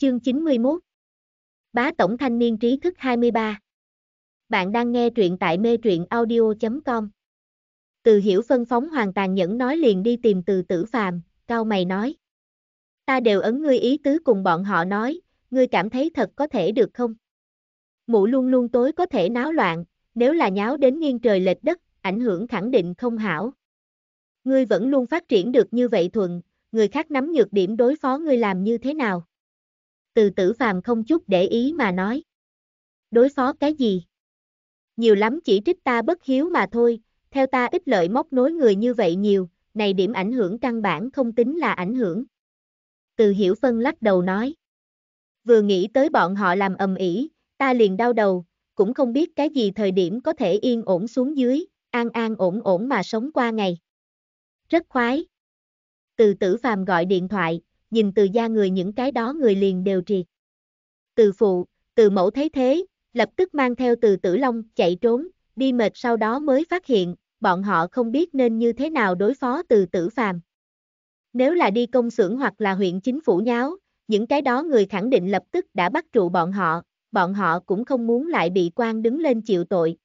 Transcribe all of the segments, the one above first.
Chương 91 Bá Tổng Thanh Niên Trí Thức 23 Bạn đang nghe truyện tại mê truyện audio.com Từ hiểu phân phóng hoàn toàn nhẫn nói liền đi tìm từ tử phàm, cao mày nói Ta đều ấn ngươi ý tứ cùng bọn họ nói, ngươi cảm thấy thật có thể được không? Mụ luôn luôn tối có thể náo loạn, nếu là nháo đến nghiêng trời lệch đất, ảnh hưởng khẳng định không hảo. Ngươi vẫn luôn phát triển được như vậy thuận, người khác nắm nhược điểm đối phó ngươi làm như thế nào? từ tử phàm không chút để ý mà nói. Đối phó cái gì? Nhiều lắm chỉ trích ta bất hiếu mà thôi, theo ta ít lợi móc nối người như vậy nhiều, này điểm ảnh hưởng căn bản không tính là ảnh hưởng. Từ hiểu phân lắc đầu nói. Vừa nghĩ tới bọn họ làm ầm ĩ, ta liền đau đầu, cũng không biết cái gì thời điểm có thể yên ổn xuống dưới, an an ổn ổn mà sống qua ngày. Rất khoái. Từ tử phàm gọi điện thoại, nhìn từ da người những cái đó người liền đều triệt. Từ phụ, từ mẫu thấy thế, lập tức mang theo từ tử long chạy trốn, đi mệt sau đó mới phát hiện, bọn họ không biết nên như thế nào đối phó từ tử phàm. Nếu là đi công xưởng hoặc là huyện chính phủ nháo, những cái đó người khẳng định lập tức đã bắt trụ bọn họ, bọn họ cũng không muốn lại bị quan đứng lên chịu tội.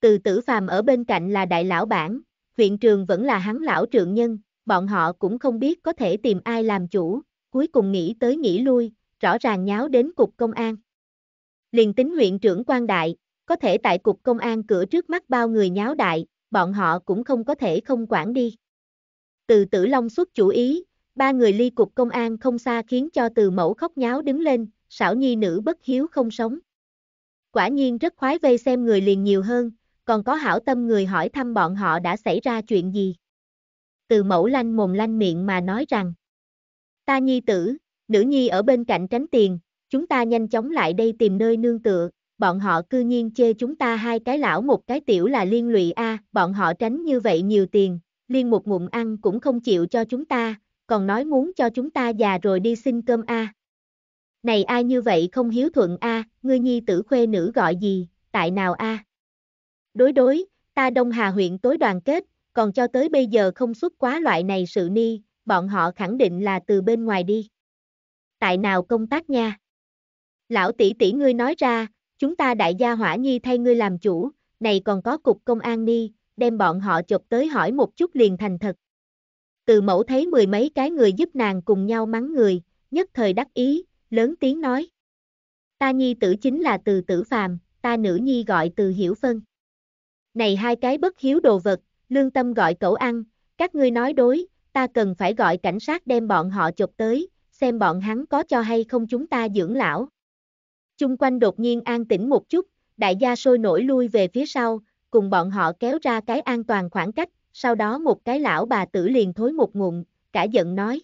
Từ tử phàm ở bên cạnh là đại lão bản, huyện trường vẫn là hắn lão trượng nhân, bọn họ cũng không biết có thể tìm ai làm chủ, cuối cùng nghĩ tới nghĩ lui, rõ ràng nháo đến cục công an. Liền tính huyện trưởng quan đại, có thể tại cục công an cửa trước mắt bao người nháo đại, bọn họ cũng không có thể không quản đi. Từ tử long xuất chủ ý, ba người ly cục công an không xa khiến cho từ mẫu khóc nháo đứng lên, xảo nhi nữ bất hiếu không sống. Quả nhiên rất khoái vây xem người liền nhiều hơn, còn có hảo tâm người hỏi thăm bọn họ đã xảy ra chuyện gì từ mẫu lanh mồm lanh miệng mà nói rằng. Ta nhi tử, nữ nhi ở bên cạnh tránh tiền, chúng ta nhanh chóng lại đây tìm nơi nương tựa, bọn họ cư nhiên chê chúng ta hai cái lão một cái tiểu là liên lụy a, bọn họ tránh như vậy nhiều tiền, liên một ngụm ăn cũng không chịu cho chúng ta, còn nói muốn cho chúng ta già rồi đi xin cơm a. Này ai như vậy không hiếu thuận a, ngươi nhi tử khuê nữ gọi gì, tại nào a? Đối đối, ta Đông Hà huyện tối đoàn kết, còn cho tới bây giờ không xuất quá loại này sự ni, bọn họ khẳng định là từ bên ngoài đi. Tại nào công tác nha? Lão tỷ tỷ ngươi nói ra, chúng ta đại gia hỏa nhi thay ngươi làm chủ, này còn có cục công an ni, đem bọn họ chụp tới hỏi một chút liền thành thật. Từ mẫu thấy mười mấy cái người giúp nàng cùng nhau mắng người, nhất thời đắc ý, lớn tiếng nói. Ta nhi tử chính là từ tử phàm, ta nữ nhi gọi từ hiểu phân. Này hai cái bất hiếu đồ vật, Lương Tâm gọi cậu ăn, các ngươi nói đối, ta cần phải gọi cảnh sát đem bọn họ chụp tới, xem bọn hắn có cho hay không chúng ta dưỡng lão. Chung quanh đột nhiên an tĩnh một chút, đại gia sôi nổi lui về phía sau, cùng bọn họ kéo ra cái an toàn khoảng cách, sau đó một cái lão bà tử liền thối một ngụm, cả giận nói.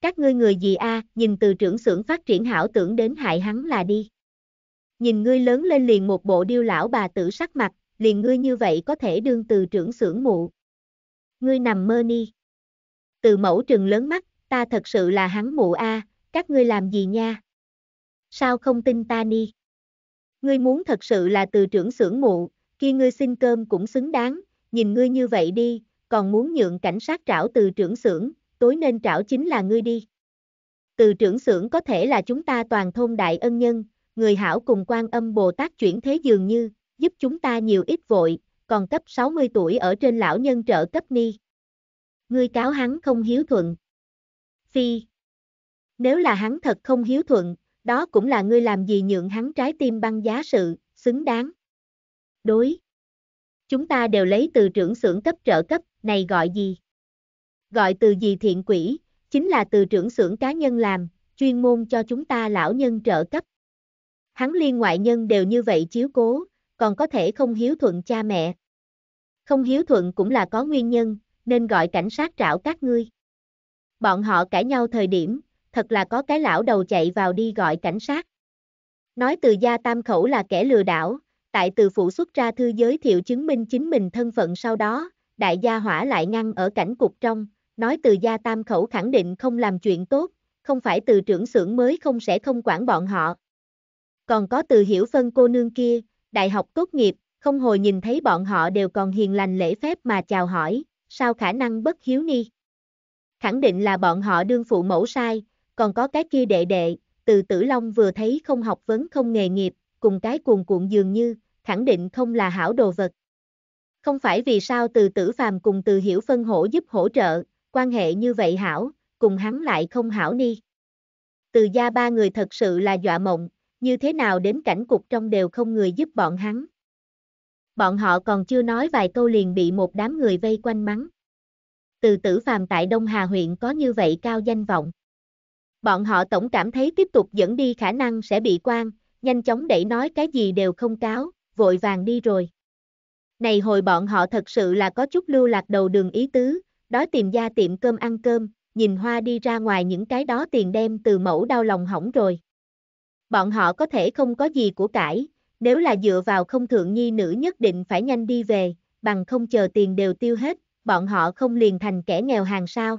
Các ngươi người gì a, nhìn từ trưởng xưởng phát triển hảo tưởng đến hại hắn là đi. Nhìn ngươi lớn lên liền một bộ điêu lão bà tử sắc mặt, liền ngươi như vậy có thể đương từ trưởng xưởng mụ. Ngươi nằm mơ ni. Từ mẫu trừng lớn mắt, ta thật sự là hắn mụ a, các ngươi làm gì nha? Sao không tin ta ni? Ngươi muốn thật sự là từ trưởng xưởng mụ, kia ngươi xin cơm cũng xứng đáng, nhìn ngươi như vậy đi, còn muốn nhượng cảnh sát trảo từ trưởng xưởng, tối nên trảo chính là ngươi đi. Từ trưởng xưởng có thể là chúng ta toàn thôn đại ân nhân, người hảo cùng quan âm Bồ Tát chuyển thế dường như, giúp chúng ta nhiều ít vội, còn cấp 60 tuổi ở trên lão nhân trợ cấp ni. Ngươi cáo hắn không hiếu thuận. Phi. Nếu là hắn thật không hiếu thuận, đó cũng là ngươi làm gì nhượng hắn trái tim băng giá sự, xứng đáng. Đối. Chúng ta đều lấy từ trưởng xưởng cấp trợ cấp, này gọi gì? Gọi từ gì thiện quỷ, chính là từ trưởng xưởng cá nhân làm, chuyên môn cho chúng ta lão nhân trợ cấp. Hắn liên ngoại nhân đều như vậy chiếu cố, còn có thể không hiếu thuận cha mẹ. Không hiếu thuận cũng là có nguyên nhân, nên gọi cảnh sát trảo các ngươi. Bọn họ cãi nhau thời điểm, thật là có cái lão đầu chạy vào đi gọi cảnh sát. Nói từ gia tam khẩu là kẻ lừa đảo, tại từ phụ xuất ra thư giới thiệu chứng minh chính mình thân phận sau đó, đại gia hỏa lại ngăn ở cảnh cục trong, nói từ gia tam khẩu khẳng định không làm chuyện tốt, không phải từ trưởng xưởng mới không sẽ không quản bọn họ. Còn có từ hiểu phân cô nương kia, đại học tốt nghiệp, không hồi nhìn thấy bọn họ đều còn hiền lành lễ phép mà chào hỏi, sao khả năng bất hiếu ni. Khẳng định là bọn họ đương phụ mẫu sai, còn có cái kia đệ đệ, từ tử long vừa thấy không học vấn không nghề nghiệp, cùng cái cuồn cuộn dường như, khẳng định không là hảo đồ vật. Không phải vì sao từ tử phàm cùng từ hiểu phân hổ giúp hỗ trợ, quan hệ như vậy hảo, cùng hắn lại không hảo ni. Từ gia ba người thật sự là dọa mộng, như thế nào đến cảnh cục trong đều không người giúp bọn hắn. Bọn họ còn chưa nói vài câu liền bị một đám người vây quanh mắng. Từ tử phàm tại Đông Hà huyện có như vậy cao danh vọng. Bọn họ tổng cảm thấy tiếp tục dẫn đi khả năng sẽ bị quan, nhanh chóng đẩy nói cái gì đều không cáo, vội vàng đi rồi. Này hồi bọn họ thật sự là có chút lưu lạc đầu đường ý tứ, đó tìm ra tiệm cơm ăn cơm, nhìn hoa đi ra ngoài những cái đó tiền đem từ mẫu đau lòng hỏng rồi bọn họ có thể không có gì của cải, nếu là dựa vào không thượng nhi nữ nhất định phải nhanh đi về, bằng không chờ tiền đều tiêu hết, bọn họ không liền thành kẻ nghèo hàng sao.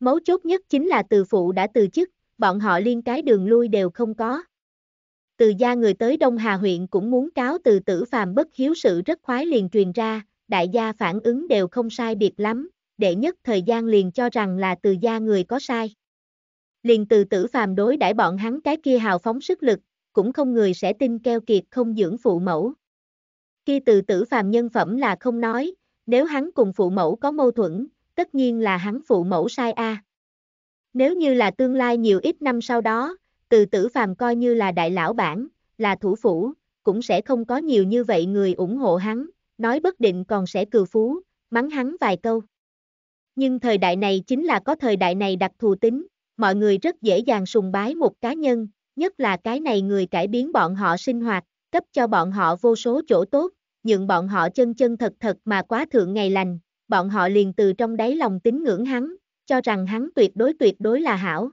Mấu chốt nhất chính là từ phụ đã từ chức, bọn họ liên cái đường lui đều không có. Từ gia người tới Đông Hà huyện cũng muốn cáo từ tử phàm bất hiếu sự rất khoái liền truyền ra, đại gia phản ứng đều không sai biệt lắm, đệ nhất thời gian liền cho rằng là từ gia người có sai liền từ tử phàm đối đãi bọn hắn cái kia hào phóng sức lực, cũng không người sẽ tin keo kiệt không dưỡng phụ mẫu. Kia từ tử phàm nhân phẩm là không nói, nếu hắn cùng phụ mẫu có mâu thuẫn, tất nhiên là hắn phụ mẫu sai a. Nếu như là tương lai nhiều ít năm sau đó, từ tử phàm coi như là đại lão bản, là thủ phủ, cũng sẽ không có nhiều như vậy người ủng hộ hắn, nói bất định còn sẽ cừu phú, mắng hắn vài câu. Nhưng thời đại này chính là có thời đại này đặc thù tính, mọi người rất dễ dàng sùng bái một cá nhân, nhất là cái này người cải biến bọn họ sinh hoạt, cấp cho bọn họ vô số chỗ tốt, nhượng bọn họ chân chân thật thật mà quá thượng ngày lành, bọn họ liền từ trong đáy lòng tín ngưỡng hắn, cho rằng hắn tuyệt đối tuyệt đối là hảo.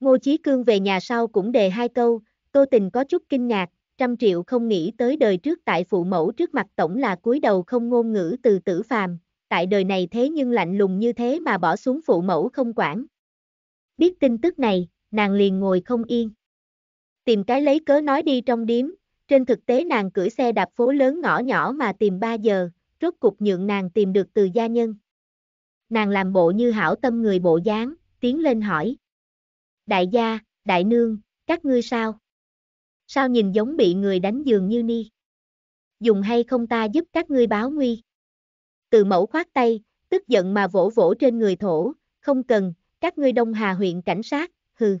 Ngô Chí Cương về nhà sau cũng đề hai câu, Tô Tình có chút kinh ngạc, trăm triệu không nghĩ tới đời trước tại phụ mẫu trước mặt tổng là cúi đầu không ngôn ngữ từ tử phàm, tại đời này thế nhưng lạnh lùng như thế mà bỏ xuống phụ mẫu không quản biết tin tức này, nàng liền ngồi không yên. Tìm cái lấy cớ nói đi trong điếm, trên thực tế nàng cưỡi xe đạp phố lớn ngõ nhỏ mà tìm 3 giờ, rốt cục nhượng nàng tìm được từ gia nhân. Nàng làm bộ như hảo tâm người bộ dáng, tiến lên hỏi. Đại gia, đại nương, các ngươi sao? Sao nhìn giống bị người đánh giường như ni? Dùng hay không ta giúp các ngươi báo nguy? Từ mẫu khoát tay, tức giận mà vỗ vỗ trên người thổ, không cần, các ngươi Đông Hà huyện cảnh sát, hừ.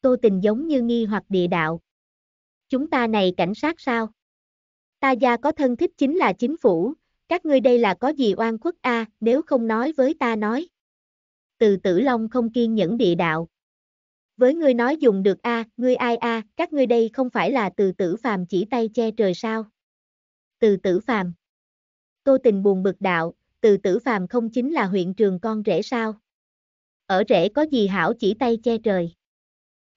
Tô tình giống như nghi hoặc địa đạo. Chúng ta này cảnh sát sao? Ta gia có thân thích chính là chính phủ, các ngươi đây là có gì oan khuất a à, nếu không nói với ta nói. Từ tử long không kiên nhẫn địa đạo. Với ngươi nói dùng được a à, ngươi ai a à, các ngươi đây không phải là từ tử phàm chỉ tay che trời sao. Từ tử phàm. Tô tình buồn bực đạo, từ tử phàm không chính là huyện trường con rể sao ở rễ có gì hảo chỉ tay che trời.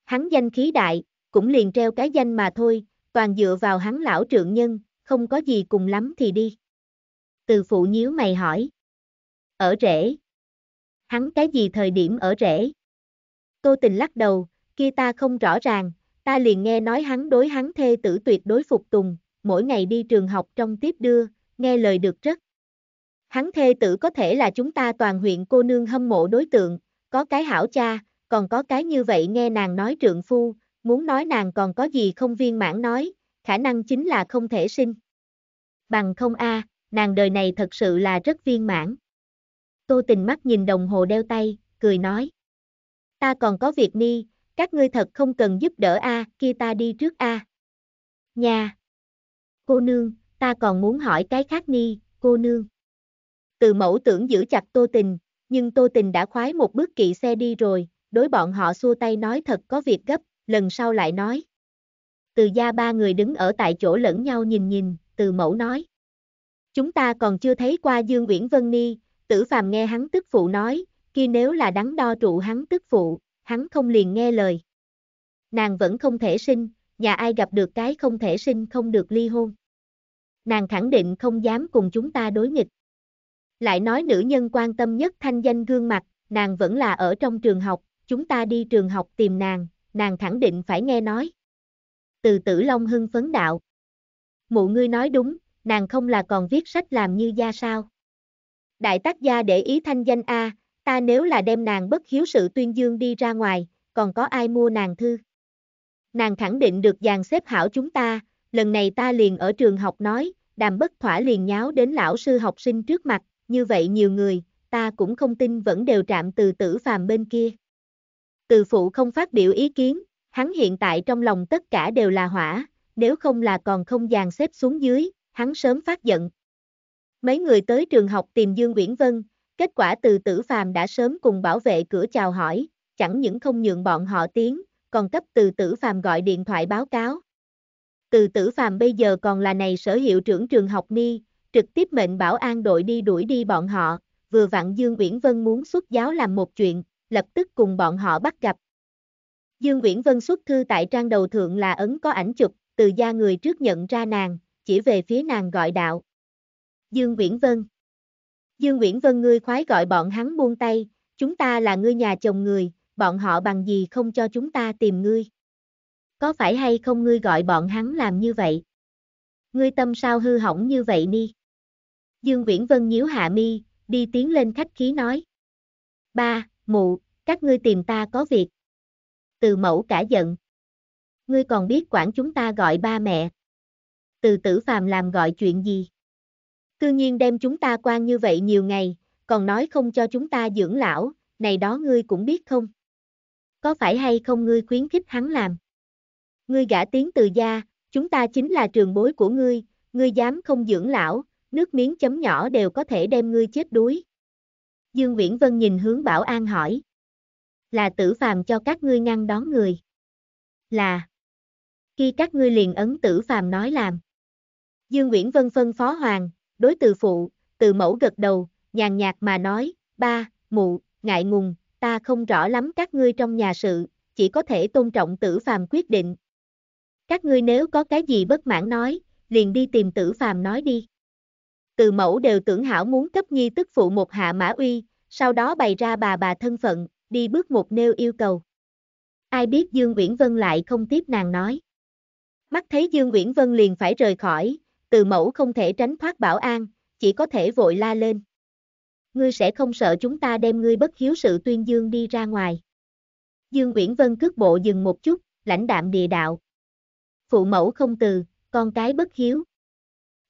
Hắn danh khí đại, cũng liền treo cái danh mà thôi, toàn dựa vào hắn lão trượng nhân, không có gì cùng lắm thì đi. Từ phụ nhíu mày hỏi. Ở rễ. Hắn cái gì thời điểm ở rễ? Tô tình lắc đầu, kia ta không rõ ràng, ta liền nghe nói hắn đối hắn thê tử tuyệt đối phục tùng, mỗi ngày đi trường học trong tiếp đưa, nghe lời được rất. Hắn thê tử có thể là chúng ta toàn huyện cô nương hâm mộ đối tượng, có cái hảo cha, còn có cái như vậy nghe nàng nói trượng phu, muốn nói nàng còn có gì không viên mãn nói, khả năng chính là không thể sinh. Bằng không a, nàng đời này thật sự là rất viên mãn. Tô tình mắt nhìn đồng hồ đeo tay, cười nói. Ta còn có việc ni, các ngươi thật không cần giúp đỡ a, kia ta đi trước a. À. Nha. Cô nương, ta còn muốn hỏi cái khác ni, cô nương. Từ mẫu tưởng giữ chặt tô tình, nhưng Tô Tình đã khoái một bước kỵ xe đi rồi, đối bọn họ xua tay nói thật có việc gấp, lần sau lại nói. Từ gia ba người đứng ở tại chỗ lẫn nhau nhìn nhìn, từ mẫu nói. Chúng ta còn chưa thấy qua Dương Uyển Vân Ni, tử phàm nghe hắn tức phụ nói, kia nếu là đắn đo trụ hắn tức phụ, hắn không liền nghe lời. Nàng vẫn không thể sinh, nhà ai gặp được cái không thể sinh không được ly hôn. Nàng khẳng định không dám cùng chúng ta đối nghịch. Lại nói nữ nhân quan tâm nhất thanh danh gương mặt, nàng vẫn là ở trong trường học, chúng ta đi trường học tìm nàng, nàng khẳng định phải nghe nói. Từ tử Long hưng phấn đạo. Mụ ngươi nói đúng, nàng không là còn viết sách làm như gia sao. Đại tác gia để ý thanh danh A, ta nếu là đem nàng bất hiếu sự tuyên dương đi ra ngoài, còn có ai mua nàng thư. Nàng khẳng định được dàn xếp hảo chúng ta, lần này ta liền ở trường học nói, đàm bất thỏa liền nháo đến lão sư học sinh trước mặt, như vậy nhiều người, ta cũng không tin vẫn đều trạm từ tử phàm bên kia. Từ phụ không phát biểu ý kiến, hắn hiện tại trong lòng tất cả đều là hỏa, nếu không là còn không dàn xếp xuống dưới, hắn sớm phát giận. Mấy người tới trường học tìm Dương Uyển Vân, kết quả từ tử phàm đã sớm cùng bảo vệ cửa chào hỏi, chẳng những không nhượng bọn họ tiếng, còn cấp từ tử phàm gọi điện thoại báo cáo. Từ tử phàm bây giờ còn là này sở hiệu trưởng trường học ni, trực tiếp mệnh bảo an đội đi đuổi đi bọn họ, vừa vặn Dương Uyển Vân muốn xuất giáo làm một chuyện, lập tức cùng bọn họ bắt gặp. Dương Uyển Vân xuất thư tại trang đầu thượng là ấn có ảnh chụp, từ gia người trước nhận ra nàng, chỉ về phía nàng gọi đạo. Dương Uyển Vân Dương Uyển Vân ngươi khoái gọi bọn hắn buông tay, chúng ta là ngươi nhà chồng người, bọn họ bằng gì không cho chúng ta tìm ngươi. Có phải hay không ngươi gọi bọn hắn làm như vậy? Ngươi tâm sao hư hỏng như vậy ni? Dương Viễn Vân nhíu hạ mi, đi tiến lên khách khí nói. Ba, mụ, các ngươi tìm ta có việc. Từ mẫu cả giận. Ngươi còn biết quản chúng ta gọi ba mẹ. Từ tử phàm làm gọi chuyện gì? Cư nhiên đem chúng ta quan như vậy nhiều ngày, còn nói không cho chúng ta dưỡng lão, này đó ngươi cũng biết không? Có phải hay không ngươi khuyến khích hắn làm? Ngươi gã tiếng từ gia, chúng ta chính là trường bối của ngươi, ngươi dám không dưỡng lão, nước miếng chấm nhỏ đều có thể đem ngươi chết đuối. Dương Viễn Vân nhìn hướng Bảo An hỏi. Là tử phàm cho các ngươi ngăn đón người. Là. Khi các ngươi liền ấn tử phàm nói làm. Dương Viễn Vân phân phó hoàng, đối từ phụ, từ mẫu gật đầu, nhàn nhạt mà nói, ba, mụ, ngại ngùng, ta không rõ lắm các ngươi trong nhà sự, chỉ có thể tôn trọng tử phàm quyết định. Các ngươi nếu có cái gì bất mãn nói, liền đi tìm tử phàm nói đi từ mẫu đều tưởng hảo muốn cấp nhi tức phụ một hạ mã uy, sau đó bày ra bà bà thân phận, đi bước một nêu yêu cầu. Ai biết Dương Uyển Vân lại không tiếp nàng nói. Mắt thấy Dương Uyển Vân liền phải rời khỏi, từ mẫu không thể tránh thoát bảo an, chỉ có thể vội la lên. Ngươi sẽ không sợ chúng ta đem ngươi bất hiếu sự tuyên dương đi ra ngoài. Dương Uyển Vân cước bộ dừng một chút, lãnh đạm địa đạo. Phụ mẫu không từ, con cái bất hiếu,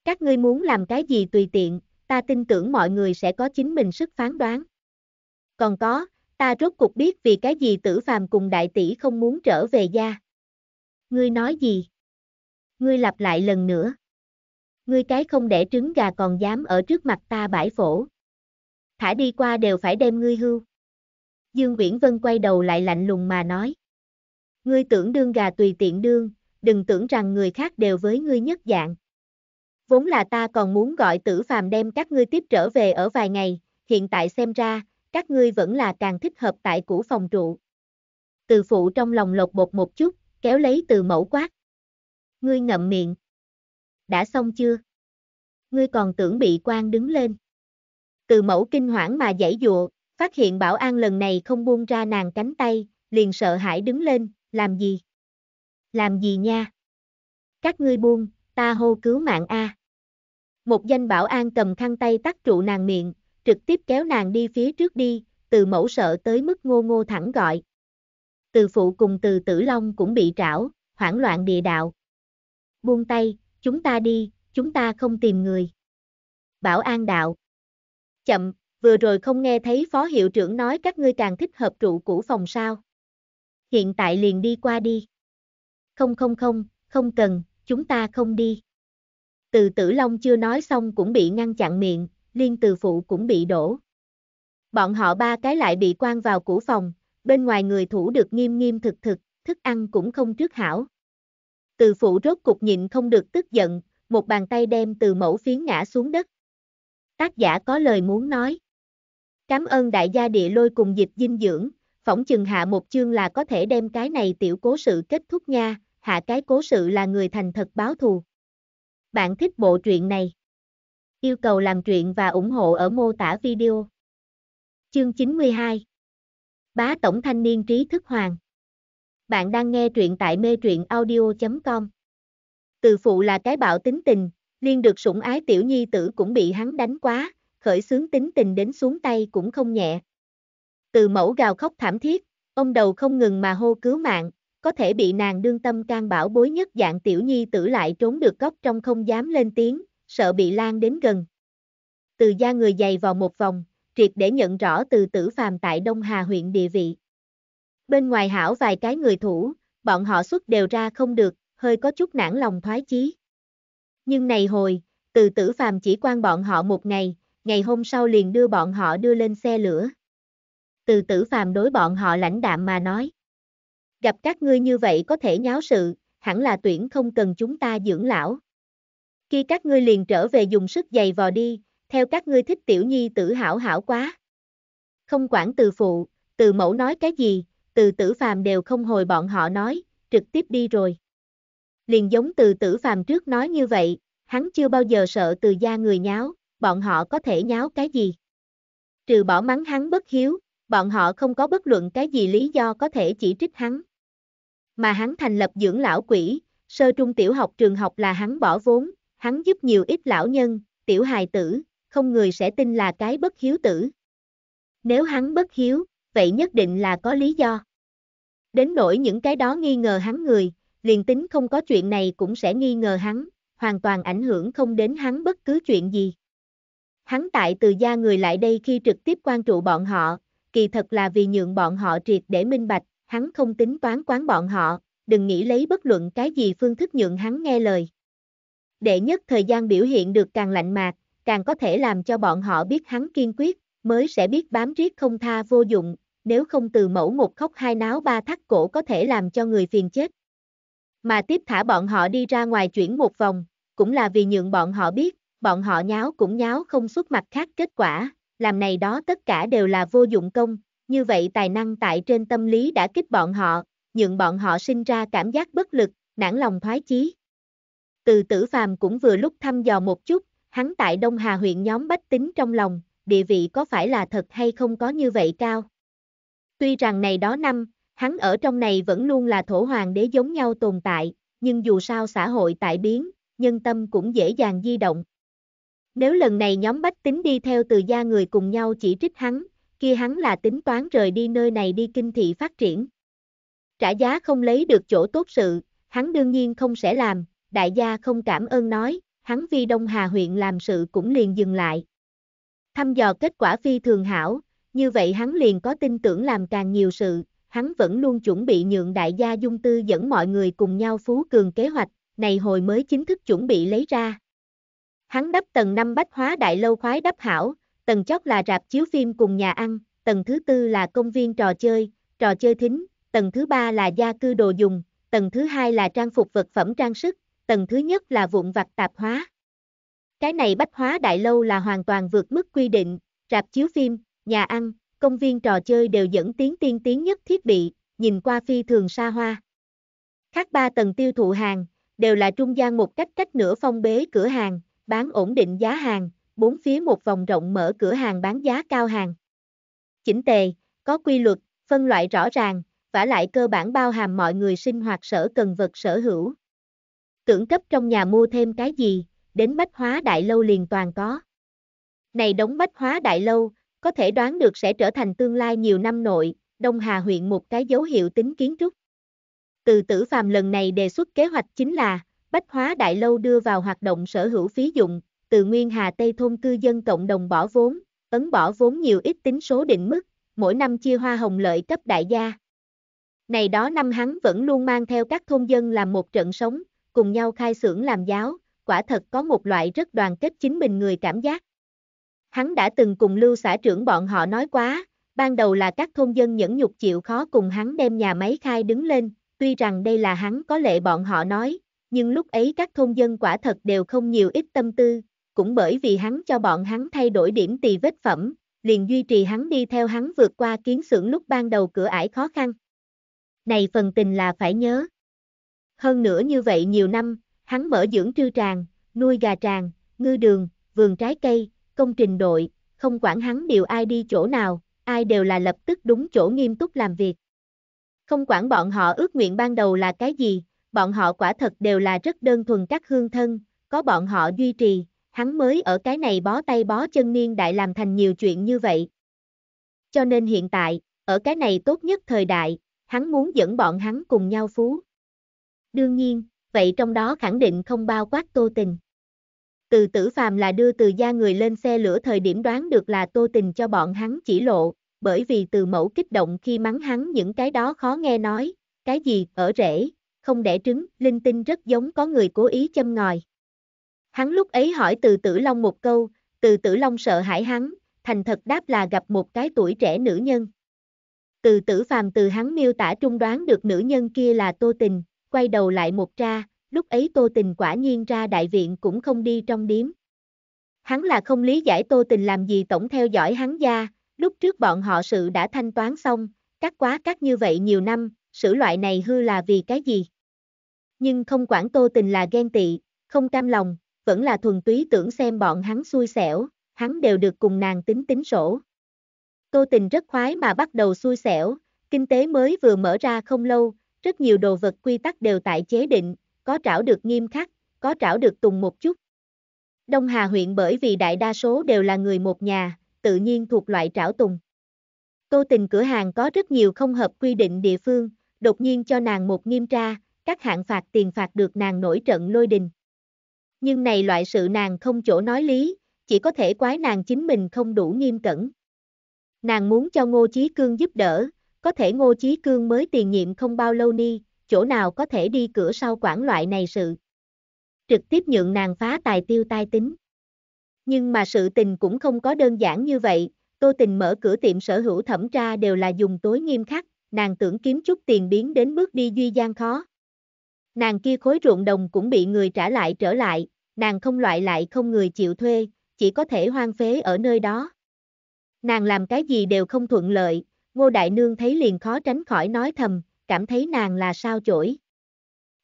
các ngươi muốn làm cái gì tùy tiện, ta tin tưởng mọi người sẽ có chính mình sức phán đoán. Còn có, ta rốt cuộc biết vì cái gì tử phàm cùng đại tỷ không muốn trở về gia. Ngươi nói gì? Ngươi lặp lại lần nữa. Ngươi cái không đẻ trứng gà còn dám ở trước mặt ta bãi phổ. Thả đi qua đều phải đem ngươi hưu. Dương Viễn Vân quay đầu lại lạnh lùng mà nói. Ngươi tưởng đương gà tùy tiện đương, đừng tưởng rằng người khác đều với ngươi nhất dạng vốn là ta còn muốn gọi tử phàm đem các ngươi tiếp trở về ở vài ngày, hiện tại xem ra, các ngươi vẫn là càng thích hợp tại cũ phòng trụ. Từ phụ trong lòng lột bột một chút, kéo lấy từ mẫu quát. Ngươi ngậm miệng. Đã xong chưa? Ngươi còn tưởng bị quan đứng lên. Từ mẫu kinh hoảng mà giải dụa, phát hiện bảo an lần này không buông ra nàng cánh tay, liền sợ hãi đứng lên, làm gì? Làm gì nha? Các ngươi buông, ta hô cứu mạng A. Một danh bảo an cầm khăn tay tắt trụ nàng miệng, trực tiếp kéo nàng đi phía trước đi, từ mẫu sợ tới mức ngô ngô thẳng gọi. Từ phụ cùng từ tử long cũng bị trảo, hoảng loạn địa đạo. Buông tay, chúng ta đi, chúng ta không tìm người. Bảo an đạo. Chậm, vừa rồi không nghe thấy phó hiệu trưởng nói các ngươi càng thích hợp trụ cũ phòng sao. Hiện tại liền đi qua đi. Không không không, không cần, chúng ta không đi. Từ tử long chưa nói xong cũng bị ngăn chặn miệng, liên từ phụ cũng bị đổ. Bọn họ ba cái lại bị quan vào củ phòng, bên ngoài người thủ được nghiêm nghiêm thực thực, thức ăn cũng không trước hảo. Từ phụ rốt cục nhịn không được tức giận, một bàn tay đem từ mẫu phiến ngã xuống đất. Tác giả có lời muốn nói. Cảm ơn đại gia địa lôi cùng dịch dinh dưỡng, phỏng chừng hạ một chương là có thể đem cái này tiểu cố sự kết thúc nha, hạ cái cố sự là người thành thật báo thù. Bạn thích bộ truyện này? Yêu cầu làm truyện và ủng hộ ở mô tả video. Chương 92 Bá Tổng Thanh Niên Trí Thức Hoàng Bạn đang nghe truyện tại mê truyện audio.com Từ phụ là cái bạo tính tình, liên được sủng ái tiểu nhi tử cũng bị hắn đánh quá, khởi xướng tính tình đến xuống tay cũng không nhẹ. Từ mẫu gào khóc thảm thiết, ông đầu không ngừng mà hô cứu mạng, có thể bị nàng đương tâm can bảo bối nhất dạng tiểu nhi tử lại trốn được góc trong không dám lên tiếng, sợ bị lan đến gần. Từ gia người dày vào một vòng, triệt để nhận rõ từ tử phàm tại Đông Hà huyện địa vị. Bên ngoài hảo vài cái người thủ, bọn họ xuất đều ra không được, hơi có chút nản lòng thoái chí. Nhưng này hồi, từ tử phàm chỉ quan bọn họ một ngày, ngày hôm sau liền đưa bọn họ đưa lên xe lửa. Từ tử phàm đối bọn họ lãnh đạm mà nói gặp các ngươi như vậy có thể nháo sự, hẳn là tuyển không cần chúng ta dưỡng lão. Khi các ngươi liền trở về dùng sức giày vò đi, theo các ngươi thích tiểu nhi tử hảo hảo quá. Không quản từ phụ, từ mẫu nói cái gì, từ tử phàm đều không hồi bọn họ nói, trực tiếp đi rồi. Liền giống từ tử phàm trước nói như vậy, hắn chưa bao giờ sợ từ gia người nháo, bọn họ có thể nháo cái gì. Trừ bỏ mắng hắn bất hiếu, bọn họ không có bất luận cái gì lý do có thể chỉ trích hắn mà hắn thành lập dưỡng lão quỹ, sơ trung tiểu học trường học là hắn bỏ vốn, hắn giúp nhiều ít lão nhân, tiểu hài tử, không người sẽ tin là cái bất hiếu tử. Nếu hắn bất hiếu, vậy nhất định là có lý do. Đến nỗi những cái đó nghi ngờ hắn người, liền tính không có chuyện này cũng sẽ nghi ngờ hắn, hoàn toàn ảnh hưởng không đến hắn bất cứ chuyện gì. Hắn tại từ gia người lại đây khi trực tiếp quan trụ bọn họ, kỳ thật là vì nhượng bọn họ triệt để minh bạch, hắn không tính toán quán bọn họ, đừng nghĩ lấy bất luận cái gì phương thức nhượng hắn nghe lời. Đệ nhất thời gian biểu hiện được càng lạnh mạc, càng có thể làm cho bọn họ biết hắn kiên quyết, mới sẽ biết bám riết không tha vô dụng, nếu không từ mẫu một khóc hai náo ba thắt cổ có thể làm cho người phiền chết. Mà tiếp thả bọn họ đi ra ngoài chuyển một vòng, cũng là vì nhượng bọn họ biết, bọn họ nháo cũng nháo không xuất mặt khác kết quả, làm này đó tất cả đều là vô dụng công, như vậy tài năng tại trên tâm lý đã kích bọn họ, nhượng bọn họ sinh ra cảm giác bất lực, nản lòng thoái chí. Từ tử phàm cũng vừa lúc thăm dò một chút, hắn tại Đông Hà huyện nhóm bách tính trong lòng, địa vị có phải là thật hay không có như vậy cao. Tuy rằng này đó năm, hắn ở trong này vẫn luôn là thổ hoàng đế giống nhau tồn tại, nhưng dù sao xã hội tại biến, nhân tâm cũng dễ dàng di động. Nếu lần này nhóm bách tính đi theo từ gia người cùng nhau chỉ trích hắn, kia hắn là tính toán rời đi nơi này đi kinh thị phát triển. Trả giá không lấy được chỗ tốt sự, hắn đương nhiên không sẽ làm, đại gia không cảm ơn nói, hắn vi Đông Hà huyện làm sự cũng liền dừng lại. Thăm dò kết quả phi thường hảo, như vậy hắn liền có tin tưởng làm càng nhiều sự, hắn vẫn luôn chuẩn bị nhượng đại gia dung tư dẫn mọi người cùng nhau phú cường kế hoạch, này hồi mới chính thức chuẩn bị lấy ra. Hắn đắp tầng năm bách hóa đại lâu khoái đắp hảo, tầng chót là rạp chiếu phim cùng nhà ăn, tầng thứ tư là công viên trò chơi, trò chơi thính, tầng thứ ba là gia cư đồ dùng, tầng thứ hai là trang phục vật phẩm trang sức, tầng thứ nhất là vụn vặt tạp hóa. Cái này bách hóa đại lâu là hoàn toàn vượt mức quy định, rạp chiếu phim, nhà ăn, công viên trò chơi đều dẫn tiến tiên tiến nhất thiết bị, nhìn qua phi thường xa hoa. Khác ba tầng tiêu thụ hàng, đều là trung gian một cách cách nửa phong bế cửa hàng, bán ổn định giá hàng, bốn phía một vòng rộng mở cửa hàng bán giá cao hàng. Chỉnh tề, có quy luật, phân loại rõ ràng, vả lại cơ bản bao hàm mọi người sinh hoạt sở cần vật sở hữu. Tưởng cấp trong nhà mua thêm cái gì, đến bách hóa đại lâu liền toàn có. Này đóng bách hóa đại lâu, có thể đoán được sẽ trở thành tương lai nhiều năm nội, Đông Hà huyện một cái dấu hiệu tính kiến trúc. Từ tử phàm lần này đề xuất kế hoạch chính là, bách hóa đại lâu đưa vào hoạt động sở hữu phí dụng, từ Nguyên Hà Tây thôn cư dân cộng đồng bỏ vốn, ấn bỏ vốn nhiều ít tính số định mức, mỗi năm chia hoa hồng lợi cấp đại gia. Này đó năm hắn vẫn luôn mang theo các thôn dân làm một trận sống, cùng nhau khai xưởng làm giáo, quả thật có một loại rất đoàn kết chính mình người cảm giác. Hắn đã từng cùng lưu xã trưởng bọn họ nói quá, ban đầu là các thôn dân nhẫn nhục chịu khó cùng hắn đem nhà máy khai đứng lên, tuy rằng đây là hắn có lệ bọn họ nói, nhưng lúc ấy các thôn dân quả thật đều không nhiều ít tâm tư, cũng bởi vì hắn cho bọn hắn thay đổi điểm tì vết phẩm, liền duy trì hắn đi theo hắn vượt qua kiến xưởng lúc ban đầu cửa ải khó khăn. Này phần tình là phải nhớ. Hơn nữa như vậy nhiều năm, hắn mở dưỡng trư tràng, nuôi gà tràng, ngư đường, vườn trái cây, công trình đội, không quản hắn điều ai đi chỗ nào, ai đều là lập tức đúng chỗ nghiêm túc làm việc. Không quản bọn họ ước nguyện ban đầu là cái gì, bọn họ quả thật đều là rất đơn thuần các hương thân, có bọn họ duy trì, hắn mới ở cái này bó tay bó chân niên đại làm thành nhiều chuyện như vậy. Cho nên hiện tại, ở cái này tốt nhất thời đại, hắn muốn dẫn bọn hắn cùng nhau phú. Đương nhiên, vậy trong đó khẳng định không bao quát tô tình. Từ tử phàm là đưa từ gia người lên xe lửa thời điểm đoán được là tô tình cho bọn hắn chỉ lộ, bởi vì từ mẫu kích động khi mắng hắn những cái đó khó nghe nói, cái gì, ở rễ, không đẻ trứng, linh tinh rất giống có người cố ý châm ngòi. Hắn lúc ấy hỏi từ tử long một câu, từ tử long sợ hãi hắn, thành thật đáp là gặp một cái tuổi trẻ nữ nhân. Từ tử phàm từ hắn miêu tả trung đoán được nữ nhân kia là tô tình, quay đầu lại một tra, lúc ấy tô tình quả nhiên ra đại viện cũng không đi trong điếm. Hắn là không lý giải tô tình làm gì tổng theo dõi hắn gia, lúc trước bọn họ sự đã thanh toán xong, cắt quá cắt như vậy nhiều năm, sử loại này hư là vì cái gì. Nhưng không quản tô tình là ghen tị, không cam lòng, vẫn là thuần túy tưởng xem bọn hắn xui xẻo, hắn đều được cùng nàng tính tính sổ. Tô tình rất khoái mà bắt đầu xui xẻo, kinh tế mới vừa mở ra không lâu, rất nhiều đồ vật quy tắc đều tại chế định, có trảo được nghiêm khắc, có trảo được tùng một chút. Đông Hà huyện bởi vì đại đa số đều là người một nhà, tự nhiên thuộc loại trảo tùng. Tô tình cửa hàng có rất nhiều không hợp quy định địa phương, đột nhiên cho nàng một nghiêm tra, các hạng phạt tiền phạt được nàng nổi trận lôi đình nhưng này loại sự nàng không chỗ nói lý, chỉ có thể quái nàng chính mình không đủ nghiêm cẩn. Nàng muốn cho Ngô Chí Cương giúp đỡ, có thể Ngô Chí Cương mới tiền nhiệm không bao lâu ni, chỗ nào có thể đi cửa sau quản loại này sự. Trực tiếp nhượng nàng phá tài tiêu tai tính. Nhưng mà sự tình cũng không có đơn giản như vậy, Tô Tình mở cửa tiệm sở hữu thẩm tra đều là dùng tối nghiêm khắc, nàng tưởng kiếm chút tiền biến đến bước đi duy gian khó. Nàng kia khối ruộng đồng cũng bị người trả lại trở lại, nàng không loại lại không người chịu thuê, chỉ có thể hoang phế ở nơi đó. Nàng làm cái gì đều không thuận lợi, ngô đại nương thấy liền khó tránh khỏi nói thầm, cảm thấy nàng là sao chổi.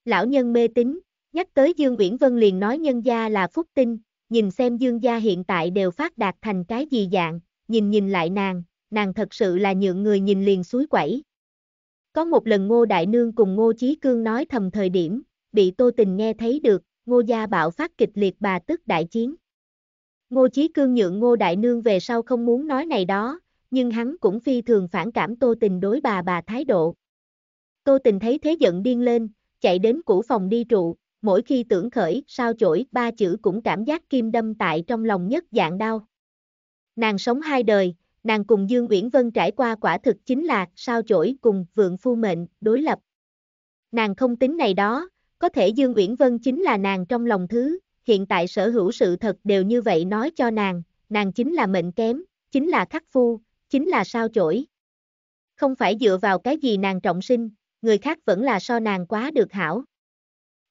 Lão nhân mê tín, nhắc tới Dương Uyển Vân liền nói nhân gia là phúc tinh, nhìn xem dương gia hiện tại đều phát đạt thành cái gì dạng, nhìn nhìn lại nàng, nàng thật sự là nhượng người nhìn liền suối quẩy. Có một lần Ngô Đại Nương cùng Ngô Chí Cương nói thầm thời điểm, bị Tô Tình nghe thấy được, Ngô gia bạo phát kịch liệt bà tức đại chiến. Ngô Chí Cương nhượng Ngô Đại Nương về sau không muốn nói này đó, nhưng hắn cũng phi thường phản cảm Tô Tình đối bà bà thái độ. Tô Tình thấy thế giận điên lên, chạy đến cũ phòng đi trụ, mỗi khi tưởng khởi sao chổi ba chữ cũng cảm giác kim đâm tại trong lòng nhất dạng đau. Nàng sống hai đời, nàng cùng Dương Uyển Vân trải qua quả thực chính là sao chổi cùng vượng phu mệnh, đối lập. Nàng không tính này đó, có thể Dương Uyển Vân chính là nàng trong lòng thứ, hiện tại sở hữu sự thật đều như vậy nói cho nàng, nàng chính là mệnh kém, chính là khắc phu, chính là sao chổi. Không phải dựa vào cái gì nàng trọng sinh, người khác vẫn là so nàng quá được hảo.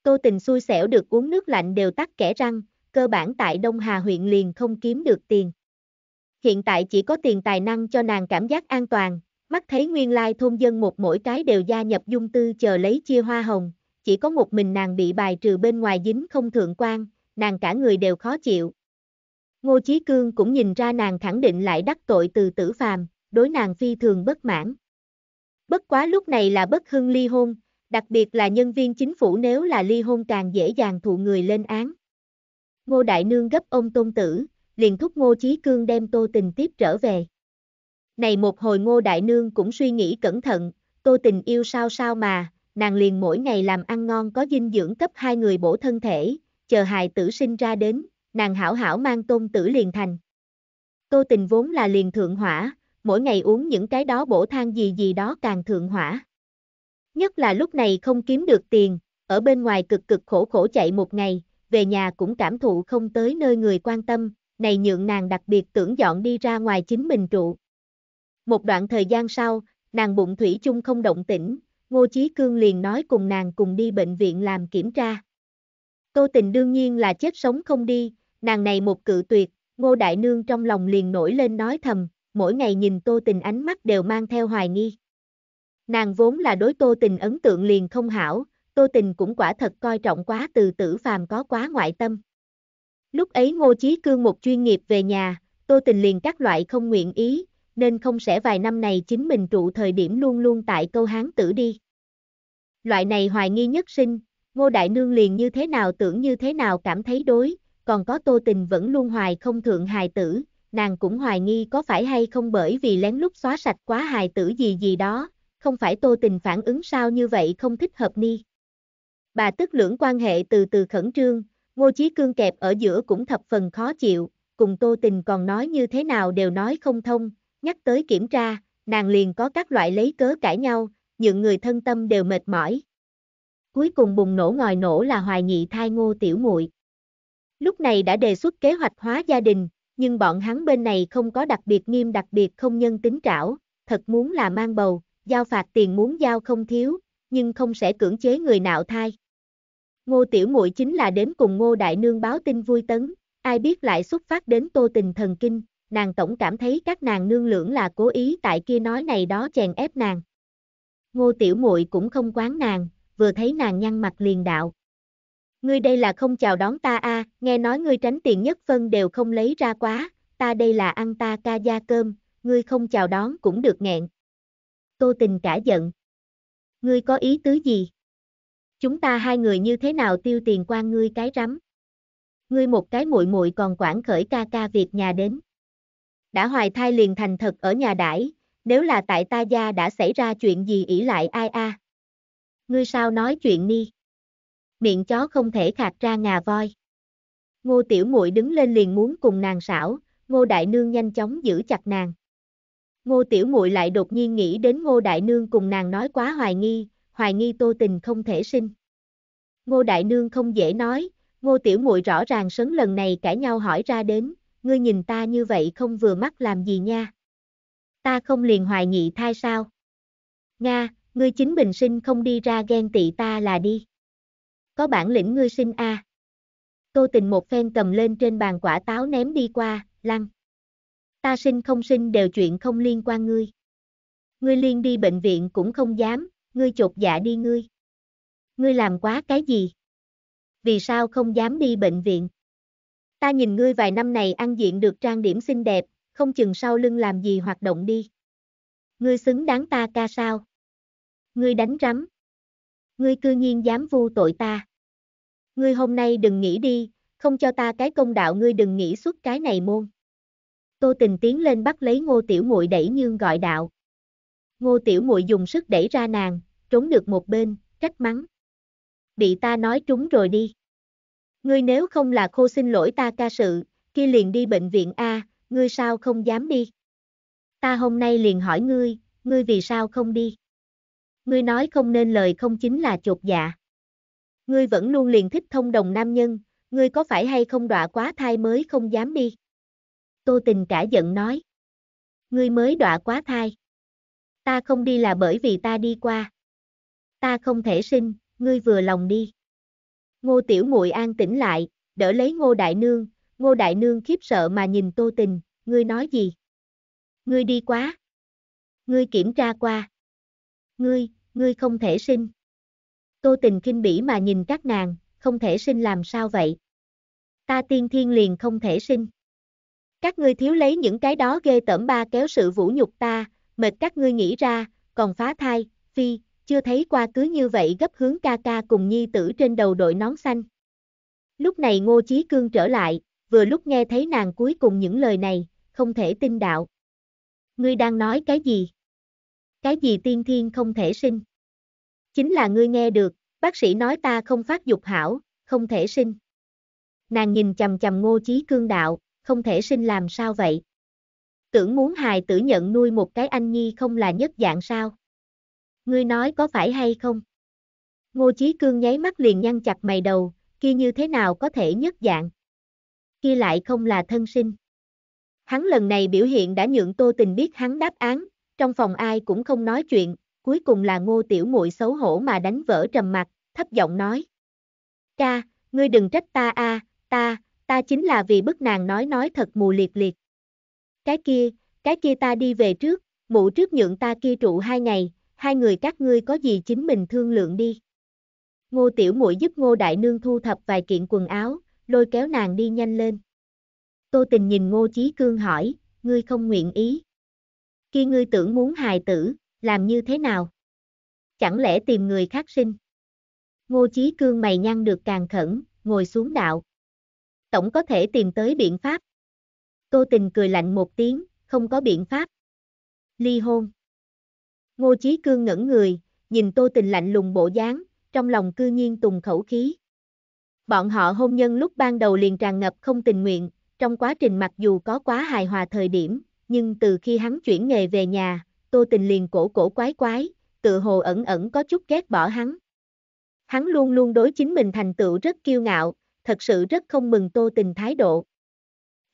Tô tình xui xẻo được uống nước lạnh đều tắt kẻ răng, cơ bản tại Đông Hà huyện liền không kiếm được tiền hiện tại chỉ có tiền tài năng cho nàng cảm giác an toàn, mắt thấy nguyên lai thôn dân một mỗi cái đều gia nhập dung tư chờ lấy chia hoa hồng, chỉ có một mình nàng bị bài trừ bên ngoài dính không thượng quan, nàng cả người đều khó chịu. Ngô Chí Cương cũng nhìn ra nàng khẳng định lại đắc tội từ tử phàm, đối nàng phi thường bất mãn. Bất quá lúc này là bất hưng ly hôn, đặc biệt là nhân viên chính phủ nếu là ly hôn càng dễ dàng thụ người lên án. Ngô Đại Nương gấp ôm tôn tử, liền thúc Ngô Chí Cương đem Tô Tình tiếp trở về. Này một hồi Ngô Đại Nương cũng suy nghĩ cẩn thận, Tô Tình yêu sao sao mà, nàng liền mỗi ngày làm ăn ngon có dinh dưỡng cấp hai người bổ thân thể, chờ hài tử sinh ra đến, nàng hảo hảo mang tôn tử liền thành. Tô Tình vốn là liền thượng hỏa, mỗi ngày uống những cái đó bổ than gì gì đó càng thượng hỏa. Nhất là lúc này không kiếm được tiền, ở bên ngoài cực cực khổ khổ chạy một ngày, về nhà cũng cảm thụ không tới nơi người quan tâm, này nhượng nàng đặc biệt tưởng dọn đi ra ngoài chính mình trụ. Một đoạn thời gian sau, nàng bụng thủy chung không động tĩnh, Ngô Chí Cương liền nói cùng nàng cùng đi bệnh viện làm kiểm tra. Tô tình đương nhiên là chết sống không đi, nàng này một cự tuyệt, Ngô Đại Nương trong lòng liền nổi lên nói thầm, mỗi ngày nhìn Tô tình ánh mắt đều mang theo hoài nghi. Nàng vốn là đối Tô tình ấn tượng liền không hảo, Tô tình cũng quả thật coi trọng quá từ tử phàm có quá ngoại tâm. Lúc ấy Ngô Chí Cương một chuyên nghiệp về nhà, Tô Tình liền các loại không nguyện ý, nên không sẽ vài năm này chính mình trụ thời điểm luôn luôn tại câu hán tử đi. Loại này hoài nghi nhất sinh, Ngô Đại Nương liền như thế nào tưởng như thế nào cảm thấy đối, còn có Tô Tình vẫn luôn hoài không thượng hài tử, nàng cũng hoài nghi có phải hay không bởi vì lén lút xóa sạch quá hài tử gì gì đó, không phải Tô Tình phản ứng sao như vậy không thích hợp ni. Bà tức lưỡng quan hệ từ từ khẩn trương, Ngô Chí Cương kẹp ở giữa cũng thập phần khó chịu, cùng Tô Tình còn nói như thế nào đều nói không thông, nhắc tới kiểm tra, nàng liền có các loại lấy cớ cãi nhau, những người thân tâm đều mệt mỏi. Cuối cùng bùng nổ ngòi nổ là hoài nhị thai ngô tiểu muội. Lúc này đã đề xuất kế hoạch hóa gia đình, nhưng bọn hắn bên này không có đặc biệt nghiêm đặc biệt không nhân tính trảo, thật muốn là mang bầu, giao phạt tiền muốn giao không thiếu, nhưng không sẽ cưỡng chế người nạo thai. Ngô Tiểu Muội chính là đến cùng Ngô Đại Nương báo tin vui tấn, ai biết lại xuất phát đến tô tình thần kinh, nàng tổng cảm thấy các nàng nương lưỡng là cố ý tại kia nói này đó chèn ép nàng. Ngô Tiểu Muội cũng không quán nàng, vừa thấy nàng nhăn mặt liền đạo. Ngươi đây là không chào đón ta a, à, nghe nói ngươi tránh tiền nhất phân đều không lấy ra quá, ta đây là ăn ta ca gia cơm, ngươi không chào đón cũng được nghẹn. Tô tình cả giận. Ngươi có ý tứ gì? Chúng ta hai người như thế nào tiêu tiền quan ngươi cái rắm. Ngươi một cái muội muội còn quản khởi ca ca việc nhà đến. Đã hoài thai liền thành thật ở nhà đãi, nếu là tại ta gia đã xảy ra chuyện gì ỷ lại ai a? Ngươi sao nói chuyện ni? Miệng chó không thể khạc ra ngà voi. Ngô tiểu muội đứng lên liền muốn cùng nàng xảo, Ngô đại nương nhanh chóng giữ chặt nàng. Ngô tiểu muội lại đột nhiên nghĩ đến Ngô đại nương cùng nàng nói quá hoài nghi, hoài nghi Tô Tình không thể sinh. Ngô Đại Nương không dễ nói, Ngô Tiểu Muội rõ ràng sấn lần này cãi nhau hỏi ra đến, ngươi nhìn ta như vậy không vừa mắt làm gì nha? Ta không liền hoài nghị thai sao? Nga, ngươi chính bình sinh không đi ra ghen tị ta là đi. Có bản lĩnh ngươi sinh a. Tô Tình một phen cầm lên trên bàn quả táo ném đi qua, lăng. Ta sinh không sinh đều chuyện không liên quan ngươi. Ngươi liên đi bệnh viện cũng không dám, ngươi chột dạ đi ngươi. Ngươi làm quá cái gì? Vì sao không dám đi bệnh viện? Ta nhìn ngươi vài năm này ăn diện được trang điểm xinh đẹp, không chừng sau lưng làm gì hoạt động đi. Ngươi xứng đáng ta ca sao? Ngươi đánh rắm. Ngươi cư nhiên dám vu tội ta. Ngươi hôm nay đừng nghĩ đi, không cho ta cái công đạo ngươi đừng nghĩ suốt cái này môn. Tô Tình tiến lên bắt lấy Ngô Tiểu Muội đẩy Nhương gọi đạo. Ngô Tiểu Muội dùng sức đẩy ra nàng, trốn được một bên, trách mắng. Bị ta nói trúng rồi đi. Ngươi nếu không là khô xin lỗi ta ca sự, kia liền đi bệnh viện A, ngươi sao không dám đi? Ta hôm nay liền hỏi ngươi, ngươi vì sao không đi? Ngươi nói không nên lời không chính là chột dạ. Ngươi vẫn luôn liền thích thông đồng nam nhân, ngươi có phải hay không đọa quá thai mới không dám đi? Tô tình cả giận nói. Ngươi mới đọa quá thai. Ta không đi là bởi vì ta đi qua. Ta không thể sinh, ngươi vừa lòng đi. Ngô Tiểu Muội an tĩnh lại, đỡ lấy Ngô Đại Nương, Ngô Đại Nương khiếp sợ mà nhìn Tô Tình, ngươi nói gì? Ngươi đi quá. Ngươi kiểm tra qua. Ngươi, ngươi không thể sinh. Tô Tình kinh bỉ mà nhìn các nàng, không thể sinh làm sao vậy? Ta tiên thiên liền không thể sinh. Các ngươi thiếu lấy những cái đó ghê tởm ba kéo sự vũ nhục ta, mệt các ngươi nghĩ ra, còn phá thai, phi, chưa thấy qua cứ như vậy gấp hướng ca ca cùng nhi tử trên đầu đội nón xanh. Lúc này Ngô Chí Cương trở lại, vừa lúc nghe thấy nàng cuối cùng những lời này, không thể tin đạo. Ngươi đang nói cái gì? Cái gì tiên thiên không thể sinh? Chính là ngươi nghe được, bác sĩ nói ta không phát dục hảo, không thể sinh. Nàng nhìn chầm chầm Ngô Chí Cương đạo, không thể sinh làm sao vậy? tưởng muốn hài tử nhận nuôi một cái anh nhi không là nhất dạng sao? Ngươi nói có phải hay không? Ngô Chí Cương nháy mắt liền nhăn chặt mày đầu, kia như thế nào có thể nhất dạng? Kia lại không là thân sinh. Hắn lần này biểu hiện đã nhượng Tô Tình biết hắn đáp án, trong phòng ai cũng không nói chuyện, cuối cùng là Ngô Tiểu Muội xấu hổ mà đánh vỡ trầm mặt, thấp giọng nói: "Ca, ngươi đừng trách ta a, ta, ta chính là vì bức nàng nói nói thật mù liệt liệt." Cái kia, cái kia ta đi về trước, mụ trước nhượng ta kia trụ hai ngày, hai người các ngươi có gì chính mình thương lượng đi. Ngô tiểu muội giúp ngô đại nương thu thập vài kiện quần áo, lôi kéo nàng đi nhanh lên. Tô tình nhìn ngô chí cương hỏi, ngươi không nguyện ý. Khi ngươi tưởng muốn hài tử, làm như thế nào? Chẳng lẽ tìm người khác sinh? Ngô chí cương mày nhăn được càng khẩn, ngồi xuống đạo. Tổng có thể tìm tới biện pháp. Tô Tình cười lạnh một tiếng, không có biện pháp. Ly hôn. Ngô Chí Cương ngẩn người, nhìn Tô Tình lạnh lùng bộ dáng, trong lòng cư nhiên tùng khẩu khí. Bọn họ hôn nhân lúc ban đầu liền tràn ngập không tình nguyện, trong quá trình mặc dù có quá hài hòa thời điểm, nhưng từ khi hắn chuyển nghề về nhà, Tô Tình liền cổ cổ quái quái, tự hồ ẩn ẩn có chút ghét bỏ hắn. Hắn luôn luôn đối chính mình thành tựu rất kiêu ngạo, thật sự rất không mừng Tô Tình thái độ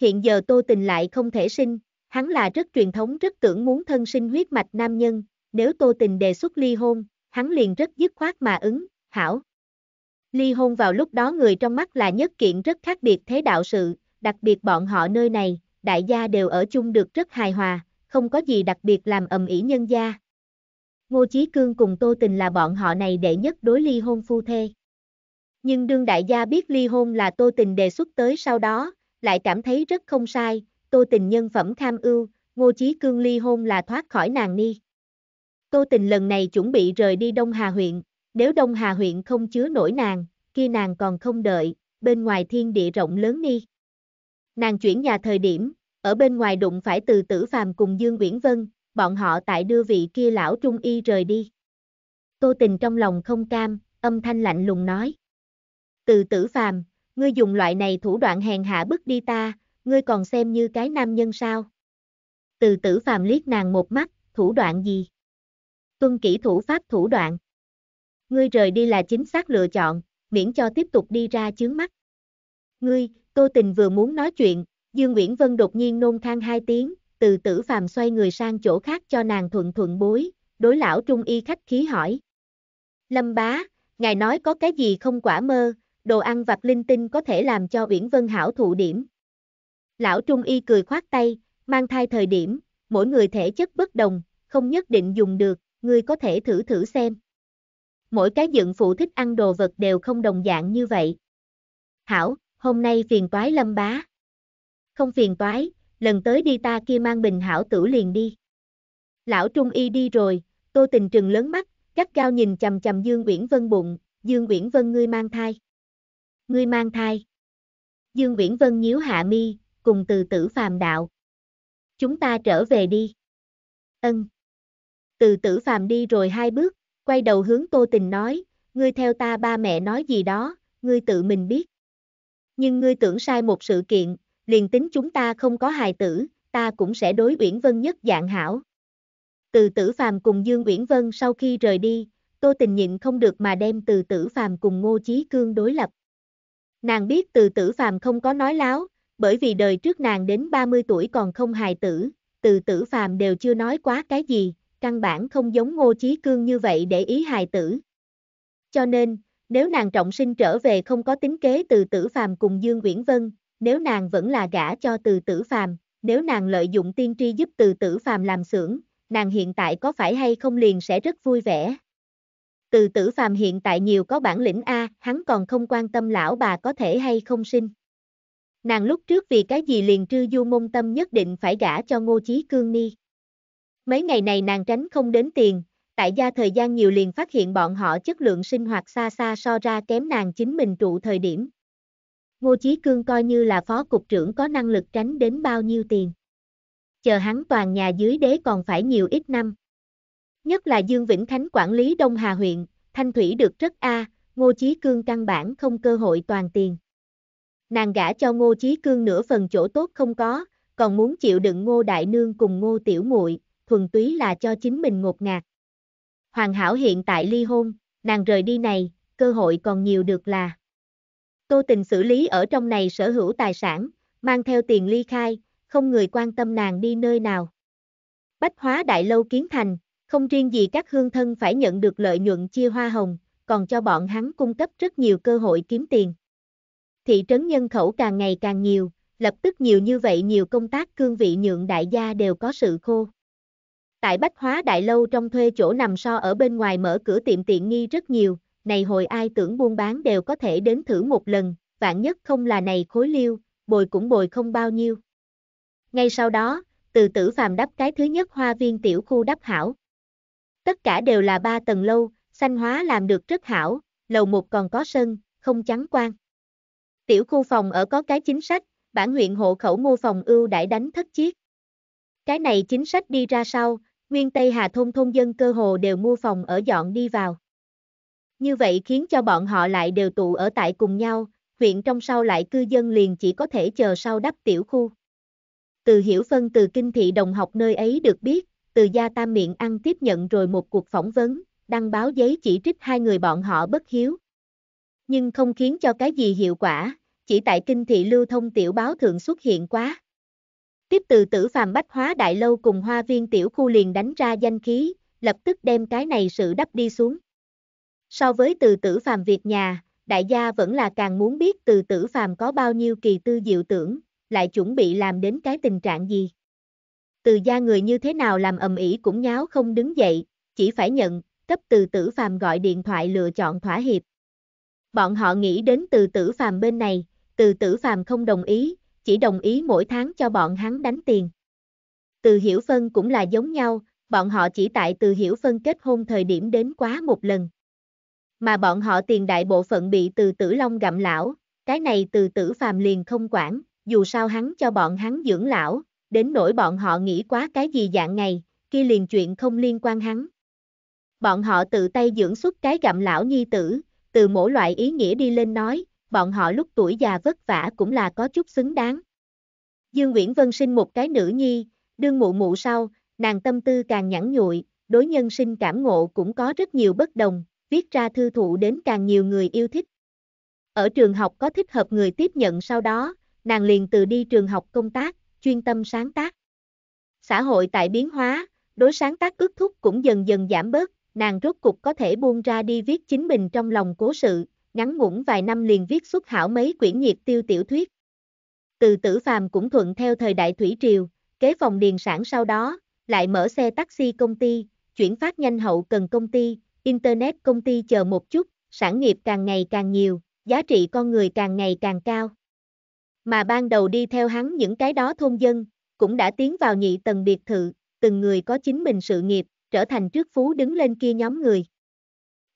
hiện giờ Tô Tình lại không thể sinh, hắn là rất truyền thống rất tưởng muốn thân sinh huyết mạch nam nhân, nếu Tô Tình đề xuất ly hôn, hắn liền rất dứt khoát mà ứng, hảo. Ly hôn vào lúc đó người trong mắt là nhất kiện rất khác biệt thế đạo sự, đặc biệt bọn họ nơi này, đại gia đều ở chung được rất hài hòa, không có gì đặc biệt làm ầm ĩ nhân gia. Ngô Chí Cương cùng Tô Tình là bọn họ này đệ nhất đối ly hôn phu thê. Nhưng đương đại gia biết ly hôn là Tô Tình đề xuất tới sau đó, lại cảm thấy rất không sai, tô tình nhân phẩm kham ưu, ngô chí cương ly hôn là thoát khỏi nàng ni. Tô tình lần này chuẩn bị rời đi Đông Hà huyện, nếu Đông Hà huyện không chứa nổi nàng, kia nàng còn không đợi, bên ngoài thiên địa rộng lớn ni. Nàng chuyển nhà thời điểm, ở bên ngoài đụng phải từ tử phàm cùng Dương viễn Vân, bọn họ tại đưa vị kia lão trung y rời đi. Tô tình trong lòng không cam, âm thanh lạnh lùng nói. Từ tử phàm, ngươi dùng loại này thủ đoạn hèn hạ bức đi ta, ngươi còn xem như cái nam nhân sao. Từ tử phàm liếc nàng một mắt, thủ đoạn gì? Tuân kỹ thủ pháp thủ đoạn. Ngươi rời đi là chính xác lựa chọn, miễn cho tiếp tục đi ra chướng mắt. Ngươi, Tô Tình vừa muốn nói chuyện, Dương Nguyễn Vân đột nhiên nôn thang hai tiếng, từ tử phàm xoay người sang chỗ khác cho nàng thuận thuận bối, đối lão trung y khách khí hỏi. Lâm bá, ngài nói có cái gì không quả mơ, đồ ăn vặt linh tinh có thể làm cho Uyển Vân hảo thụ điểm. Lão Trung Y cười khoát tay, mang thai thời điểm, mỗi người thể chất bất đồng, không nhất định dùng được, ngươi có thể thử thử xem. Mỗi cái dựng phụ thích ăn đồ vật đều không đồng dạng như vậy. Hảo, hôm nay phiền toái lâm bá. Không phiền toái, lần tới đi ta kia mang bình hảo tử liền đi. Lão Trung Y đi rồi, tô tình trừng lớn mắt, gắt cao nhìn chầm chầm Dương Uyển Vân bụng, Dương Uyển Vân ngươi mang thai ngươi mang thai. Dương Viễn Vân nhíu hạ mi, cùng từ tử phàm đạo. Chúng ta trở về đi. Ân. Từ tử phàm đi rồi hai bước, quay đầu hướng Tô Tình nói, ngươi theo ta ba mẹ nói gì đó, ngươi tự mình biết. Nhưng ngươi tưởng sai một sự kiện, liền tính chúng ta không có hài tử, ta cũng sẽ đối Uyển Vân nhất dạng hảo. Từ tử phàm cùng Dương Uyển Vân sau khi rời đi, Tô Tình nhịn không được mà đem từ tử phàm cùng Ngô Chí Cương đối lập. Nàng biết từ tử phàm không có nói láo, bởi vì đời trước nàng đến 30 tuổi còn không hài tử, từ tử phàm đều chưa nói quá cái gì, căn bản không giống ngô chí cương như vậy để ý hài tử. Cho nên, nếu nàng trọng sinh trở về không có tính kế từ tử phàm cùng Dương Nguyễn Vân, nếu nàng vẫn là gả cho từ tử phàm, nếu nàng lợi dụng tiên tri giúp từ tử phàm làm xưởng, nàng hiện tại có phải hay không liền sẽ rất vui vẻ từ tử phàm hiện tại nhiều có bản lĩnh A, hắn còn không quan tâm lão bà có thể hay không sinh. Nàng lúc trước vì cái gì liền trư du môn tâm nhất định phải gả cho ngô chí cương ni. Mấy ngày này nàng tránh không đến tiền, tại gia thời gian nhiều liền phát hiện bọn họ chất lượng sinh hoạt xa xa so ra kém nàng chính mình trụ thời điểm. Ngô Chí Cương coi như là phó cục trưởng có năng lực tránh đến bao nhiêu tiền. Chờ hắn toàn nhà dưới đế còn phải nhiều ít năm. Nhất là Dương Vĩnh Khánh quản lý Đông Hà huyện, Thanh Thủy được rất a, Ngô Chí Cương căn bản không cơ hội toàn tiền. Nàng gả cho Ngô Chí Cương nửa phần chỗ tốt không có, còn muốn chịu đựng Ngô Đại Nương cùng Ngô Tiểu Muội, thuần túy là cho chính mình ngột ngạt. Hoàng Hảo hiện tại ly hôn, nàng rời đi này, cơ hội còn nhiều được là. Tô tình xử lý ở trong này sở hữu tài sản, mang theo tiền ly khai, không người quan tâm nàng đi nơi nào. Bách hóa đại lâu kiến thành, không riêng gì các hương thân phải nhận được lợi nhuận chia hoa hồng, còn cho bọn hắn cung cấp rất nhiều cơ hội kiếm tiền. Thị trấn nhân khẩu càng ngày càng nhiều, lập tức nhiều như vậy nhiều công tác cương vị nhượng đại gia đều có sự khô. Tại Bách Hóa Đại Lâu trong thuê chỗ nằm so ở bên ngoài mở cửa tiệm tiện nghi rất nhiều, này hồi ai tưởng buôn bán đều có thể đến thử một lần, vạn nhất không là này khối liêu, bồi cũng bồi không bao nhiêu. Ngay sau đó, từ tử phàm đắp cái thứ nhất hoa viên tiểu khu đắp hảo. Tất cả đều là ba tầng lâu, xanh hóa làm được rất hảo, lầu một còn có sân, không trắng quan. Tiểu khu phòng ở có cái chính sách, bản huyện hộ khẩu mua phòng ưu đãi đánh thất chiếc. Cái này chính sách đi ra sau, nguyên Tây Hà thôn thôn dân cơ hồ đều mua phòng ở dọn đi vào. Như vậy khiến cho bọn họ lại đều tụ ở tại cùng nhau, huyện trong sau lại cư dân liền chỉ có thể chờ sau đắp tiểu khu. Từ hiểu phân từ kinh thị đồng học nơi ấy được biết, từ gia tam miệng ăn tiếp nhận rồi một cuộc phỏng vấn, đăng báo giấy chỉ trích hai người bọn họ bất hiếu. Nhưng không khiến cho cái gì hiệu quả, chỉ tại kinh thị lưu thông tiểu báo thường xuất hiện quá. Tiếp từ tử phàm bách hóa đại lâu cùng hoa viên tiểu khu liền đánh ra danh khí, lập tức đem cái này sự đắp đi xuống. So với từ tử phàm việc nhà, đại gia vẫn là càng muốn biết từ tử phàm có bao nhiêu kỳ tư diệu tưởng, lại chuẩn bị làm đến cái tình trạng gì từ gia người như thế nào làm ầm ĩ cũng nháo không đứng dậy, chỉ phải nhận, cấp từ tử phàm gọi điện thoại lựa chọn thỏa hiệp. Bọn họ nghĩ đến từ tử phàm bên này, từ tử phàm không đồng ý, chỉ đồng ý mỗi tháng cho bọn hắn đánh tiền. Từ hiểu phân cũng là giống nhau, bọn họ chỉ tại từ hiểu phân kết hôn thời điểm đến quá một lần. Mà bọn họ tiền đại bộ phận bị từ tử long gặm lão, cái này từ tử phàm liền không quản, dù sao hắn cho bọn hắn dưỡng lão, đến nỗi bọn họ nghĩ quá cái gì dạng ngày, kia liền chuyện không liên quan hắn. Bọn họ tự tay dưỡng xuất cái gặm lão nhi tử, từ mỗi loại ý nghĩa đi lên nói, bọn họ lúc tuổi già vất vả cũng là có chút xứng đáng. Dương Nguyễn Vân sinh một cái nữ nhi, đương mụ mụ sau, nàng tâm tư càng nhẵn nhụi, đối nhân sinh cảm ngộ cũng có rất nhiều bất đồng, viết ra thư thụ đến càng nhiều người yêu thích. Ở trường học có thích hợp người tiếp nhận sau đó, nàng liền từ đi trường học công tác, chuyên tâm sáng tác. Xã hội tại biến hóa, đối sáng tác ước thúc cũng dần dần giảm bớt, nàng rốt cục có thể buông ra đi viết chính mình trong lòng cố sự, ngắn ngủn vài năm liền viết xuất hảo mấy quyển nhiệt tiêu tiểu thuyết. Từ tử phàm cũng thuận theo thời đại thủy triều, kế phòng điền sản sau đó, lại mở xe taxi công ty, chuyển phát nhanh hậu cần công ty, internet công ty chờ một chút, sản nghiệp càng ngày càng nhiều, giá trị con người càng ngày càng cao mà ban đầu đi theo hắn những cái đó thôn dân, cũng đã tiến vào nhị tầng biệt thự, từng người có chính mình sự nghiệp, trở thành trước phú đứng lên kia nhóm người.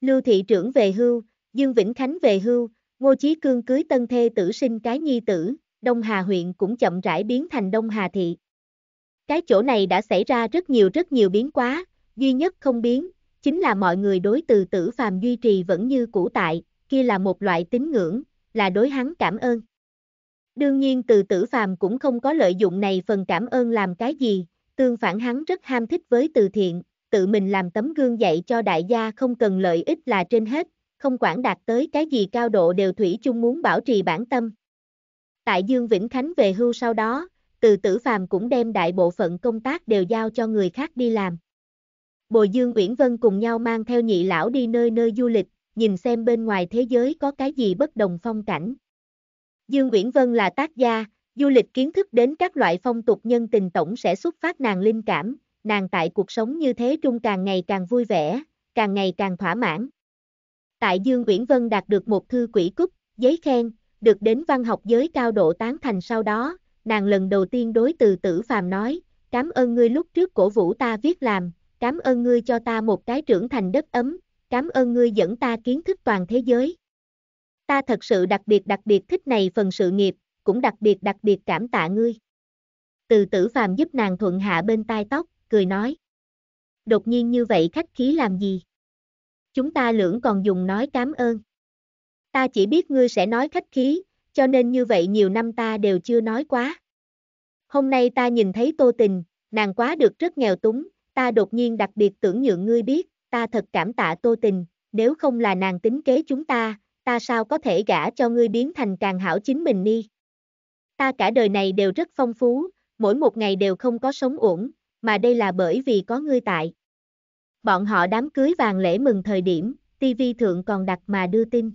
Lưu thị trưởng về hưu, Dương Vĩnh Khánh về hưu, Ngô Chí Cương cưới tân thê tử sinh cái nhi tử, Đông Hà huyện cũng chậm rãi biến thành Đông Hà thị. Cái chỗ này đã xảy ra rất nhiều rất nhiều biến quá, duy nhất không biến, chính là mọi người đối từ tử phàm duy trì vẫn như cũ tại, kia là một loại tín ngưỡng, là đối hắn cảm ơn. Đương nhiên từ tử phàm cũng không có lợi dụng này phần cảm ơn làm cái gì, tương phản hắn rất ham thích với từ thiện, tự mình làm tấm gương dạy cho đại gia không cần lợi ích là trên hết, không quản đạt tới cái gì cao độ đều thủy chung muốn bảo trì bản tâm. Tại Dương Vĩnh Khánh về hưu sau đó, từ tử phàm cũng đem đại bộ phận công tác đều giao cho người khác đi làm. Bồi Dương Uyển Vân cùng nhau mang theo nhị lão đi nơi nơi du lịch, nhìn xem bên ngoài thế giới có cái gì bất đồng phong cảnh, Dương Uyển Vân là tác gia, du lịch kiến thức đến các loại phong tục nhân tình tổng sẽ xuất phát nàng linh cảm, nàng tại cuộc sống như thế trung càng ngày càng vui vẻ, càng ngày càng thỏa mãn. Tại Dương Uyển Vân đạt được một thư quỷ cúc, giấy khen, được đến văn học giới cao độ tán thành sau đó, nàng lần đầu tiên đối từ tử phàm nói, cảm ơn ngươi lúc trước cổ vũ ta viết làm, cảm ơn ngươi cho ta một cái trưởng thành đất ấm, cảm ơn ngươi dẫn ta kiến thức toàn thế giới ta thật sự đặc biệt đặc biệt thích này phần sự nghiệp, cũng đặc biệt đặc biệt cảm tạ ngươi. Từ tử phàm giúp nàng thuận hạ bên tai tóc, cười nói. Đột nhiên như vậy khách khí làm gì? Chúng ta lưỡng còn dùng nói cảm ơn. Ta chỉ biết ngươi sẽ nói khách khí, cho nên như vậy nhiều năm ta đều chưa nói quá. Hôm nay ta nhìn thấy tô tình, nàng quá được rất nghèo túng, ta đột nhiên đặc biệt tưởng nhượng ngươi biết, ta thật cảm tạ tô tình, nếu không là nàng tính kế chúng ta, ta sao có thể gả cho ngươi biến thành càng hảo chính mình ni? Ta cả đời này đều rất phong phú, mỗi một ngày đều không có sống uổng, mà đây là bởi vì có ngươi tại. Bọn họ đám cưới vàng lễ mừng thời điểm, TV thượng còn đặt mà đưa tin.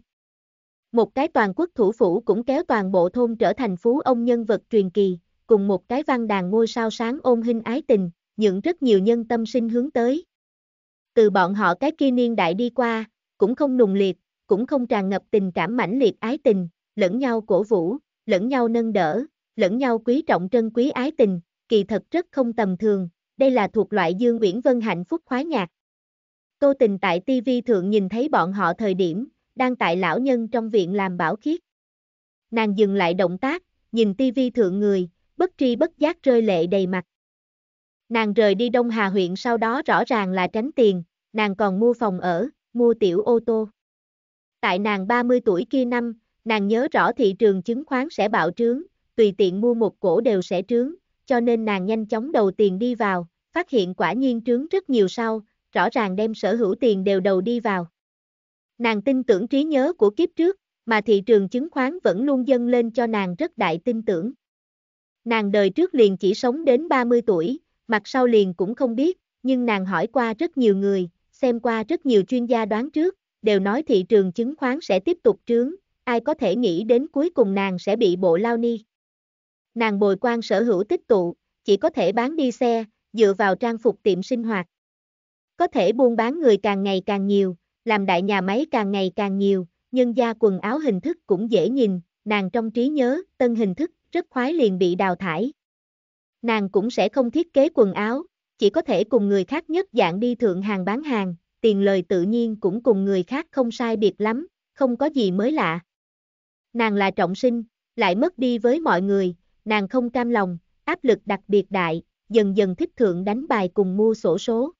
Một cái toàn quốc thủ phủ cũng kéo toàn bộ thôn trở thành phú ông nhân vật truyền kỳ, cùng một cái văn đàn ngôi sao sáng ôn hình ái tình, những rất nhiều nhân tâm sinh hướng tới. Từ bọn họ cái kia niên đại đi qua, cũng không nùng liệt, cũng không tràn ngập tình cảm mãnh liệt ái tình, lẫn nhau cổ vũ, lẫn nhau nâng đỡ, lẫn nhau quý trọng trân quý ái tình, kỳ thật rất không tầm thường, đây là thuộc loại Dương Uyển Vân hạnh phúc khoái nhạc. Tô Tình tại TV thượng nhìn thấy bọn họ thời điểm, đang tại lão nhân trong viện làm bảo khiết. Nàng dừng lại động tác, nhìn TV thượng người, bất tri bất giác rơi lệ đầy mặt. Nàng rời đi Đông Hà huyện sau đó rõ ràng là tránh tiền, nàng còn mua phòng ở, mua tiểu ô tô. Tại nàng 30 tuổi kia năm, nàng nhớ rõ thị trường chứng khoán sẽ bạo trướng, tùy tiện mua một cổ đều sẽ trướng, cho nên nàng nhanh chóng đầu tiền đi vào, phát hiện quả nhiên trướng rất nhiều sau, rõ ràng đem sở hữu tiền đều đầu đi vào. Nàng tin tưởng trí nhớ của kiếp trước, mà thị trường chứng khoán vẫn luôn dâng lên cho nàng rất đại tin tưởng. Nàng đời trước liền chỉ sống đến 30 tuổi, mặt sau liền cũng không biết, nhưng nàng hỏi qua rất nhiều người, xem qua rất nhiều chuyên gia đoán trước, đều nói thị trường chứng khoán sẽ tiếp tục trướng, ai có thể nghĩ đến cuối cùng nàng sẽ bị bộ lao ni. Nàng bồi quan sở hữu tích tụ, chỉ có thể bán đi xe, dựa vào trang phục tiệm sinh hoạt. Có thể buôn bán người càng ngày càng nhiều, làm đại nhà máy càng ngày càng nhiều, nhưng da quần áo hình thức cũng dễ nhìn, nàng trong trí nhớ, tân hình thức, rất khoái liền bị đào thải. Nàng cũng sẽ không thiết kế quần áo, chỉ có thể cùng người khác nhất dạng đi thượng hàng bán hàng, tiền lời tự nhiên cũng cùng người khác không sai biệt lắm, không có gì mới lạ. Nàng là trọng sinh, lại mất đi với mọi người, nàng không cam lòng, áp lực đặc biệt đại, dần dần thích thượng đánh bài cùng mua sổ số.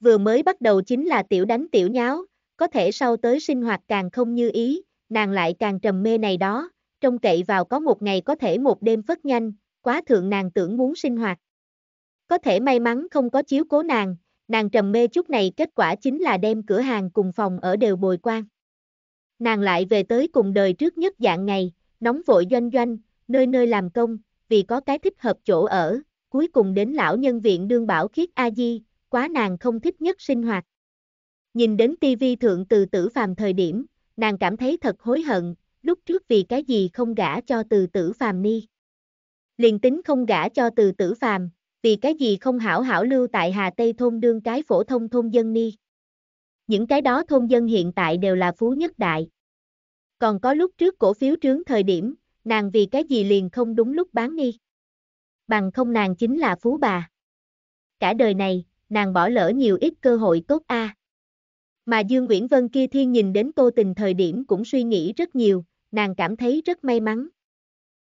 Vừa mới bắt đầu chính là tiểu đánh tiểu nháo, có thể sau tới sinh hoạt càng không như ý, nàng lại càng trầm mê này đó, trông cậy vào có một ngày có thể một đêm phất nhanh, quá thượng nàng tưởng muốn sinh hoạt. Có thể may mắn không có chiếu cố nàng, Nàng trầm mê chút này kết quả chính là đem cửa hàng cùng phòng ở đều bồi quan. Nàng lại về tới cùng đời trước nhất dạng ngày, nóng vội doanh doanh, nơi nơi làm công, vì có cái thích hợp chỗ ở, cuối cùng đến lão nhân viện đương bảo khiết A-di, quá nàng không thích nhất sinh hoạt. Nhìn đến tivi thượng từ tử phàm thời điểm, nàng cảm thấy thật hối hận, lúc trước vì cái gì không gả cho từ tử phàm ni. Liền tính không gả cho từ tử phàm, vì cái gì không hảo hảo lưu tại Hà Tây thôn đương cái phổ thông thôn dân ni. Những cái đó thôn dân hiện tại đều là phú nhất đại. Còn có lúc trước cổ phiếu trướng thời điểm, nàng vì cái gì liền không đúng lúc bán ni. Bằng không nàng chính là phú bà. Cả đời này, nàng bỏ lỡ nhiều ít cơ hội tốt a. À. Mà Dương Nguyễn Vân kia thiên nhìn đến tô tình thời điểm cũng suy nghĩ rất nhiều, nàng cảm thấy rất may mắn.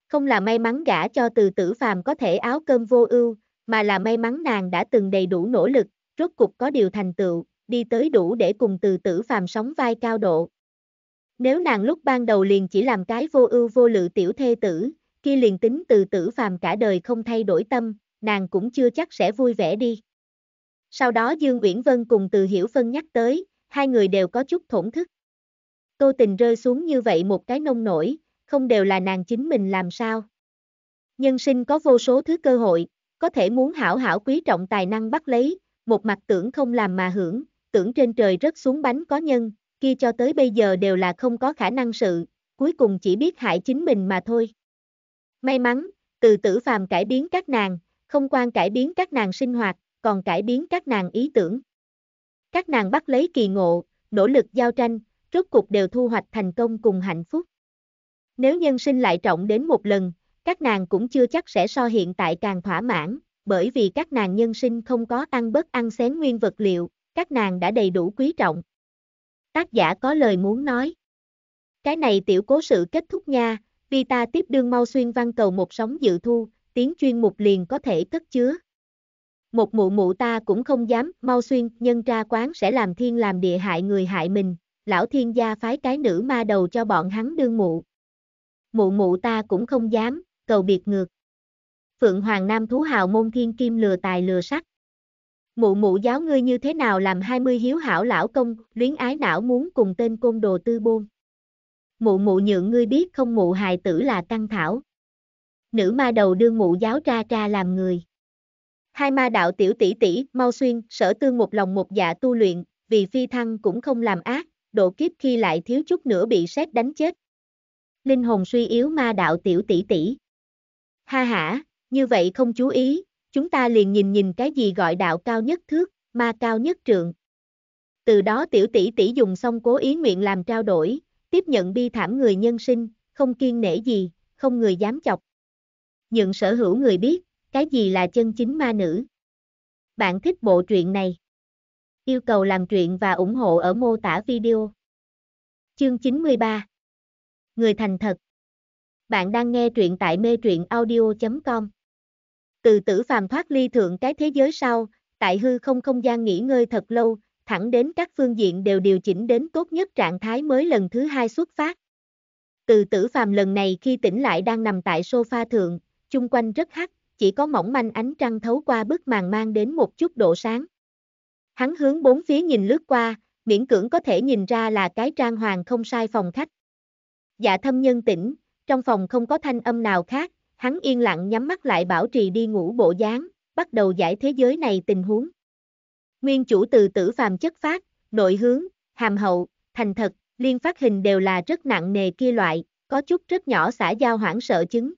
Không là may mắn gả cho từ tử phàm có thể áo cơm vô ưu, mà là may mắn nàng đã từng đầy đủ nỗ lực, rốt cục có điều thành tựu, đi tới đủ để cùng từ tử phàm sóng vai cao độ. Nếu nàng lúc ban đầu liền chỉ làm cái vô ưu vô lự tiểu thê tử, khi liền tính từ tử phàm cả đời không thay đổi tâm, nàng cũng chưa chắc sẽ vui vẻ đi. Sau đó Dương Uyển Vân cùng Từ Hiểu Phân nhắc tới, hai người đều có chút thổn thức. Tô tình rơi xuống như vậy một cái nông nổi, không đều là nàng chính mình làm sao. Nhân sinh có vô số thứ cơ hội, có thể muốn hảo hảo quý trọng tài năng bắt lấy, một mặt tưởng không làm mà hưởng, tưởng trên trời rất xuống bánh có nhân, kia cho tới bây giờ đều là không có khả năng sự, cuối cùng chỉ biết hại chính mình mà thôi. May mắn, từ tử phàm cải biến các nàng, không quan cải biến các nàng sinh hoạt, còn cải biến các nàng ý tưởng. Các nàng bắt lấy kỳ ngộ, nỗ lực giao tranh, rốt cục đều thu hoạch thành công cùng hạnh phúc. Nếu nhân sinh lại trọng đến một lần, các nàng cũng chưa chắc sẽ so hiện tại càng thỏa mãn, bởi vì các nàng nhân sinh không có tăng bớt ăn xén nguyên vật liệu, các nàng đã đầy đủ quý trọng. Tác giả có lời muốn nói. Cái này tiểu cố sự kết thúc nha, vì ta tiếp đương mau xuyên văn cầu một sóng dự thu, tiếng chuyên mục liền có thể cất chứa. Một mụ mụ ta cũng không dám, mau xuyên, nhân tra quán sẽ làm thiên làm địa hại người hại mình, lão thiên gia phái cái nữ ma đầu cho bọn hắn đương mụ. Mụ mụ ta cũng không dám, cầu biệt ngược. Phượng Hoàng Nam Thú Hào môn thiên kim lừa tài lừa sắc. Mụ mụ giáo ngươi như thế nào làm 20 hiếu hảo lão công, luyến ái não muốn cùng tên côn đồ tư bôn. Mụ mụ nhượng ngươi biết không mụ hài tử là căng thảo. Nữ ma đầu đương mụ giáo tra tra làm người. Hai ma đạo tiểu tỷ tỷ, mau xuyên, sở tương một lòng một dạ tu luyện, vì phi thăng cũng không làm ác, độ kiếp khi lại thiếu chút nữa bị xét đánh chết. Linh hồn suy yếu ma đạo tiểu tỷ tỷ. Ha hả, như vậy không chú ý, chúng ta liền nhìn nhìn cái gì gọi đạo cao nhất thước, ma cao nhất trượng. Từ đó tiểu tỷ tỷ dùng xong cố ý nguyện làm trao đổi, tiếp nhận bi thảm người nhân sinh, không kiên nể gì, không người dám chọc. Nhận sở hữu người biết, cái gì là chân chính ma nữ. Bạn thích bộ truyện này? Yêu cầu làm truyện và ủng hộ ở mô tả video. Chương 93 Người thành thật bạn đang nghe truyện tại mê truyện audio.com. Từ tử phàm thoát ly thượng cái thế giới sau, tại hư không không gian nghỉ ngơi thật lâu, thẳng đến các phương diện đều điều chỉnh đến tốt nhất trạng thái mới lần thứ hai xuất phát. Từ tử phàm lần này khi tỉnh lại đang nằm tại sofa thượng, chung quanh rất hắt, chỉ có mỏng manh ánh trăng thấu qua bức màn mang đến một chút độ sáng. Hắn hướng bốn phía nhìn lướt qua, miễn cưỡng có thể nhìn ra là cái trang hoàng không sai phòng khách. Dạ thâm nhân tỉnh, trong phòng không có thanh âm nào khác, hắn yên lặng nhắm mắt lại bảo trì đi ngủ bộ dáng, bắt đầu giải thế giới này tình huống. Nguyên chủ từ tử phàm chất phát, nội hướng, hàm hậu, thành thật, liên phát hình đều là rất nặng nề kia loại, có chút rất nhỏ xã giao hoảng sợ chứng.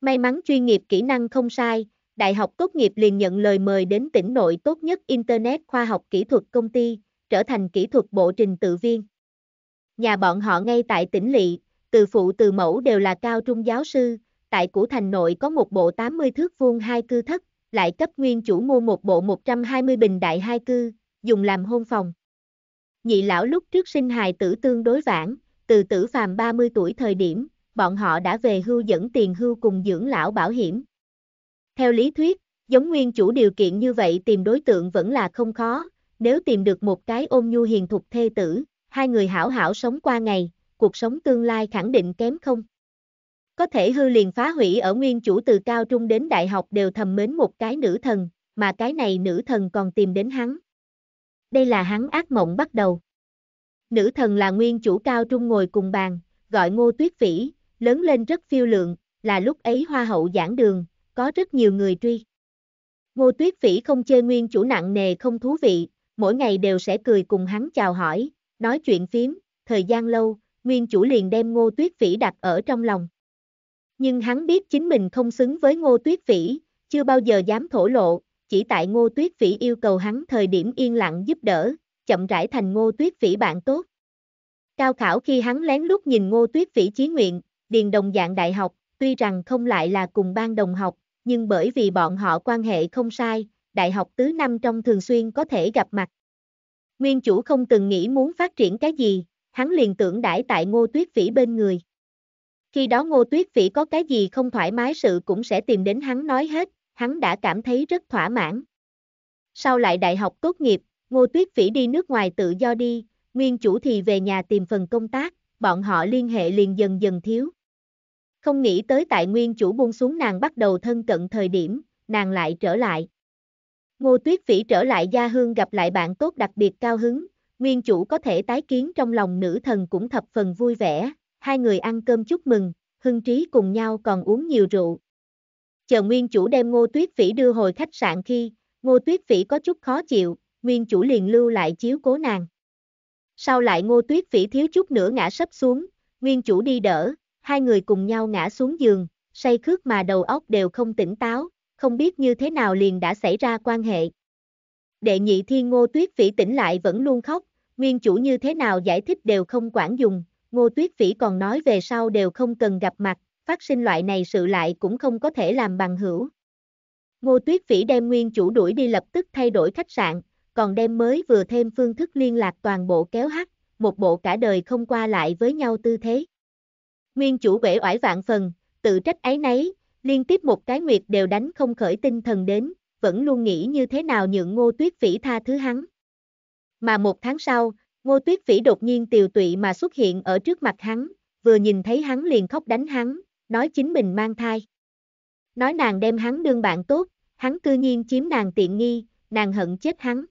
May mắn chuyên nghiệp kỹ năng không sai, đại học tốt nghiệp liền nhận lời mời đến tỉnh nội tốt nhất Internet khoa học kỹ thuật công ty, trở thành kỹ thuật bộ trình tự viên. Nhà bọn họ ngay tại tỉnh Lị, từ phụ từ mẫu đều là cao trung giáo sư, tại Củ Thành nội có một bộ 80 thước vuông hai cư thất, lại cấp nguyên chủ mua một bộ 120 bình đại hai cư, dùng làm hôn phòng. Nhị lão lúc trước sinh hài tử tương đối vãng, từ tử phàm 30 tuổi thời điểm, bọn họ đã về hưu dẫn tiền hưu cùng dưỡng lão bảo hiểm. Theo lý thuyết, giống nguyên chủ điều kiện như vậy tìm đối tượng vẫn là không khó, nếu tìm được một cái ôm nhu hiền thục thê tử, hai người hảo hảo sống qua ngày, cuộc sống tương lai khẳng định kém không. Có thể hư liền phá hủy ở nguyên chủ từ cao trung đến đại học đều thầm mến một cái nữ thần, mà cái này nữ thần còn tìm đến hắn. Đây là hắn ác mộng bắt đầu. Nữ thần là nguyên chủ cao trung ngồi cùng bàn, gọi ngô tuyết vĩ, lớn lên rất phiêu lượng, là lúc ấy hoa hậu giảng đường, có rất nhiều người truy. Ngô tuyết vĩ không chơi nguyên chủ nặng nề không thú vị, mỗi ngày đều sẽ cười cùng hắn chào hỏi, nói chuyện phím, thời gian lâu, nguyên chủ liền đem ngô tuyết Phỉ đặt ở trong lòng. Nhưng hắn biết chính mình không xứng với ngô tuyết Phỉ, chưa bao giờ dám thổ lộ, chỉ tại ngô tuyết Phỉ yêu cầu hắn thời điểm yên lặng giúp đỡ, chậm rãi thành ngô tuyết Phỉ bạn tốt. Cao khảo khi hắn lén lút nhìn ngô tuyết Phỉ chí nguyện, điền đồng dạng đại học, tuy rằng không lại là cùng ban đồng học, nhưng bởi vì bọn họ quan hệ không sai, đại học tứ năm trong thường xuyên có thể gặp mặt. Nguyên chủ không từng nghĩ muốn phát triển cái gì, hắn liền tưởng đãi tại ngô tuyết vĩ bên người. Khi đó ngô tuyết vĩ có cái gì không thoải mái sự cũng sẽ tìm đến hắn nói hết, hắn đã cảm thấy rất thỏa mãn. Sau lại đại học tốt nghiệp, ngô tuyết vĩ đi nước ngoài tự do đi, nguyên chủ thì về nhà tìm phần công tác, bọn họ liên hệ liền dần dần thiếu. Không nghĩ tới tại nguyên chủ buông xuống nàng bắt đầu thân cận thời điểm, nàng lại trở lại. Ngô Tuyết Vĩ trở lại gia hương gặp lại bạn tốt đặc biệt cao hứng, nguyên chủ có thể tái kiến trong lòng nữ thần cũng thập phần vui vẻ, hai người ăn cơm chúc mừng, hưng trí cùng nhau còn uống nhiều rượu. Chờ nguyên chủ đem ngô tuyết phỉ đưa hồi khách sạn khi, ngô tuyết phỉ có chút khó chịu, nguyên chủ liền lưu lại chiếu cố nàng. Sau lại ngô tuyết phỉ thiếu chút nữa ngã sấp xuống, nguyên chủ đi đỡ, hai người cùng nhau ngã xuống giường, say khước mà đầu óc đều không tỉnh táo, không biết như thế nào liền đã xảy ra quan hệ. Đệ nhị thiên ngô tuyết phỉ tỉnh lại vẫn luôn khóc, nguyên chủ như thế nào giải thích đều không quản dùng, ngô tuyết phỉ còn nói về sau đều không cần gặp mặt, phát sinh loại này sự lại cũng không có thể làm bằng hữu. Ngô tuyết phỉ đem nguyên chủ đuổi đi lập tức thay đổi khách sạn, còn đem mới vừa thêm phương thức liên lạc toàn bộ kéo hắt, một bộ cả đời không qua lại với nhau tư thế. Nguyên chủ quể oải vạn phần, tự trách ấy nấy, liên tiếp một cái nguyệt đều đánh không khởi tinh thần đến, vẫn luôn nghĩ như thế nào nhượng ngô tuyết phỉ tha thứ hắn. Mà một tháng sau, Ngô Tuyết Phỉ đột nhiên tiều tụy mà xuất hiện ở trước mặt hắn, vừa nhìn thấy hắn liền khóc đánh hắn, nói chính mình mang thai. Nói nàng đem hắn đương bạn tốt, hắn cư nhiên chiếm nàng tiện nghi, nàng hận chết hắn.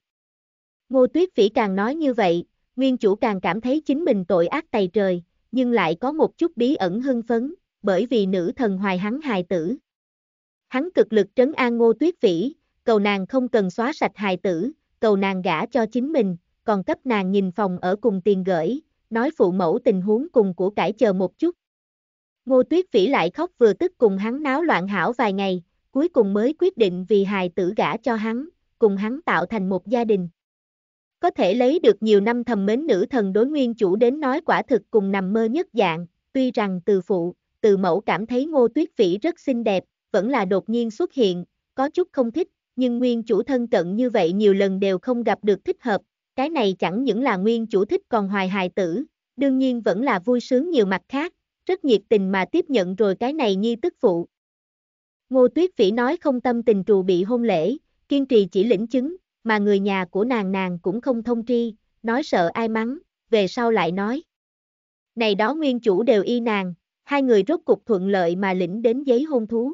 Ngô Tuyết Phỉ càng nói như vậy, nguyên chủ càng cảm thấy chính mình tội ác tày trời, nhưng lại có một chút bí ẩn hưng phấn, bởi vì nữ thần hoài hắn hài tử. Hắn cực lực trấn an Ngô Tuyết Phỉ, cầu nàng không cần xóa sạch hài tử, cầu nàng gả cho chính mình, còn cấp nàng nhìn phòng ở cùng tiền gửi, nói phụ mẫu tình huống cùng của cải chờ một chút. Ngô Tuyết Vĩ lại khóc vừa tức cùng hắn náo loạn hảo vài ngày, cuối cùng mới quyết định vì hài tử gả cho hắn, cùng hắn tạo thành một gia đình. Có thể lấy được nhiều năm thầm mến nữ thần đối nguyên chủ đến nói quả thực cùng nằm mơ nhất dạng, tuy rằng từ phụ, từ mẫu cảm thấy ngô tuyết vĩ rất xinh đẹp, vẫn là đột nhiên xuất hiện, có chút không thích, nhưng nguyên chủ thân cận như vậy nhiều lần đều không gặp được thích hợp, cái này chẳng những là nguyên chủ thích còn hoài hài tử, đương nhiên vẫn là vui sướng nhiều mặt khác, rất nhiệt tình mà tiếp nhận rồi cái này nhi tức phụ. Ngô Tuyết Vĩ nói không tâm tình trù bị hôn lễ, kiên trì chỉ lĩnh chứng, mà người nhà của nàng nàng cũng không thông tri, nói sợ ai mắng, về sau lại nói. Này đó nguyên chủ đều y nàng, hai người rốt cục thuận lợi mà lĩnh đến giấy hôn thú.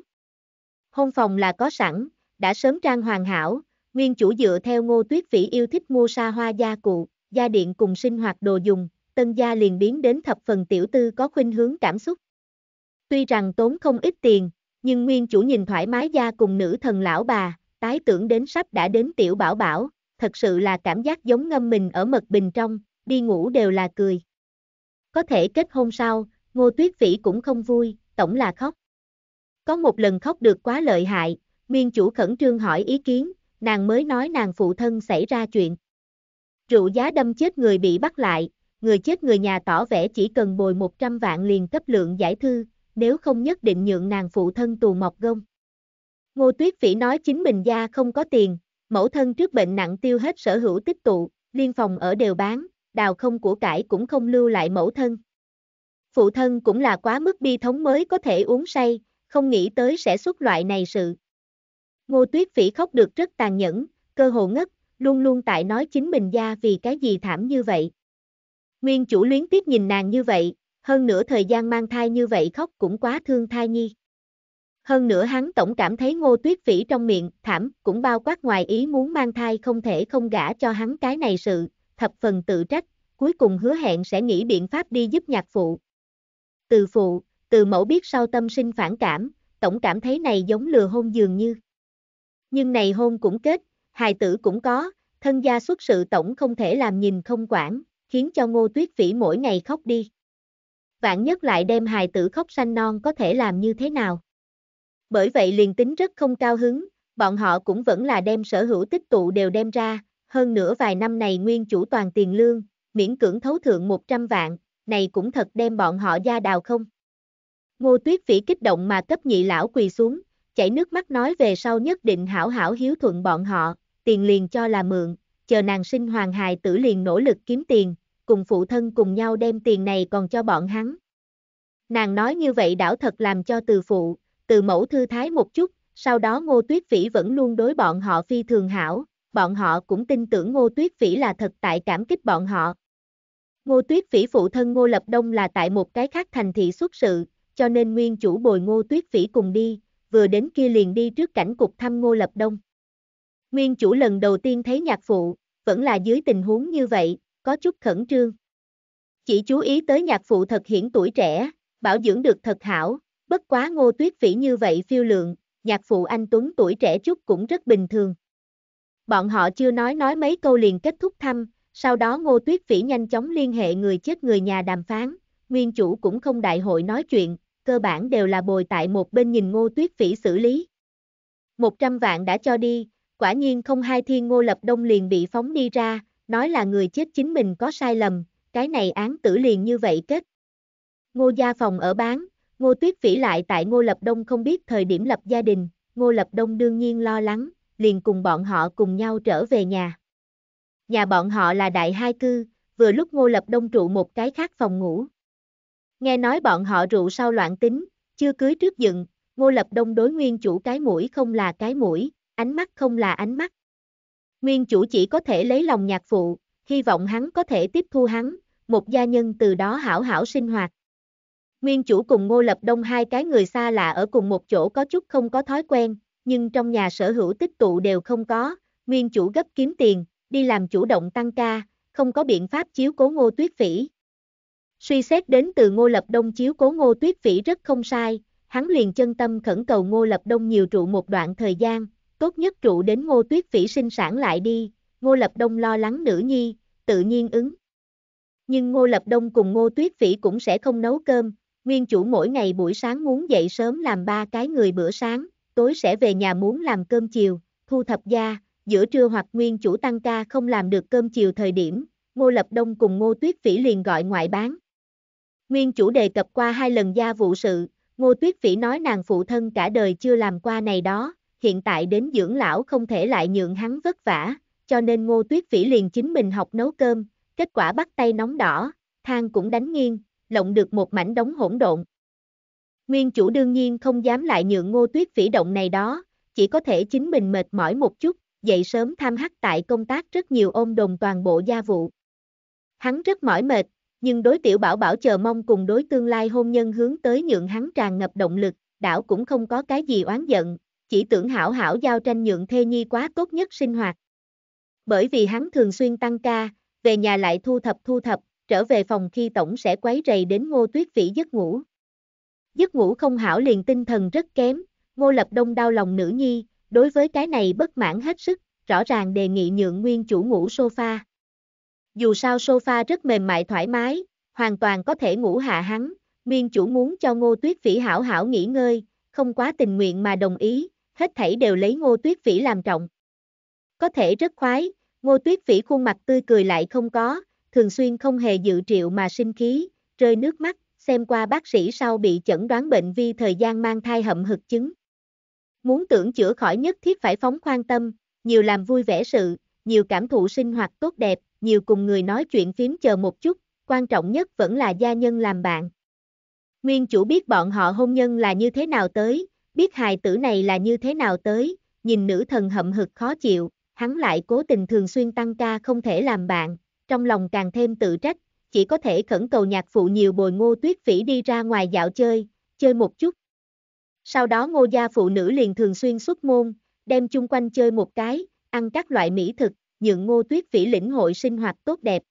Hôn phòng là có sẵn, đã sớm trang hoàn hảo, nguyên chủ dựa theo ngô tuyết vĩ yêu thích mua xa hoa gia cụ, gia điện cùng sinh hoạt đồ dùng, tân gia liền biến đến thập phần tiểu tư có khuynh hướng cảm xúc. Tuy rằng tốn không ít tiền, nhưng nguyên chủ nhìn thoải mái gia cùng nữ thần lão bà, tái tưởng đến sắp đã đến tiểu bảo bảo, thật sự là cảm giác giống ngâm mình ở mật bình trong, đi ngủ đều là cười. Có thể kết hôn sau, ngô tuyết vĩ cũng không vui, tổng là khóc. Có một lần khóc được quá lợi hại, Miên chủ khẩn trương hỏi ý kiến, nàng mới nói nàng phụ thân xảy ra chuyện. Rượu giá đâm chết người bị bắt lại, người chết người nhà tỏ vẻ chỉ cần bồi 100 vạn liền cấp lượng giải thư, nếu không nhất định nhượng nàng phụ thân tù mọc gông. Ngô Tuyết Phỉ nói chính mình gia không có tiền, mẫu thân trước bệnh nặng tiêu hết sở hữu tích tụ, liên phòng ở đều bán, đào không của cải cũng không lưu lại mẫu thân. Phụ thân cũng là quá mức bi thống mới có thể uống say, không nghĩ tới sẽ xuất loại này sự. Ngô Tuyết Phỉ khóc được rất tàn nhẫn, cơ hồ ngất, luôn luôn tại nói chính mình ra vì cái gì thảm như vậy. Nguyên chủ luyến tiếc nhìn nàng như vậy, hơn nữa thời gian mang thai như vậy khóc cũng quá thương thai nhi. Hơn nữa hắn tổng cảm thấy ngô tuyết phỉ trong miệng, thảm, cũng bao quát ngoài ý muốn mang thai không thể không gả cho hắn cái này sự, thập phần tự trách, cuối cùng hứa hẹn sẽ nghĩ biện pháp đi giúp nhạc phụ. Từ phụ, từ mẫu biết sau tâm sinh phản cảm, tổng cảm thấy này giống lừa hôn dường như. Nhưng này hôn cũng kết, hài tử cũng có, thân gia xuất sự tổng không thể làm nhìn không quản, khiến cho ngô tuyết phỉ mỗi ngày khóc đi. Vạn nhất lại đem hài tử khóc sanh non có thể làm như thế nào? Bởi vậy liền tính rất không cao hứng, bọn họ cũng vẫn là đem sở hữu tích tụ đều đem ra, hơn nữa vài năm này nguyên chủ toàn tiền lương, miễn cưỡng thấu thượng 100 vạn, này cũng thật đem bọn họ ra đào không. Ngô tuyết phỉ kích động mà cấp nhị lão quỳ xuống, chảy nước mắt nói về sau nhất định hảo hảo hiếu thuận bọn họ, tiền liền cho là mượn, chờ nàng sinh hoàng hài tử liền nỗ lực kiếm tiền, cùng phụ thân cùng nhau đem tiền này còn cho bọn hắn. Nàng nói như vậy đảo thật làm cho từ phụ, từ mẫu thư thái một chút, sau đó ngô tuyết vĩ vẫn luôn đối bọn họ phi thường hảo, bọn họ cũng tin tưởng ngô tuyết vĩ là thật tại cảm kích bọn họ. Ngô tuyết vĩ phụ thân ngô lập đông là tại một cái khác thành thị xuất sự, cho nên nguyên chủ bồi ngô tuyết vĩ cùng đi, vừa đến kia liền đi trước cảnh cục thăm Ngô Lập Đông. Nguyên chủ lần đầu tiên thấy nhạc phụ, vẫn là dưới tình huống như vậy, có chút khẩn trương. Chỉ chú ý tới nhạc phụ thật hiển tuổi trẻ, bảo dưỡng được thật hảo, bất quá ngô tuyết phỉ như vậy phiêu lượng, nhạc phụ anh Tuấn tuổi trẻ chút cũng rất bình thường. Bọn họ chưa nói nói mấy câu liền kết thúc thăm, sau đó ngô tuyết phỉ nhanh chóng liên hệ người chết người nhà đàm phán, nguyên chủ cũng không đại hội nói chuyện, cơ bản đều là bồi tại một bên nhìn ngô tuyết phỉ xử lý. 100 vạn đã cho đi, quả nhiên không hai thiên ngô lập đông liền bị phóng đi ra, nói là người chết chính mình có sai lầm, cái này án tử liền như vậy kết. Ngô gia phòng ở bán, ngô tuyết phỉ lại tại ngô lập đông không biết thời điểm lập gia đình, ngô lập đông đương nhiên lo lắng, liền cùng bọn họ cùng nhau trở về nhà. Nhà bọn họ là đại hai cư, vừa lúc ngô lập đông trụ một cái khác phòng ngủ, Nghe nói bọn họ rượu sau loạn tính, chưa cưới trước dựng, Ngô Lập Đông đối nguyên chủ cái mũi không là cái mũi, ánh mắt không là ánh mắt. Nguyên chủ chỉ có thể lấy lòng nhạc phụ, hy vọng hắn có thể tiếp thu hắn, một gia nhân từ đó hảo hảo sinh hoạt. Nguyên chủ cùng Ngô Lập Đông hai cái người xa lạ ở cùng một chỗ có chút không có thói quen, nhưng trong nhà sở hữu tích tụ đều không có, nguyên chủ gấp kiếm tiền, đi làm chủ động tăng ca, không có biện pháp chiếu cố Ngô Tuyết Phỉ, Suy xét đến từ Ngô Lập Đông chiếu cố Ngô Tuyết Phỉ rất không sai, hắn liền chân tâm khẩn cầu Ngô Lập Đông nhiều trụ một đoạn thời gian, tốt nhất trụ đến Ngô Tuyết Phỉ sinh sản lại đi, Ngô Lập Đông lo lắng nữ nhi, tự nhiên ứng. Nhưng Ngô Lập Đông cùng Ngô Tuyết Phỉ cũng sẽ không nấu cơm, nguyên chủ mỗi ngày buổi sáng muốn dậy sớm làm ba cái người bữa sáng, tối sẽ về nhà muốn làm cơm chiều, thu thập gia, giữa trưa hoặc nguyên chủ tăng ca không làm được cơm chiều thời điểm, Ngô Lập Đông cùng Ngô Tuyết Phỉ liền gọi ngoại bán. Nguyên chủ đề cập qua hai lần gia vụ sự, Ngô Tuyết Phỉ nói nàng phụ thân cả đời chưa làm qua này đó, hiện tại đến dưỡng lão không thể lại nhượng hắn vất vả, cho nên Ngô Tuyết Phỉ liền chính mình học nấu cơm, kết quả bắt tay nóng đỏ, thang cũng đánh nghiêng, lộng được một mảnh đống hỗn độn. Nguyên chủ đương nhiên không dám lại nhượng Ngô Tuyết Phỉ động này đó, chỉ có thể chính mình mệt mỏi một chút, dậy sớm tham hắc tại công tác rất nhiều ôm đồng toàn bộ gia vụ. Hắn rất mỏi mệt, nhưng đối tiểu bảo bảo chờ mong cùng đối tương lai hôn nhân hướng tới nhượng hắn tràn ngập động lực, đảo cũng không có cái gì oán giận, chỉ tưởng hảo hảo giao tranh nhượng thê nhi quá tốt nhất sinh hoạt. Bởi vì hắn thường xuyên tăng ca, về nhà lại thu thập thu thập, trở về phòng khi tổng sẽ quấy rầy đến ngô tuyết vĩ giấc ngủ. Giấc ngủ không hảo liền tinh thần rất kém, ngô lập đông đau lòng nữ nhi, đối với cái này bất mãn hết sức, rõ ràng đề nghị nhượng nguyên chủ ngủ sofa. Dù sao sofa rất mềm mại thoải mái, hoàn toàn có thể ngủ hạ hắn, miên chủ muốn cho ngô tuyết vĩ hảo hảo nghỉ ngơi, không quá tình nguyện mà đồng ý, hết thảy đều lấy ngô tuyết vĩ làm trọng. Có thể rất khoái, ngô tuyết vĩ khuôn mặt tươi cười lại không có, thường xuyên không hề dự triệu mà sinh khí, rơi nước mắt, xem qua bác sĩ sau bị chẩn đoán bệnh vi thời gian mang thai hậm hực chứng. Muốn tưởng chữa khỏi nhất thiết phải phóng khoan tâm, nhiều làm vui vẻ sự, nhiều cảm thụ sinh hoạt tốt đẹp, nhiều cùng người nói chuyện phím chờ một chút, quan trọng nhất vẫn là gia nhân làm bạn. Nguyên chủ biết bọn họ hôn nhân là như thế nào tới, biết hài tử này là như thế nào tới, nhìn nữ thần hậm hực khó chịu, hắn lại cố tình thường xuyên tăng ca không thể làm bạn, trong lòng càng thêm tự trách, chỉ có thể khẩn cầu nhạc phụ nhiều bồi ngô tuyết phỉ đi ra ngoài dạo chơi, chơi một chút. Sau đó ngô gia phụ nữ liền thường xuyên xuất môn, đem chung quanh chơi một cái, ăn các loại mỹ thực, nhượng Ngô Tuyết Phỉ lĩnh hội sinh hoạt tốt đẹp.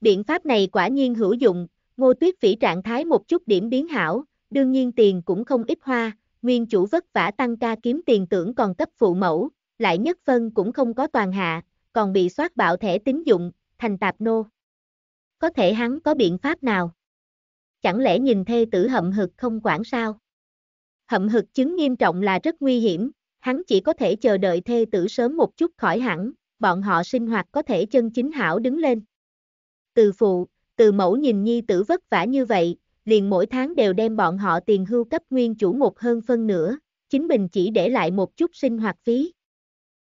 Biện pháp này quả nhiên hữu dụng, Ngô Tuyết Phỉ trạng thái một chút điểm biến hảo, đương nhiên tiền cũng không ít hoa, nguyên chủ vất vả tăng ca kiếm tiền tưởng còn cấp phụ mẫu, lại nhất phân cũng không có toàn hạ, còn bị soát bạo thẻ tín dụng, thành tạp nô. Có thể hắn có biện pháp nào? Chẳng lẽ nhìn thê tử hậm hực không quản sao? Hậm hực chứng nghiêm trọng là rất nguy hiểm, hắn chỉ có thể chờ đợi thê tử sớm một chút khỏi hẳn, bọn họ sinh hoạt có thể chân chính hảo đứng lên. Từ phụ, từ mẫu nhìn nhi tử vất vả như vậy, liền mỗi tháng đều đem bọn họ tiền hưu cấp nguyên chủ một hơn phân nửa, chính mình chỉ để lại một chút sinh hoạt phí.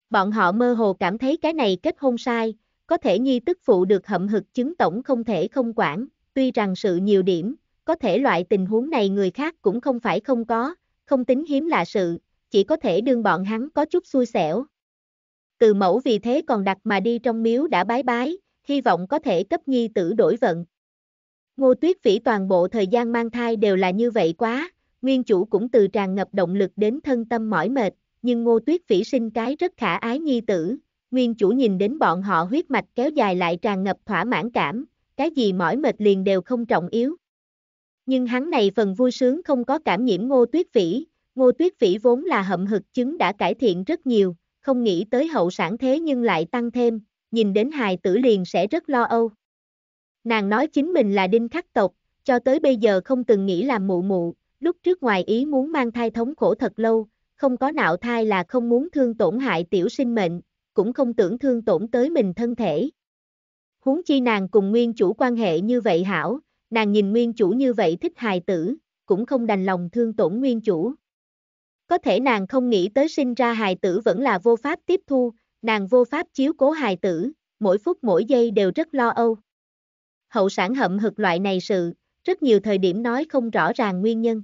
Bọn họ mơ hồ cảm thấy cái này kết hôn sai, có thể nhi tức phụ được hậm hực chứng tổng không thể không quản, tuy rằng sự nhiều điểm, có thể loại tình huống này người khác cũng không phải không có, không tính hiếm lạ sự, chỉ có thể đương bọn hắn có chút xui xẻo, từ mẫu vì thế còn đặt mà đi trong miếu đã bái bái, hy vọng có thể cấp nhi tử đổi vận. Ngô Tuyết Vĩ toàn bộ thời gian mang thai đều là như vậy quá, nguyên chủ cũng từ tràn ngập động lực đến thân tâm mỏi mệt, nhưng Ngô Tuyết Vĩ sinh cái rất khả ái nhi tử, nguyên chủ nhìn đến bọn họ huyết mạch kéo dài lại tràn ngập thỏa mãn cảm, cái gì mỏi mệt liền đều không trọng yếu. Nhưng hắn này phần vui sướng không có cảm nhiễm Ngô Tuyết Vĩ, Ngô Tuyết Vĩ vốn là hậm hực chứng đã cải thiện rất nhiều, không nghĩ tới hậu sản thế nhưng lại tăng thêm, nhìn đến hài tử liền sẽ rất lo âu. Nàng nói chính mình là đinh khắc tộc, cho tới bây giờ không từng nghĩ làm mụ mụ, lúc trước ngoài ý muốn mang thai thống khổ thật lâu, không có nạo thai là không muốn thương tổn hại tiểu sinh mệnh, cũng không tưởng thương tổn tới mình thân thể. Huống chi nàng cùng nguyên chủ quan hệ như vậy hảo, nàng nhìn nguyên chủ như vậy thích hài tử, cũng không đành lòng thương tổn nguyên chủ. Có thể nàng không nghĩ tới sinh ra hài tử vẫn là vô pháp tiếp thu, nàng vô pháp chiếu cố hài tử, mỗi phút mỗi giây đều rất lo âu. Hậu sản hậm hực loại này sự, rất nhiều thời điểm nói không rõ ràng nguyên nhân.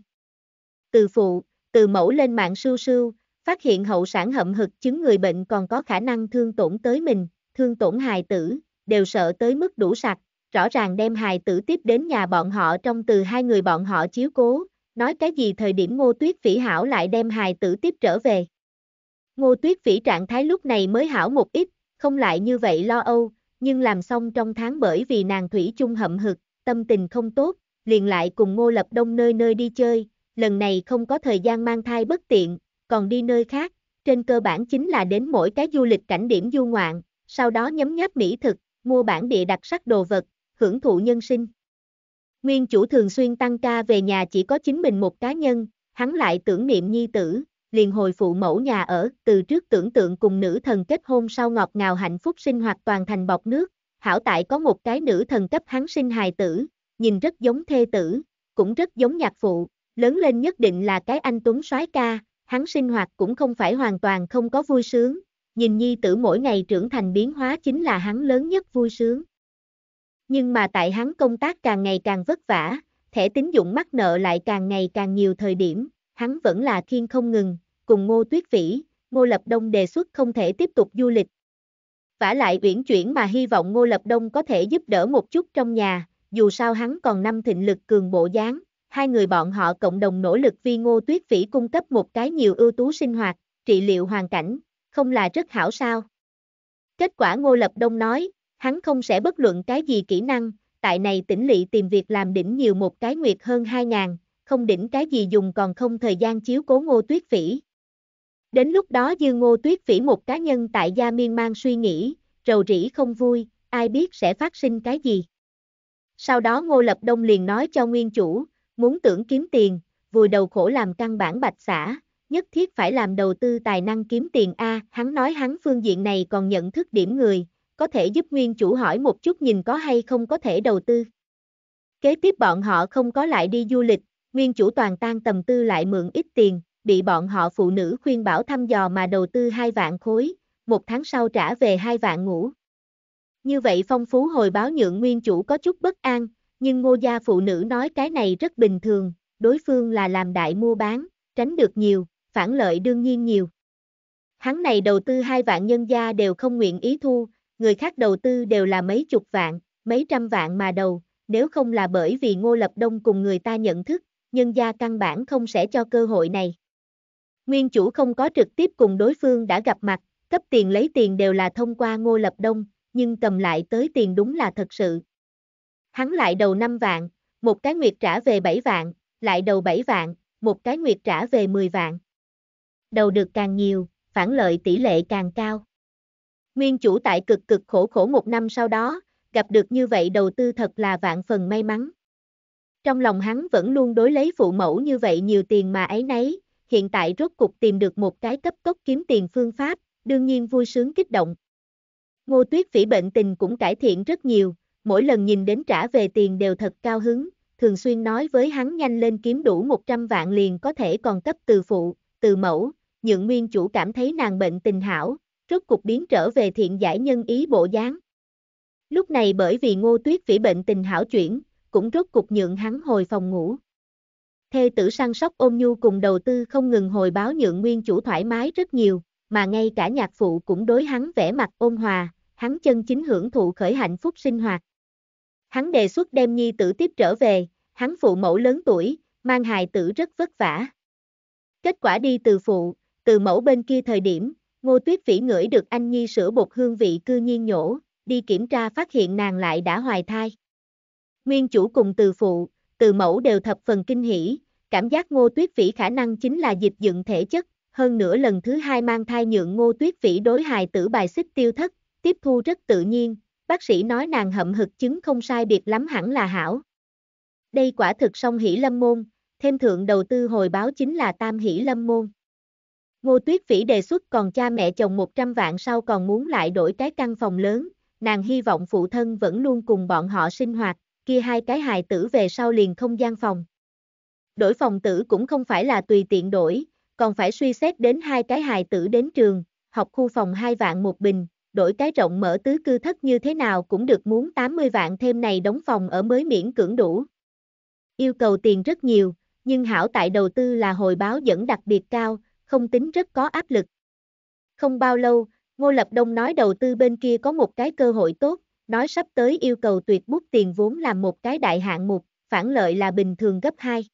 Từ phụ, từ mẫu lên mạng sưu sưu, phát hiện hậu sản hậm hực chứng người bệnh còn có khả năng thương tổn tới mình, thương tổn hài tử, đều sợ tới mức đủ sạch, rõ ràng đem hài tử tiếp đến nhà bọn họ trong từ hai người bọn họ chiếu cố, Nói cái gì thời điểm ngô tuyết vĩ hảo lại đem hài tử tiếp trở về. Ngô tuyết vĩ trạng thái lúc này mới hảo một ít, không lại như vậy lo âu, nhưng làm xong trong tháng bởi vì nàng thủy chung hậm hực, tâm tình không tốt, liền lại cùng ngô lập đông nơi nơi đi chơi, lần này không có thời gian mang thai bất tiện, còn đi nơi khác, trên cơ bản chính là đến mỗi cái du lịch cảnh điểm du ngoạn, sau đó nhấm nháp mỹ thực, mua bản địa đặc sắc đồ vật, hưởng thụ nhân sinh. Nguyên chủ thường xuyên tăng ca về nhà chỉ có chính mình một cá nhân, hắn lại tưởng niệm nhi tử, liền hồi phụ mẫu nhà ở, từ trước tưởng tượng cùng nữ thần kết hôn sau ngọt ngào hạnh phúc sinh hoạt toàn thành bọc nước, hảo tại có một cái nữ thần cấp hắn sinh hài tử, nhìn rất giống thê tử, cũng rất giống nhạc phụ, lớn lên nhất định là cái anh tuấn soái ca, hắn sinh hoạt cũng không phải hoàn toàn không có vui sướng, nhìn nhi tử mỗi ngày trưởng thành biến hóa chính là hắn lớn nhất vui sướng. Nhưng mà tại hắn công tác càng ngày càng vất vả, thẻ tín dụng mắc nợ lại càng ngày càng nhiều thời điểm, hắn vẫn là kiên không ngừng, cùng Ngô Tuyết Vĩ, Ngô Lập Đông đề xuất không thể tiếp tục du lịch. Vả lại uyển chuyển mà hy vọng Ngô Lập Đông có thể giúp đỡ một chút trong nhà, dù sao hắn còn năm thịnh lực cường bộ dáng, hai người bọn họ cộng đồng nỗ lực vì Ngô Tuyết Vĩ cung cấp một cái nhiều ưu tú sinh hoạt, trị liệu hoàn cảnh, không là rất hảo sao. Kết quả Ngô Lập Đông nói, hắn không sẽ bất luận cái gì kỹ năng, tại này tỉnh lỵ tìm việc làm đỉnh nhiều một cái nguyệt hơn 2.000, không đỉnh cái gì dùng còn không thời gian chiếu cố ngô tuyết phỉ. Đến lúc đó dư ngô tuyết phỉ một cá nhân tại gia miên mang suy nghĩ, rầu rĩ không vui, ai biết sẽ phát sinh cái gì. Sau đó ngô lập đông liền nói cho nguyên chủ, muốn tưởng kiếm tiền, vùi đầu khổ làm căn bản bạch xã, nhất thiết phải làm đầu tư tài năng kiếm tiền A, hắn nói hắn phương diện này còn nhận thức điểm người, có thể giúp nguyên chủ hỏi một chút nhìn có hay không có thể đầu tư. Kế tiếp bọn họ không có lại đi du lịch, nguyên chủ toàn tan tầm tư lại mượn ít tiền, bị bọn họ phụ nữ khuyên bảo thăm dò mà đầu tư hai vạn khối, một tháng sau trả về hai vạn ngủ. Như vậy phong phú hồi báo nhượng nguyên chủ có chút bất an, nhưng ngô gia phụ nữ nói cái này rất bình thường, đối phương là làm đại mua bán, tránh được nhiều, phản lợi đương nhiên nhiều. Hắn này đầu tư hai vạn nhân gia đều không nguyện ý thu, người khác đầu tư đều là mấy chục vạn, mấy trăm vạn mà đầu, nếu không là bởi vì Ngô Lập Đông cùng người ta nhận thức, nhân gia căn bản không sẽ cho cơ hội này. Nguyên chủ không có trực tiếp cùng đối phương đã gặp mặt, cấp tiền lấy tiền đều là thông qua Ngô Lập Đông, nhưng cầm lại tới tiền đúng là thật sự. Hắn lại đầu 5 vạn, một cái nguyệt trả về 7 vạn, lại đầu 7 vạn, một cái nguyệt trả về 10 vạn. Đầu được càng nhiều, phản lợi tỷ lệ càng cao. Nguyên chủ tại cực cực khổ khổ một năm sau đó, gặp được như vậy đầu tư thật là vạn phần may mắn. Trong lòng hắn vẫn luôn đối lấy phụ mẫu như vậy nhiều tiền mà ấy nấy, hiện tại rốt cục tìm được một cái cấp tốc kiếm tiền phương pháp, đương nhiên vui sướng kích động. Ngô tuyết phỉ bệnh tình cũng cải thiện rất nhiều, mỗi lần nhìn đến trả về tiền đều thật cao hứng, thường xuyên nói với hắn nhanh lên kiếm đủ 100 vạn liền có thể còn cấp từ phụ, từ mẫu, nhượng nguyên chủ cảm thấy nàng bệnh tình hảo, rốt cục biến trở về thiện giải nhân ý bộ dáng. Lúc này bởi vì ngô tuyết vĩ bệnh tình hảo chuyển, cũng rốt cục nhượng hắn hồi phòng ngủ. Thê tử săn sóc ôm nhu cùng đầu tư không ngừng hồi báo nhượng nguyên chủ thoải mái rất nhiều, mà ngay cả nhạc phụ cũng đối hắn vẻ mặt ôn hòa, hắn chân chính hưởng thụ khởi hạnh phúc sinh hoạt. Hắn đề xuất đem nhi tử tiếp trở về, hắn phụ mẫu lớn tuổi, mang hài tử rất vất vả. Kết quả đi từ phụ, từ mẫu bên kia thời điểm, Ngô Tuyết Vĩ ngửi được anh Nhi sữa bột hương vị cư nhiên nhổ, đi kiểm tra phát hiện nàng lại đã hoài thai. Nguyên chủ cùng từ phụ, từ mẫu đều thập phần kinh hỉ, cảm giác Ngô Tuyết Vĩ khả năng chính là dịch dựng thể chất, hơn nữa lần thứ hai mang thai nhượng Ngô Tuyết Vĩ đối hài tử bài xích tiêu thất, tiếp thu rất tự nhiên, bác sĩ nói nàng hậm hực chứng không sai biệt lắm hẳn là hảo. Đây quả thực song hỷ lâm môn, thêm thượng đầu tư hồi báo chính là tam hỷ lâm môn. Ngô Tuyết Vĩ đề xuất còn cha mẹ chồng 100 vạn sau còn muốn lại đổi cái căn phòng lớn, nàng hy vọng phụ thân vẫn luôn cùng bọn họ sinh hoạt, kia hai cái hài tử về sau liền không gian phòng. Đổi phòng tử cũng không phải là tùy tiện đổi, còn phải suy xét đến hai cái hài tử đến trường, học khu phòng 2 vạn một bình, đổi cái rộng mở tứ cư thất như thế nào cũng được muốn 80 vạn thêm này đóng phòng ở mới miễn cưỡng đủ. Yêu cầu tiền rất nhiều, nhưng hảo tại đầu tư là hồi báo dẫn đặc biệt cao, không tính rất có áp lực. Không bao lâu, Ngô Lập Đông nói đầu tư bên kia có một cái cơ hội tốt, nói sắp tới yêu cầu tuyệt bút tiền vốn làm một cái đại hạng mục, phản lợi là bình thường gấp 2.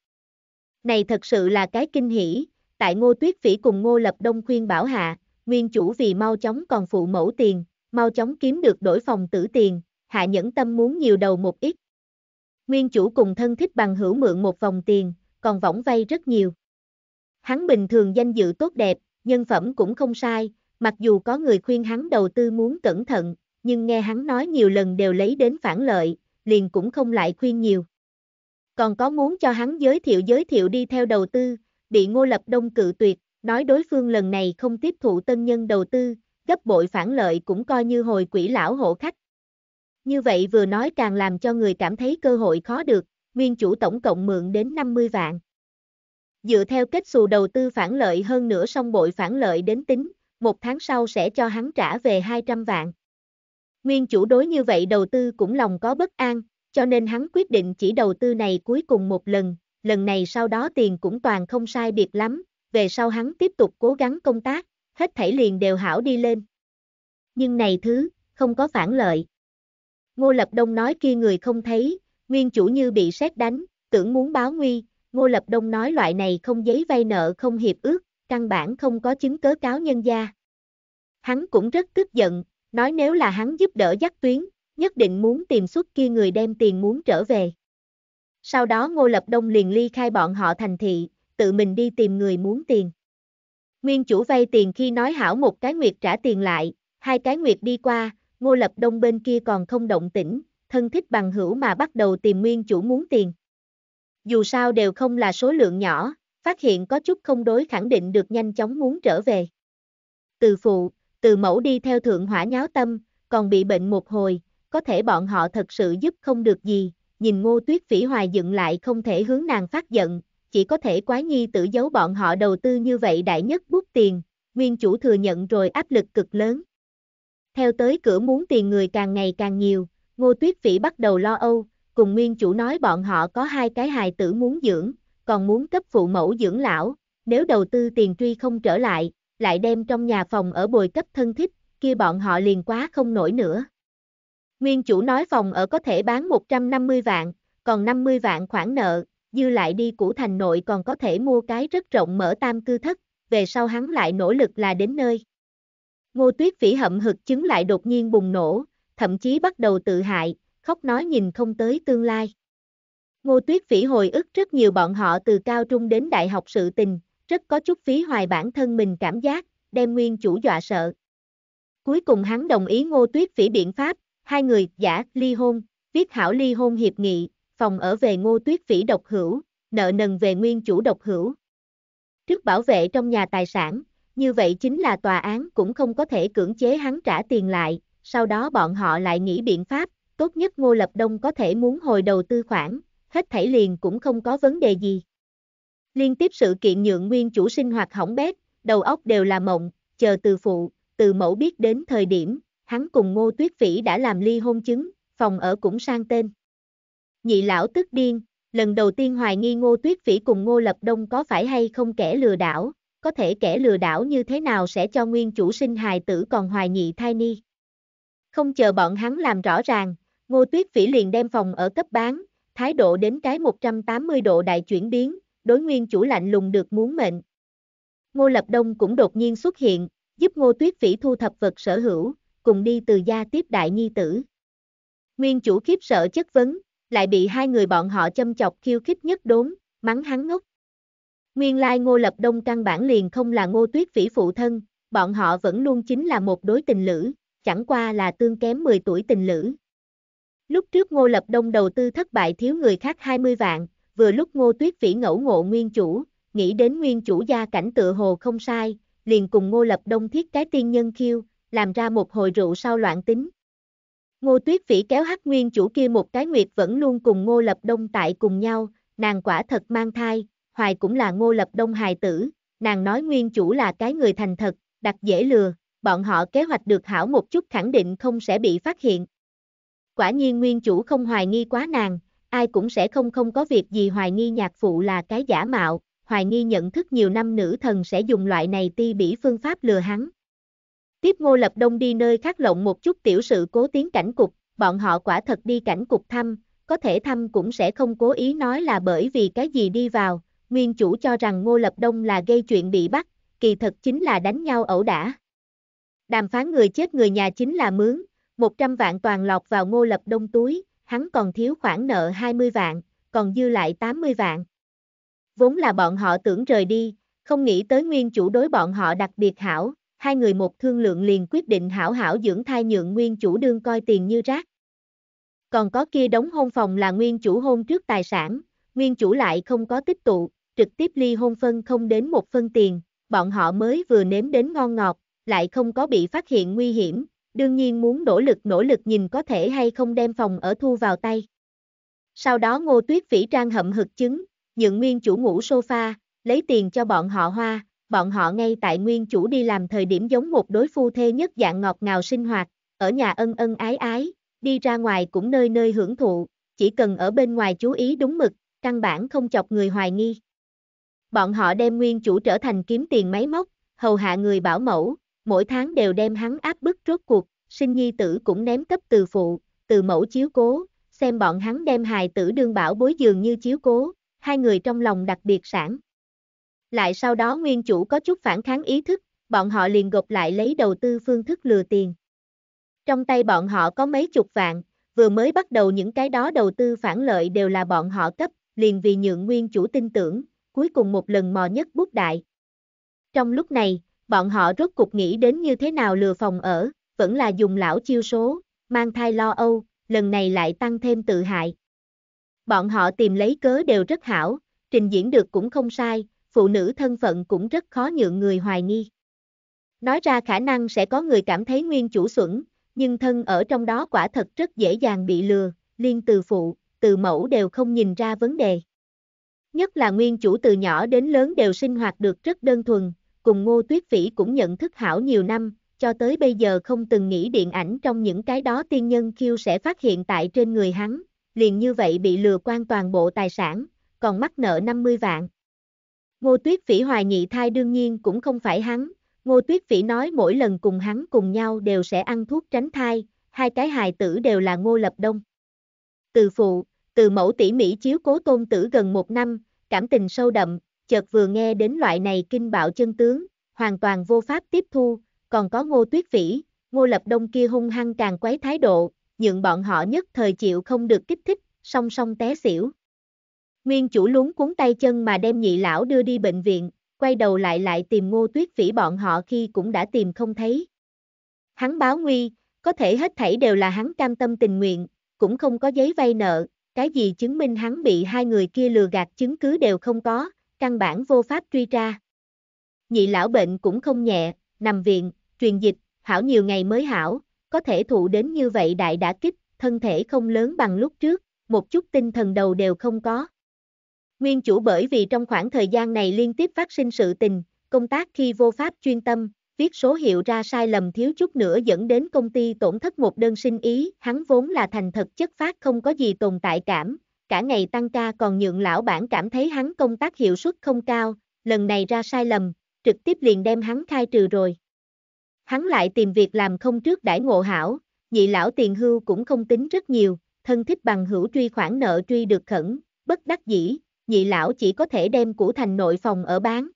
Này thật sự là cái kinh hỷ, tại Ngô Tuyết Phỉ cùng Ngô Lập Đông khuyên bảo hạ, nguyên chủ vì mau chóng còn phụ mẫu tiền, mau chóng kiếm được đổi phòng tử tiền, hạ nhẫn tâm muốn nhiều đầu một ít. Nguyên chủ cùng thân thích bằng hữu mượn một vòng tiền, còn võng vay rất nhiều. Hắn bình thường danh dự tốt đẹp, nhân phẩm cũng không sai, mặc dù có người khuyên hắn đầu tư muốn cẩn thận, nhưng nghe hắn nói nhiều lần đều lấy đến phản lợi, liền cũng không lại khuyên nhiều. Còn có muốn cho hắn giới thiệu giới thiệu đi theo đầu tư, bị Ngô Lập Đông cự tuyệt, nói đối phương lần này không tiếp thụ tân nhân đầu tư, gấp bội phản lợi cũng coi như hồi quỷ lão hộ khách. Như vậy vừa nói càng làm cho người cảm thấy cơ hội khó được, nguyên chủ tổng cộng mượn đến 50 vạn dựa theo kết xù đầu tư phản lợi hơn nửa song bội phản lợi đến tính, một tháng sau sẽ cho hắn trả về 200 vạn. Nguyên chủ đối như vậy đầu tư cũng lòng có bất an, cho nên hắn quyết định chỉ đầu tư này cuối cùng một lần, lần này sau đó tiền cũng toàn không sai biệt lắm, về sau hắn tiếp tục cố gắng công tác, hết thảy liền đều hảo đi lên. Nhưng này thứ, không có phản lợi. Ngô Lập Đông nói kia người không thấy, nguyên chủ như bị xét đánh, tưởng muốn báo nguy, Ngô Lập Đông nói loại này không giấy vay nợ không hiệp ước, căn bản không có chứng cớ cáo nhân gia. Hắn cũng rất tức giận, nói nếu là hắn giúp đỡ dắt tuyến, nhất định muốn tìm suốt kia người đem tiền muốn trở về. Sau đó Ngô Lập Đông liền ly khai bọn họ thành thị, tự mình đi tìm người muốn tiền. Nguyên chủ vay tiền khi nói hảo một cái nguyệt trả tiền lại, hai cái nguyệt đi qua, Ngô Lập Đông bên kia còn không động tĩnh, thân thích bằng hữu mà bắt đầu tìm nguyên chủ muốn tiền dù sao đều không là số lượng nhỏ, phát hiện có chút không đối khẳng định được nhanh chóng muốn trở về. Từ phụ, từ mẫu đi theo thượng hỏa nháo tâm, còn bị bệnh một hồi, có thể bọn họ thật sự giúp không được gì, nhìn ngô tuyết phỉ hoài dựng lại không thể hướng nàng phát giận, chỉ có thể quái nhi tự giấu bọn họ đầu tư như vậy đại nhất bút tiền, nguyên chủ thừa nhận rồi áp lực cực lớn. Theo tới cửa muốn tiền người càng ngày càng nhiều, ngô tuyết phỉ bắt đầu lo âu, cùng nguyên chủ nói bọn họ có hai cái hài tử muốn dưỡng, còn muốn cấp phụ mẫu dưỡng lão, nếu đầu tư tiền truy không trở lại, lại đem trong nhà phòng ở bồi cấp thân thích, kia bọn họ liền quá không nổi nữa. Nguyên chủ nói phòng ở có thể bán 150 vạn, còn 50 vạn khoản nợ, dư lại đi của thành nội còn có thể mua cái rất rộng mở tam cư thất, về sau hắn lại nỗ lực là đến nơi. Ngô Tuyết Vĩ hậm hực chứng lại đột nhiên bùng nổ, thậm chí bắt đầu tự hại, khóc nói nhìn không tới tương lai. Ngô Tuyết Phỉ hồi ức rất nhiều bọn họ từ cao trung đến đại học sự tình, rất có chút phí hoài bản thân mình cảm giác, đem nguyên chủ dọa sợ. Cuối cùng hắn đồng ý Ngô Tuyết Phỉ biện pháp, hai người giả ly hôn, viết hảo ly hôn hiệp nghị, phòng ở về Ngô Tuyết Phỉ độc hữu, nợ nần về nguyên chủ độc hữu. Trước bảo vệ trong nhà tài sản, như vậy chính là tòa án cũng không có thể cưỡng chế hắn trả tiền lại, sau đó bọn họ lại nghĩ biện pháp, tốt nhất Ngô Lập Đông có thể muốn hồi đầu tư khoản, hết thảy liền cũng không có vấn đề gì. Liên tiếp sự kiện nhượng nguyên chủ sinh hoạt hỏng bét, đầu óc đều là mộng, chờ từ phụ, từ mẫu biết đến thời điểm, hắn cùng Ngô Tuyết Phỉ đã làm ly hôn chứng, phòng ở cũng sang tên. Nhị lão tức điên, lần đầu tiên hoài nghi Ngô Tuyết Phỉ cùng Ngô Lập Đông có phải hay không kẻ lừa đảo, có thể kẻ lừa đảo như thế nào sẽ cho nguyên chủ sinh hài tử còn hoài nhị thai ni. Không chờ bọn hắn làm rõ ràng, Ngô Tuyết Phỉ liền đem phòng ở cấp bán, thái độ đến cái 180 độ đại chuyển biến, đối nguyên chủ lạnh lùng được muốn mệnh. Ngô Lập Đông cũng đột nhiên xuất hiện, giúp Ngô Tuyết Phỉ thu thập vật sở hữu, cùng đi từ gia tiếp đại nhi tử. Nguyên chủ khiếp sợ chất vấn, lại bị hai người bọn họ châm chọc khiêu khích nhất đốn, mắng hắn ngốc. Nguyên lai Ngô Lập Đông căn bản liền không là Ngô Tuyết Phỉ phụ thân, bọn họ vẫn luôn chính là một đối tình lữ, chẳng qua là tương kém 10 tuổi tình lữ, Lúc trước Ngô Lập Đông đầu tư thất bại thiếu người khác 20 vạn, vừa lúc Ngô Tuyết Vĩ ngẫu ngộ nguyên chủ, nghĩ đến nguyên chủ gia cảnh tựa hồ không sai, liền cùng Ngô Lập Đông thiết cái tiên nhân khiêu, làm ra một hồi rượu sau loạn tính. Ngô Tuyết Vĩ kéo hắc nguyên chủ kia một cái nguyệt vẫn luôn cùng Ngô Lập Đông tại cùng nhau, nàng quả thật mang thai, hoài cũng là Ngô Lập Đông hài tử, nàng nói nguyên chủ là cái người thành thật, đặc dễ lừa, bọn họ kế hoạch được hảo một chút khẳng định không sẽ bị phát hiện, Quả nhiên nguyên chủ không hoài nghi quá nàng, ai cũng sẽ không không có việc gì hoài nghi nhạc phụ là cái giả mạo, hoài nghi nhận thức nhiều năm nữ thần sẽ dùng loại này ti bỉ phương pháp lừa hắn. Tiếp ngô lập đông đi nơi khác lộng một chút tiểu sự cố tiến cảnh cục, bọn họ quả thật đi cảnh cục thăm, có thể thăm cũng sẽ không cố ý nói là bởi vì cái gì đi vào, nguyên chủ cho rằng ngô lập đông là gây chuyện bị bắt, kỳ thật chính là đánh nhau ẩu đả. Đàm phán người chết người nhà chính là mướn, 100 vạn toàn lọt vào ngô lập đông túi, hắn còn thiếu khoản nợ 20 vạn, còn dư lại 80 vạn. Vốn là bọn họ tưởng rời đi, không nghĩ tới nguyên chủ đối bọn họ đặc biệt hảo, hai người một thương lượng liền quyết định hảo hảo dưỡng thai nhượng nguyên chủ đương coi tiền như rác. Còn có kia đóng hôn phòng là nguyên chủ hôn trước tài sản, nguyên chủ lại không có tích tụ, trực tiếp ly hôn phân không đến một phân tiền, bọn họ mới vừa nếm đến ngon ngọt, lại không có bị phát hiện nguy hiểm, đương nhiên muốn nỗ lực nỗ lực nhìn có thể hay không đem phòng ở thu vào tay. Sau đó Ngô Tuyết Vĩ Trang hậm hực chứng, nhượng nguyên chủ ngủ sofa, lấy tiền cho bọn họ hoa, bọn họ ngay tại nguyên chủ đi làm thời điểm giống một đối phu thê nhất dạng ngọt ngào sinh hoạt, ở nhà ân ân ái ái, đi ra ngoài cũng nơi nơi hưởng thụ, chỉ cần ở bên ngoài chú ý đúng mực, căn bản không chọc người hoài nghi. Bọn họ đem nguyên chủ trở thành kiếm tiền máy móc, hầu hạ người bảo mẫu, mỗi tháng đều đem hắn áp bức rốt cuộc, sinh nhi tử cũng ném cấp từ phụ, từ mẫu chiếu cố, xem bọn hắn đem hài tử đương bảo bối dường như chiếu cố, hai người trong lòng đặc biệt sản. Lại sau đó nguyên chủ có chút phản kháng ý thức, bọn họ liền gộp lại lấy đầu tư phương thức lừa tiền. Trong tay bọn họ có mấy chục vạn, vừa mới bắt đầu những cái đó đầu tư phản lợi đều là bọn họ cấp, liền vì nhượng nguyên chủ tin tưởng, cuối cùng một lần mò nhất bút đại. Trong lúc này, bọn họ rốt cục nghĩ đến như thế nào lừa phòng ở, vẫn là dùng lão chiêu số, mang thai lo âu, lần này lại tăng thêm tự hại. Bọn họ tìm lấy cớ đều rất hảo, trình diễn được cũng không sai, phụ nữ thân phận cũng rất khó nhượng người hoài nghi. Nói ra khả năng sẽ có người cảm thấy nguyên chủ xuẩn, nhưng thân ở trong đó quả thật rất dễ dàng bị lừa, liên từ phụ, từ mẫu đều không nhìn ra vấn đề. Nhất là nguyên chủ từ nhỏ đến lớn đều sinh hoạt được rất đơn thuần, cùng Ngô Tuyết Vĩ cũng nhận thức hảo nhiều năm, cho tới bây giờ không từng nghĩ điện ảnh trong những cái đó tiên nhân khiêu sẽ phát hiện tại trên người hắn, liền như vậy bị lừa quan toàn bộ tài sản, còn mắc nợ 50 vạn. Ngô Tuyết Vĩ hoài nhị thai đương nhiên cũng không phải hắn, Ngô Tuyết Vĩ nói mỗi lần cùng hắn cùng nhau đều sẽ ăn thuốc tránh thai, hai cái hài tử đều là Ngô Lập Đông. Từ phụ, từ mẫu tỷ mỹ chiếu cố tôn tử gần một năm, cảm tình sâu đậm, chợt vừa nghe đến loại này kinh bạo chân tướng, hoàn toàn vô pháp tiếp thu, còn có ngô tuyết vĩ, ngô lập đông kia hung hăng càng quấy thái độ, nhượng bọn họ nhất thời chịu không được kích thích, song song té xỉu. Nguyên chủ lúng cuốn tay chân mà đem nhị lão đưa đi bệnh viện, quay đầu lại lại tìm ngô tuyết vĩ bọn họ khi cũng đã tìm không thấy. Hắn báo nguy, có thể hết thảy đều là hắn cam tâm tình nguyện, cũng không có giấy vay nợ, cái gì chứng minh hắn bị hai người kia lừa gạt chứng cứ đều không có, căn bản vô pháp truy ra, Nhị lão bệnh cũng không nhẹ, nằm viện, truyền dịch, hảo nhiều ngày mới hảo, có thể thụ đến như vậy đại đã kích, thân thể không lớn bằng lúc trước, một chút tinh thần đầu đều không có. Nguyên chủ bởi vì trong khoảng thời gian này liên tiếp phát sinh sự tình, công tác khi vô pháp chuyên tâm, viết số hiệu ra sai lầm thiếu chút nữa dẫn đến công ty tổn thất một đơn sinh ý, hắn vốn là thành thật chất phát không có gì tồn tại cảm, cả ngày tăng ca còn nhượng lão bản cảm thấy hắn công tác hiệu suất không cao, lần này ra sai lầm, trực tiếp liền đem hắn khai trừ rồi. Hắn lại tìm việc làm không trước đãi ngộ hảo, nhị lão tiền hưu cũng không tính rất nhiều, thân thích bằng hữu truy khoản nợ truy được khẩn, bất đắc dĩ, nhị lão chỉ có thể đem củ thành nội phòng ở bán.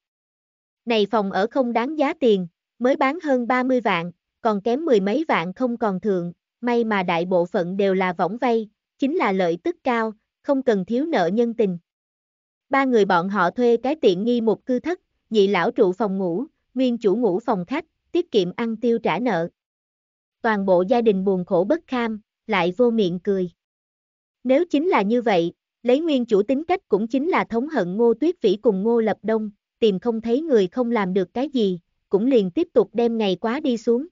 Này phòng ở không đáng giá tiền, mới bán hơn 30 vạn, còn kém mười mấy vạn không còn thường, may mà đại bộ phận đều là võng vay, chính là lợi tức cao, không cần thiếu nợ nhân tình. Ba người bọn họ thuê cái tiện nghi một cư thất, nhị lão trụ phòng ngủ, nguyên chủ ngủ phòng khách, tiết kiệm ăn tiêu trả nợ. Toàn bộ gia đình buồn khổ bất kham, lại vô miệng cười. Nếu chính là như vậy, lấy nguyên chủ tính cách cũng chính là thống hận ngô tuyết vĩ cùng ngô lập đông, tìm không thấy người không làm được cái gì, cũng liền tiếp tục đem ngày quá đi xuống.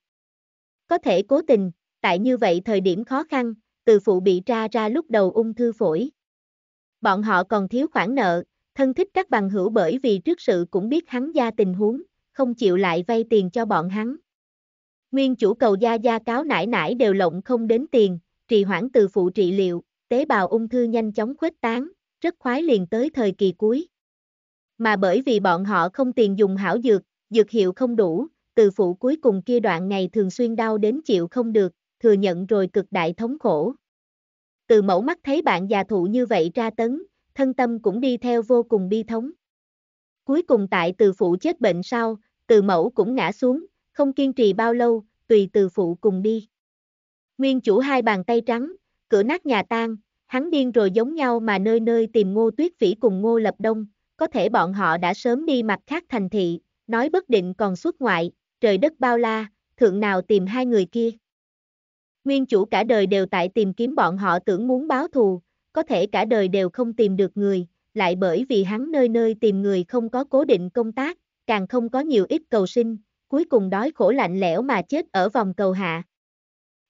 Có thể cố tình, tại như vậy thời điểm khó khăn, từ phụ bị tra ra lúc đầu ung thư phổi, Bọn họ còn thiếu khoản nợ, thân thích các bằng hữu bởi vì trước sự cũng biết hắn gia tình huống, không chịu lại vay tiền cho bọn hắn. Nguyên chủ cầu gia gia cáo nải nải đều lộng không đến tiền, trì hoãn từ phụ trị liệu, tế bào ung thư nhanh chóng khuếch tán, rất khoái liền tới thời kỳ cuối. Mà bởi vì bọn họ không tiền dùng hảo dược, dược hiệu không đủ, từ phụ cuối cùng kia đoạn ngày thường xuyên đau đến chịu không được, thừa nhận rồi cực đại thống khổ, từ mẫu mắt thấy bạn già thụ như vậy ra tấn, thân tâm cũng đi theo vô cùng bi thống. Cuối cùng tại từ phụ chết bệnh sau, từ mẫu cũng ngã xuống, không kiên trì bao lâu, tùy từ phụ cùng đi. Nguyên chủ hai bàn tay trắng, cửa nát nhà tan, hắn điên rồi giống nhau mà nơi nơi tìm ngô tuyết phỉ cùng ngô lập đông, có thể bọn họ đã sớm đi mặt khác thành thị, nói bất định còn xuất ngoại, trời đất bao la, thượng nào tìm hai người kia. Nguyên chủ cả đời đều tại tìm kiếm bọn họ tưởng muốn báo thù, có thể cả đời đều không tìm được người, lại bởi vì hắn nơi nơi tìm người không có cố định công tác, càng không có nhiều ít cầu sinh, cuối cùng đói khổ lạnh lẽo mà chết ở vòng cầu hạ.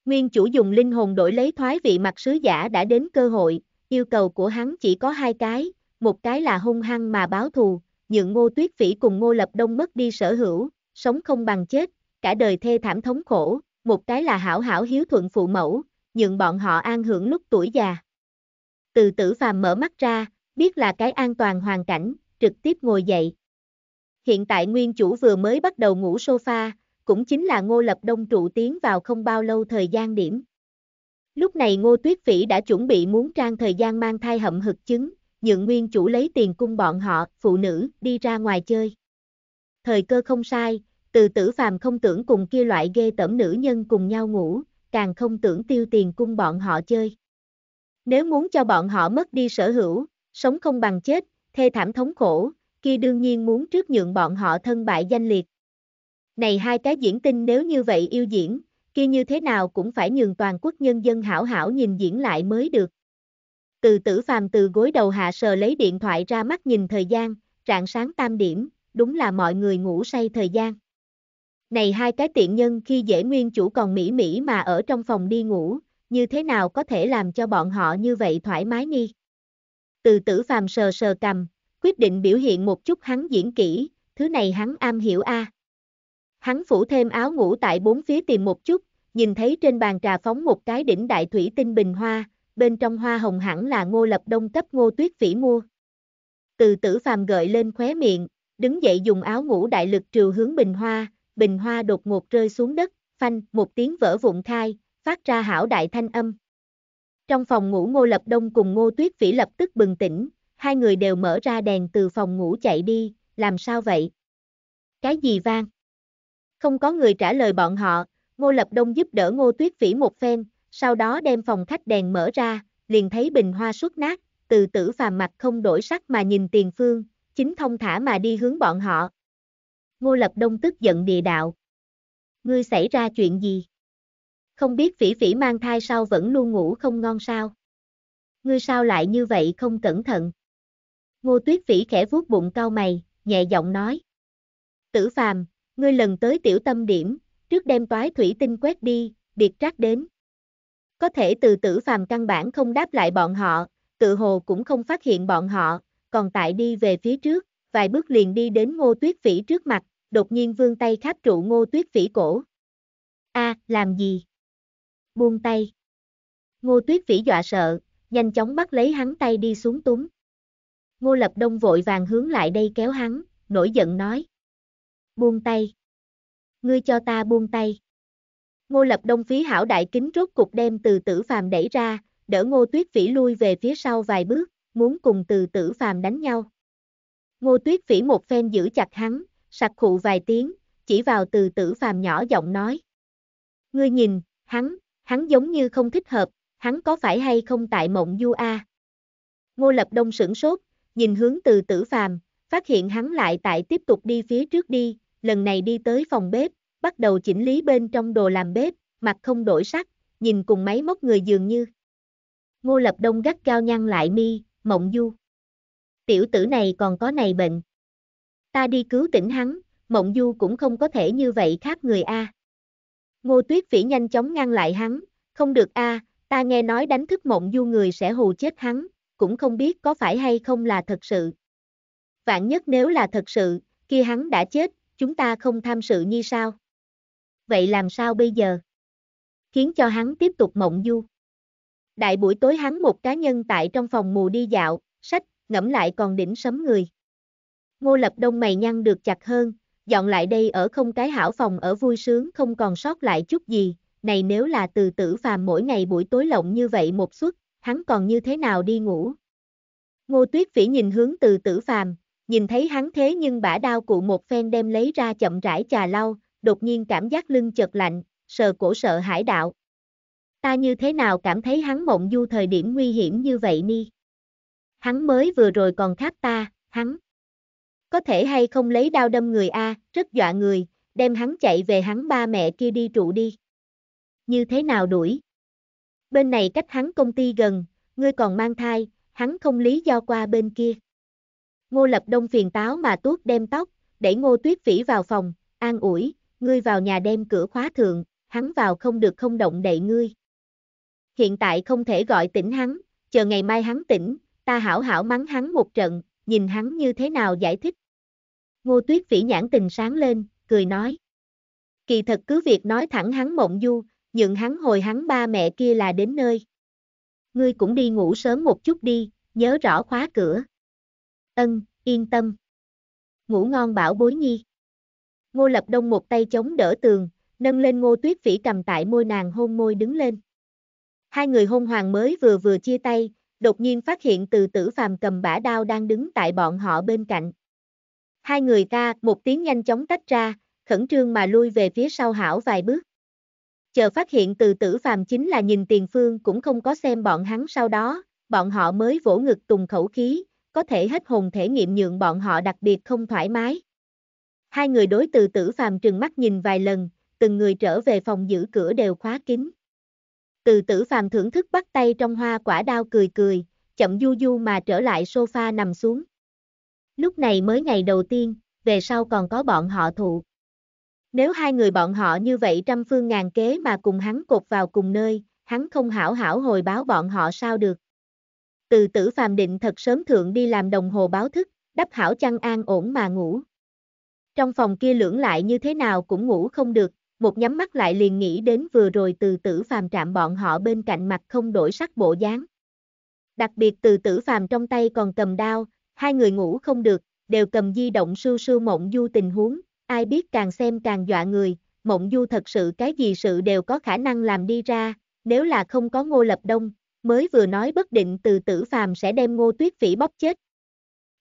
Nguyên chủ dùng linh hồn đổi lấy thoái vị mặt sứ giả đã đến cơ hội, yêu cầu của hắn chỉ có hai cái, một cái là hung hăng mà báo thù, nhượng ngô tuyết phỉ cùng ngô lập đông mất đi sở hữu, sống không bằng chết, cả đời thê thảm thống khổ, một cái là hảo hảo hiếu thuận phụ mẫu, nhượng bọn họ an hưởng lúc tuổi già. Từ tử phàm mở mắt ra, biết là cái an toàn hoàn cảnh, trực tiếp ngồi dậy. Hiện tại nguyên chủ vừa mới bắt đầu ngủ sofa, cũng chính là ngô lập đông trụ tiến vào không bao lâu thời gian điểm. Lúc này ngô tuyết phỉ đã chuẩn bị muốn trang thời gian mang thai hậm hực chứng, nhượng nguyên chủ lấy tiền cung bọn họ, phụ nữ, đi ra ngoài chơi. Thời cơ không sai, từ tử phàm không tưởng cùng kia loại ghê tẩm nữ nhân cùng nhau ngủ, càng không tưởng tiêu tiền cung bọn họ chơi. Nếu muốn cho bọn họ mất đi sở hữu, sống không bằng chết, thê thảm thống khổ, kia đương nhiên muốn trước nhượng bọn họ thân bại danh liệt. Này hai cái diễn tinh nếu như vậy yêu diễn, kia như thế nào cũng phải nhường toàn quốc nhân dân hảo hảo nhìn diễn lại mới được. Từ tử phàm từ gối đầu hạ sờ lấy điện thoại ra mắt nhìn thời gian, trạng sáng tam điểm, đúng là mọi người ngủ say thời gian. Này hai cái tiện nhân khi dễ nguyên chủ còn mỹ mỹ mà ở trong phòng đi ngủ, như thế nào có thể làm cho bọn họ như vậy thoải mái nghi? Từ tử phàm sờ sờ cầm, quyết định biểu hiện một chút hắn diễn kỹ, thứ này hắn am hiểu a. À. Hắn phủ thêm áo ngủ tại bốn phía tìm một chút, nhìn thấy trên bàn trà phóng một cái đỉnh đại thủy tinh bình hoa, bên trong hoa hồng hẳn là ngô lập đông cấp ngô tuyết phỉ mua. Từ tử phàm gợi lên khóe miệng, đứng dậy dùng áo ngủ đại lực trừ hướng bình hoa, bình hoa đột ngột rơi xuống đất, phanh, một tiếng vỡ vụn khai, phát ra hảo đại thanh âm. Trong phòng ngủ Ngô Lập Đông cùng Ngô Tuyết Vĩ lập tức bừng tỉnh, hai người đều mở ra đèn từ phòng ngủ chạy đi, làm sao vậy? Cái gì vang? Không có người trả lời bọn họ, Ngô Lập Đông giúp đỡ Ngô Tuyết Vĩ một phen, sau đó đem phòng khách đèn mở ra, liền thấy bình hoa xuất nát, từ tử phàm mặt không đổi sắc mà nhìn tiền phương, chính thông thả mà đi hướng bọn họ. Ngô Lập Đông tức giận địa đạo. Ngươi xảy ra chuyện gì? Không biết phỉ phỉ mang thai sao vẫn luôn ngủ không ngon sao? Ngươi sao lại như vậy không cẩn thận? Ngô Tuyết Phỉ khẽ vuốt bụng cau mày, nhẹ giọng nói. Tử phàm, ngươi lần tới tiểu tâm điểm, trước đem toái thủy tinh quét đi, biệt trác đến. Có thể từ tử phàm căn bản không đáp lại bọn họ, tự hồ cũng không phát hiện bọn họ, còn tại đi về phía trước vài bước liền đi đến ngô tuyết phỉ trước mặt, đột nhiên vươn tay kháp trụ ngô tuyết phỉ cổ. a làm gì? Buông tay. Ngô tuyết phỉ dọa sợ, nhanh chóng bắt lấy hắn tay đi xuống túng. Ngô lập đông vội vàng hướng lại đây kéo hắn, nổi giận nói. Buông tay. Ngươi cho ta buông tay. Ngô lập đông phí hảo đại kính rốt cục đem từ tử phàm đẩy ra, đỡ ngô tuyết phỉ lui về phía sau vài bước, muốn cùng từ tử phàm đánh nhau. Ngô Tuyết Phỉ một phen giữ chặt hắn, sặc khụ vài tiếng, chỉ vào từ tử phàm nhỏ giọng nói. Ngươi nhìn, hắn, hắn giống như không thích hợp, hắn có phải hay không tại mộng du a? Ngô Lập Đông sửng sốt, nhìn hướng từ tử phàm, phát hiện hắn lại tại tiếp tục đi phía trước đi, lần này đi tới phòng bếp, bắt đầu chỉnh lý bên trong đồ làm bếp, mặt không đổi sắc, nhìn cùng máy móc người dường như. Ngô Lập Đông gắt cao nhăn lại mi, mộng du tiểu tử này còn có này bệnh. Ta đi cứu tỉnh hắn, mộng du cũng không có thể như vậy khác người A. Ngô tuyết vĩ nhanh chóng ngăn lại hắn, không được A, ta nghe nói đánh thức mộng du người sẽ hù chết hắn, cũng không biết có phải hay không là thật sự. Vạn nhất nếu là thật sự, kia hắn đã chết, chúng ta không tham sự như sao. Vậy làm sao bây giờ? Khiến cho hắn tiếp tục mộng du. Đại buổi tối hắn một cá nhân tại trong phòng mù đi dạo, sách, ngẫm lại còn đỉnh sấm người. Ngô Lập Đông mày nhăn được chặt hơn, dọn lại đây ở không cái hảo phòng ở vui sướng không còn sót lại chút gì, này nếu là từ tử phàm mỗi ngày buổi tối lộng như vậy một suất, hắn còn như thế nào đi ngủ. Ngô Tuyết Vĩ nhìn hướng từ tử phàm, nhìn thấy hắn thế nhưng bả đao cụ một phen đem lấy ra chậm rãi trà lau, đột nhiên cảm giác lưng chợt lạnh, sờ cổ sợ hải đạo. Ta như thế nào cảm thấy hắn mộng du thời điểm nguy hiểm như vậy ni? hắn mới vừa rồi còn tháp ta, hắn. Có thể hay không lấy đao đâm người A, rất dọa người, đem hắn chạy về hắn ba mẹ kia đi trụ đi. Như thế nào đuổi? Bên này cách hắn công ty gần, ngươi còn mang thai, hắn không lý do qua bên kia. Ngô Lập Đông phiền táo mà tuốt đem tóc, để Ngô Tuyết Vĩ vào phòng, an ủi, ngươi vào nhà đem cửa khóa thượng, hắn vào không được không động đậy ngươi. Hiện tại không thể gọi tỉnh hắn, chờ ngày mai hắn tỉnh, ta hảo hảo mắng hắn một trận, nhìn hắn như thế nào giải thích. Ngô tuyết phỉ nhãn tình sáng lên, cười nói. Kỳ thật cứ việc nói thẳng hắn mộng du, nhượng hắn hồi hắn ba mẹ kia là đến nơi. Ngươi cũng đi ngủ sớm một chút đi, nhớ rõ khóa cửa. Ân, yên tâm. Ngủ ngon bảo bối nhi. Ngô Lập Đông một tay chống đỡ tường, nâng lên ngô tuyết phỉ cầm tại môi nàng hôn môi đứng lên. Hai người hôn hoàng mới vừa vừa chia tay, đột nhiên phát hiện từ tử phàm cầm bả đao đang đứng tại bọn họ bên cạnh. Hai người ta, một tiếng nhanh chóng tách ra, khẩn trương mà lui về phía sau hảo vài bước. Chờ phát hiện từ tử phàm chính là nhìn tiền phương cũng không có xem bọn hắn sau đó, bọn họ mới vỗ ngực tùng khẩu khí, có thể hết hồn thể nghiệm nhượng bọn họ đặc biệt không thoải mái. Hai người đối từ tử phàm trừng mắt nhìn vài lần, từng người trở về phòng giữ cửa đều khóa kín. Từ tử phàm thưởng thức bắt tay trong hoa quả đao cười cười, chậm du du mà trở lại sofa nằm xuống. Lúc này mới ngày đầu tiên, về sau còn có bọn họ thụ. Nếu hai người bọn họ như vậy trăm phương ngàn kế mà cùng hắn cột vào cùng nơi, hắn không hảo hảo hồi báo bọn họ sao được. Từ tử phàm định thật sớm thượng đi làm đồng hồ báo thức, đắp hảo chăn an ổn mà ngủ. Trong phòng kia lưỡng lại như thế nào cũng ngủ không được, một nhắm mắt lại liền nghĩ đến vừa rồi từ tử phàm trạm bọn họ bên cạnh mặt không đổi sắc bộ dáng. Đặc biệt từ tử phàm trong tay còn cầm đao, hai người ngủ không được, đều cầm di động sưu sưu mộng du tình huống, ai biết càng xem càng dọa người, mộng du thật sự cái gì sự đều có khả năng làm đi ra, nếu là không có ngô lập đông, mới vừa nói bất định từ tử phàm sẽ đem ngô tuyết phỉ bóp chết.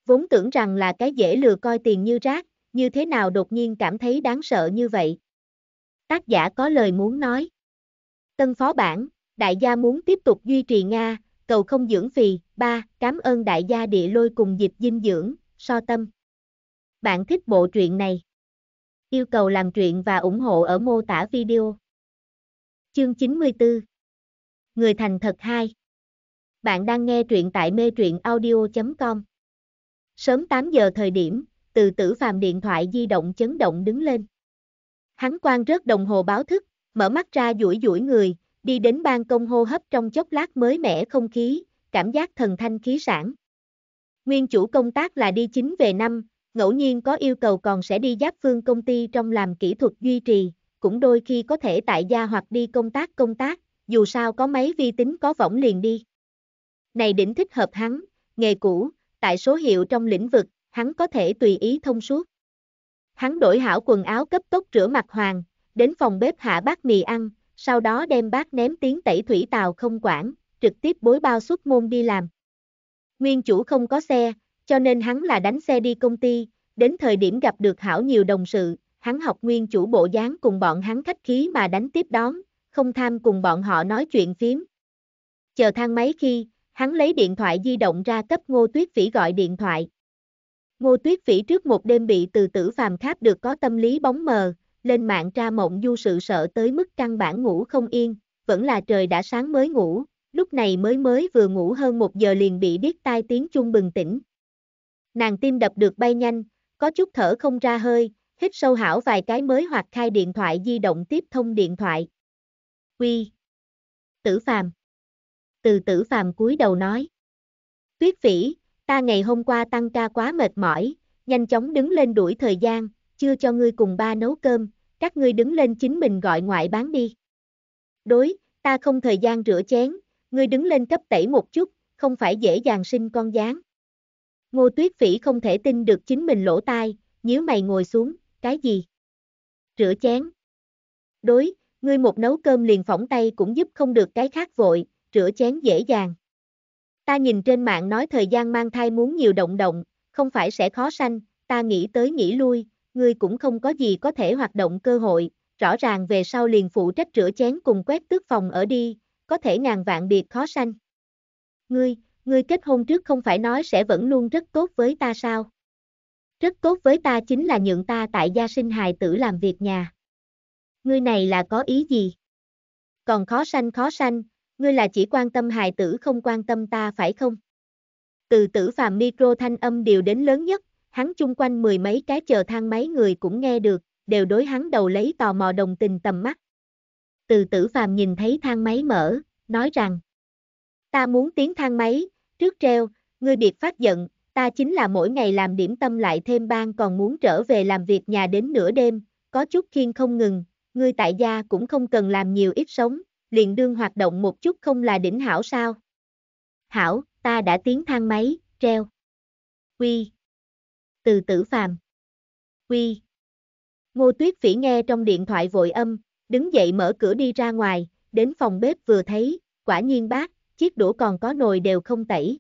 Vốn tưởng rằng là cái dễ lừa coi tiền như rác, như thế nào đột nhiên cảm thấy đáng sợ như vậy tác giả có lời muốn nói. Tân phó bản, đại gia muốn tiếp tục duy trì Nga, cầu không dưỡng phì, ba, cảm ơn đại gia địa lôi cùng dịch dinh dưỡng, so tâm. Bạn thích bộ truyện này? Yêu cầu làm truyện và ủng hộ ở mô tả video. Chương 94 Người thành thật 2 Bạn đang nghe truyện tại mê truyện audio.com Sớm 8 giờ thời điểm, từ tử phàm điện thoại di động chấn động đứng lên. Hắn quan rớt đồng hồ báo thức, mở mắt ra duỗi duỗi người, đi đến ban công hô hấp trong chốc lát mới mẻ không khí, cảm giác thần thanh khí sản. Nguyên chủ công tác là đi chính về năm, ngẫu nhiên có yêu cầu còn sẽ đi giáp phương công ty trong làm kỹ thuật duy trì, cũng đôi khi có thể tại gia hoặc đi công tác công tác, dù sao có máy vi tính có võng liền đi. Này đỉnh thích hợp hắn, nghề cũ, tại số hiệu trong lĩnh vực, hắn có thể tùy ý thông suốt. Hắn đổi hảo quần áo cấp tốc rửa mặt hoàng, đến phòng bếp hạ bát mì ăn, sau đó đem bát ném tiếng tẩy thủy tàu không quản, trực tiếp bối bao xuất môn đi làm. Nguyên chủ không có xe, cho nên hắn là đánh xe đi công ty, đến thời điểm gặp được hảo nhiều đồng sự, hắn học nguyên chủ bộ dáng cùng bọn hắn khách khí mà đánh tiếp đón, không tham cùng bọn họ nói chuyện phím. Chờ thang máy khi, hắn lấy điện thoại di động ra cấp ngô tuyết vĩ gọi điện thoại, Ngô Tuyết Vĩ trước một đêm bị từ tử phàm tháp được có tâm lý bóng mờ, lên mạng tra mộng du sự sợ tới mức căn bản ngủ không yên, vẫn là trời đã sáng mới ngủ, lúc này mới mới vừa ngủ hơn một giờ liền bị điếc tai tiếng Chung bừng tỉnh. Nàng tim đập được bay nhanh, có chút thở không ra hơi, hít sâu hảo vài cái mới hoạt khai điện thoại di động tiếp thông điện thoại. Quy. Tử phàm. Từ tử phàm cúi đầu nói. Tuyết Vĩ ta ngày hôm qua tăng ca quá mệt mỏi, nhanh chóng đứng lên đuổi thời gian, chưa cho ngươi cùng ba nấu cơm, các ngươi đứng lên chính mình gọi ngoại bán đi. Đối, ta không thời gian rửa chén, ngươi đứng lên cấp tẩy một chút, không phải dễ dàng sinh con gián. Ngô Tuyết Phỉ không thể tin được chính mình lỗ tai, nhíu mày ngồi xuống, cái gì? Rửa chén. Đối, ngươi một nấu cơm liền phỏng tay cũng giúp không được cái khác vội, rửa chén dễ dàng. Ta nhìn trên mạng nói thời gian mang thai muốn nhiều động động, không phải sẽ khó sanh, ta nghĩ tới nghĩ lui, ngươi cũng không có gì có thể hoạt động cơ hội, rõ ràng về sau liền phụ trách rửa chén cùng quét tước phòng ở đi, có thể ngàn vạn biệt khó sanh. Ngươi, ngươi kết hôn trước không phải nói sẽ vẫn luôn rất tốt với ta sao? Rất tốt với ta chính là nhượng ta tại gia sinh hài tử làm việc nhà. Ngươi này là có ý gì? Còn khó sanh khó sanh, Ngươi là chỉ quan tâm hài tử không quan tâm ta phải không? Từ tử phàm micro thanh âm đều đến lớn nhất, hắn chung quanh mười mấy cái chờ thang máy người cũng nghe được, đều đối hắn đầu lấy tò mò đồng tình tầm mắt. Từ tử phàm nhìn thấy thang máy mở, nói rằng Ta muốn tiến thang máy, trước treo, ngươi biệt phát giận, ta chính là mỗi ngày làm điểm tâm lại thêm ban còn muốn trở về làm việc nhà đến nửa đêm, có chút khiên không ngừng, ngươi tại gia cũng không cần làm nhiều ít sống, liền đương hoạt động một chút không là đỉnh hảo sao. Hảo, ta đã tiến thang máy, treo. Quy. Từ tử phàm. Quy. Ngô tuyết phỉ nghe trong điện thoại vội âm, đứng dậy mở cửa đi ra ngoài, đến phòng bếp vừa thấy, quả nhiên bác, chiếc đũa còn có nồi đều không tẩy.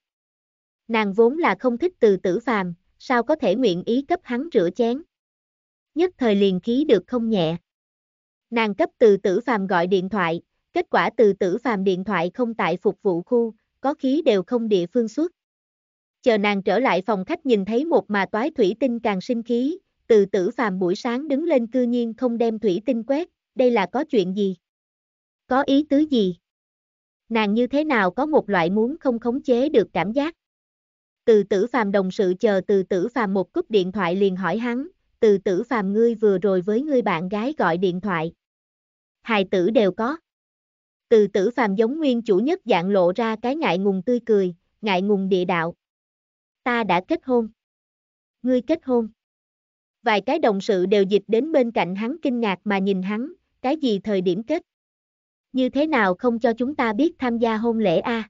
Nàng vốn là không thích từ tử phàm, sao có thể nguyện ý cấp hắn rửa chén. Nhất thời liền khí được không nhẹ. Nàng cấp từ tử phàm gọi điện thoại, Kết quả từ tử phàm điện thoại không tại phục vụ khu, có khí đều không địa phương xuất. Chờ nàng trở lại phòng khách nhìn thấy một mà toái thủy tinh càng sinh khí, từ tử phàm buổi sáng đứng lên cư nhiên không đem thủy tinh quét, đây là có chuyện gì? Có ý tứ gì? Nàng như thế nào có một loại muốn không khống chế được cảm giác? Từ tử phàm đồng sự chờ từ tử phàm một cúp điện thoại liền hỏi hắn, từ tử phàm ngươi vừa rồi với ngươi bạn gái gọi điện thoại. Hài tử đều có. Từ tử phàm giống nguyên chủ nhất dạng lộ ra cái ngại ngùng tươi cười, ngại ngùng địa đạo. Ta đã kết hôn. Ngươi kết hôn. Vài cái đồng sự đều dịch đến bên cạnh hắn kinh ngạc mà nhìn hắn, cái gì thời điểm kết? Như thế nào không cho chúng ta biết tham gia hôn lễ a? À?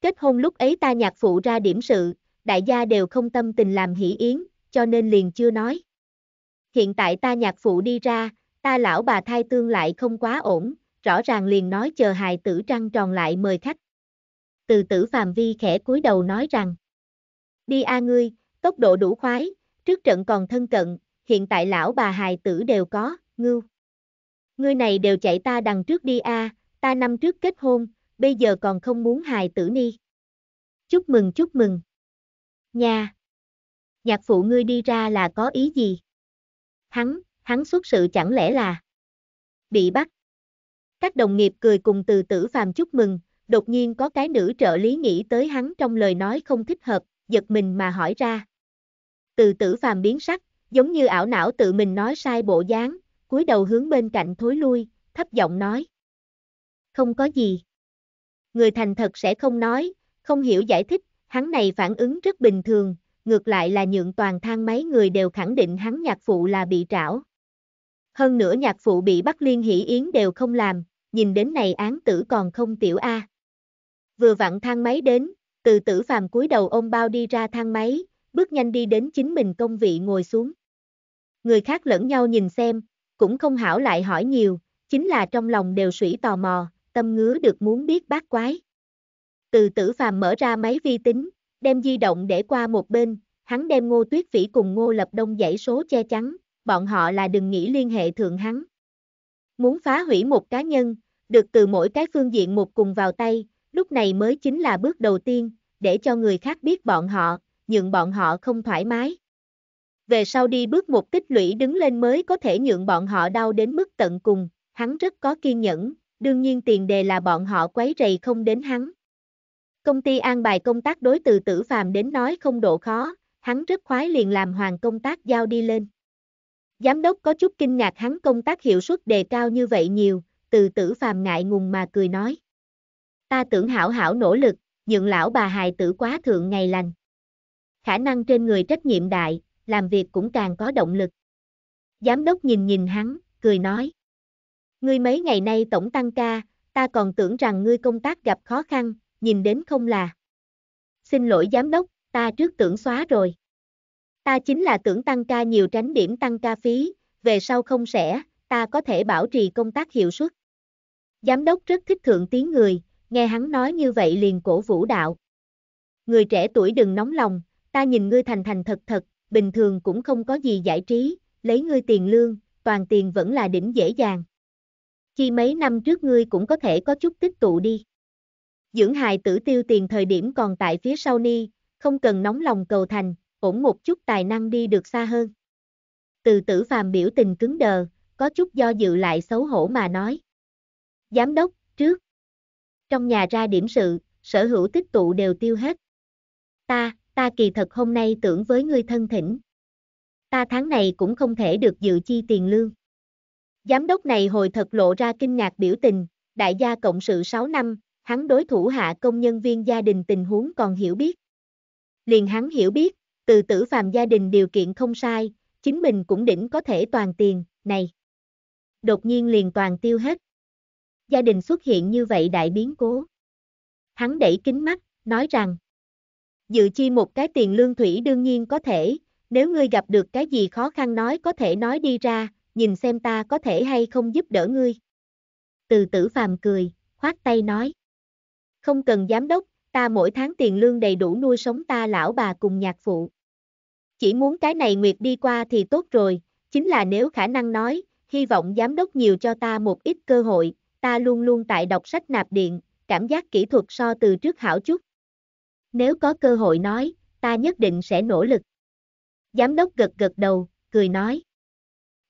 Kết hôn lúc ấy ta nhạc phụ ra điểm sự, đại gia đều không tâm tình làm hỷ yến, cho nên liền chưa nói. Hiện tại ta nhạc phụ đi ra, ta lão bà thai tương lại không quá ổn, rõ ràng liền nói chờ hài tử trăng tròn lại mời khách. Từ tử Phạm Vi khẽ cúi đầu nói rằng, đi a ngươi, tốc độ đủ khoái, trước trận còn thân cận, hiện tại lão bà hài tử đều có, ngưu. Ngươi này đều chạy ta đằng trước đi a, ta năm trước kết hôn, bây giờ còn không muốn hài tử ni. Chúc mừng chúc mừng. Nha. Nhạc phụ ngươi đi ra là có ý gì? Hắn, hắn xuất sự chẳng lẽ là bị bắt. Các đồng nghiệp cười cùng từ tử phàm chúc mừng, đột nhiên có cái nữ trợ lý nghĩ tới hắn trong lời nói không thích hợp, giật mình mà hỏi ra. Từ tử phàm biến sắc, giống như ảo não tự mình nói sai bộ dáng, cúi đầu hướng bên cạnh thối lui, thấp giọng nói. Không có gì. Người thành thật sẽ không nói, không hiểu giải thích, hắn này phản ứng rất bình thường, ngược lại là nhượng toàn thang mấy người đều khẳng định hắn nhạc phụ là bị trảo. Hơn nữa nhạc phụ bị bắt liên hỷ yến đều không làm, nhìn đến này án tử còn không tiểu A. Vừa vặn thang máy đến, từ tử phàm cúi đầu ôm bao đi ra thang máy, bước nhanh đi đến chính mình công vị ngồi xuống. Người khác lẫn nhau nhìn xem, cũng không hảo lại hỏi nhiều, chính là trong lòng đều sủy tò mò, tâm ngứa được muốn biết bát quái. Từ tử phàm mở ra máy vi tính, đem di động để qua một bên, hắn đem ngô tuyết vĩ cùng ngô lập đông dãy số che chắn, bọn họ là đừng nghĩ liên hệ thượng hắn. Muốn phá hủy một cá nhân, được từ mỗi cái phương diện một cùng vào tay, lúc này mới chính là bước đầu tiên, để cho người khác biết bọn họ, nhượng bọn họ không thoải mái. Về sau đi bước một tích lũy đứng lên mới có thể nhượng bọn họ đau đến mức tận cùng, hắn rất có kiên nhẫn, đương nhiên tiền đề là bọn họ quấy rầy không đến hắn. Công ty an bài công tác đối từ tử phàm đến nói không độ khó, hắn rất khoái liền làm hoàng công tác giao đi lên. Giám đốc có chút kinh ngạc hắn công tác hiệu suất đề cao như vậy nhiều, từ tử phàm ngại ngùng mà cười nói. Ta tưởng hảo hảo nỗ lực, nhượng lão bà hài tử quá thượng ngày lành. Khả năng trên người trách nhiệm đại, làm việc cũng càng có động lực. Giám đốc nhìn nhìn hắn, cười nói. Ngươi mấy ngày nay tổng tăng ca, ta còn tưởng rằng ngươi công tác gặp khó khăn, nhìn đến không là. Xin lỗi giám đốc, ta trước tưởng xóa rồi. Ta chính là tưởng tăng ca nhiều tránh điểm tăng ca phí, về sau không sẽ, ta có thể bảo trì công tác hiệu suất. Giám đốc rất thích thượng tiếng người, nghe hắn nói như vậy liền cổ vũ đạo. Người trẻ tuổi đừng nóng lòng, ta nhìn ngươi thành thành thật thật, bình thường cũng không có gì giải trí, lấy ngươi tiền lương, toàn tiền vẫn là đỉnh dễ dàng. Khi mấy năm trước ngươi cũng có thể có chút tích tụ đi. Dưỡng hài tử tiêu tiền thời điểm còn tại phía sau ni, không cần nóng lòng cầu thành, ổn một chút tài năng đi được xa hơn. Từ tử phàm biểu tình cứng đờ, có chút do dự lại xấu hổ mà nói. Giám đốc, trước. Trong nhà ra điểm sự, sở hữu tích tụ đều tiêu hết. Ta, ta kỳ thật hôm nay tưởng với ngươi thân thỉnh. Ta tháng này cũng không thể được dự chi tiền lương. Giám đốc này hồi thật lộ ra kinh ngạc biểu tình, đại gia cộng sự 6 năm, hắn đối thủ hạ công nhân viên gia đình tình huống còn hiểu biết. Liền hắn hiểu biết, từ tử phàm gia đình điều kiện không sai, chính mình cũng đỉnh có thể toàn tiền, này. Đột nhiên liền toàn tiêu hết. Gia đình xuất hiện như vậy đại biến cố. Hắn đẩy kính mắt, nói rằng, dự chi một cái tiền lương thủy đương nhiên có thể, nếu ngươi gặp được cái gì khó khăn nói có thể nói đi ra, nhìn xem ta có thể hay không giúp đỡ ngươi. Từ tử phàm cười, khoát tay nói. Không cần giám đốc, ta mỗi tháng tiền lương đầy đủ nuôi sống ta lão bà cùng nhạc phụ. Chỉ muốn cái này Nguyệt đi qua thì tốt rồi, chính là nếu khả năng nói, hy vọng giám đốc nhiều cho ta một ít cơ hội, ta luôn luôn tại đọc sách nạp điện, cảm giác kỹ thuật so từ trước hảo chút. Nếu có cơ hội nói, ta nhất định sẽ nỗ lực. Giám đốc gật gật đầu, cười nói.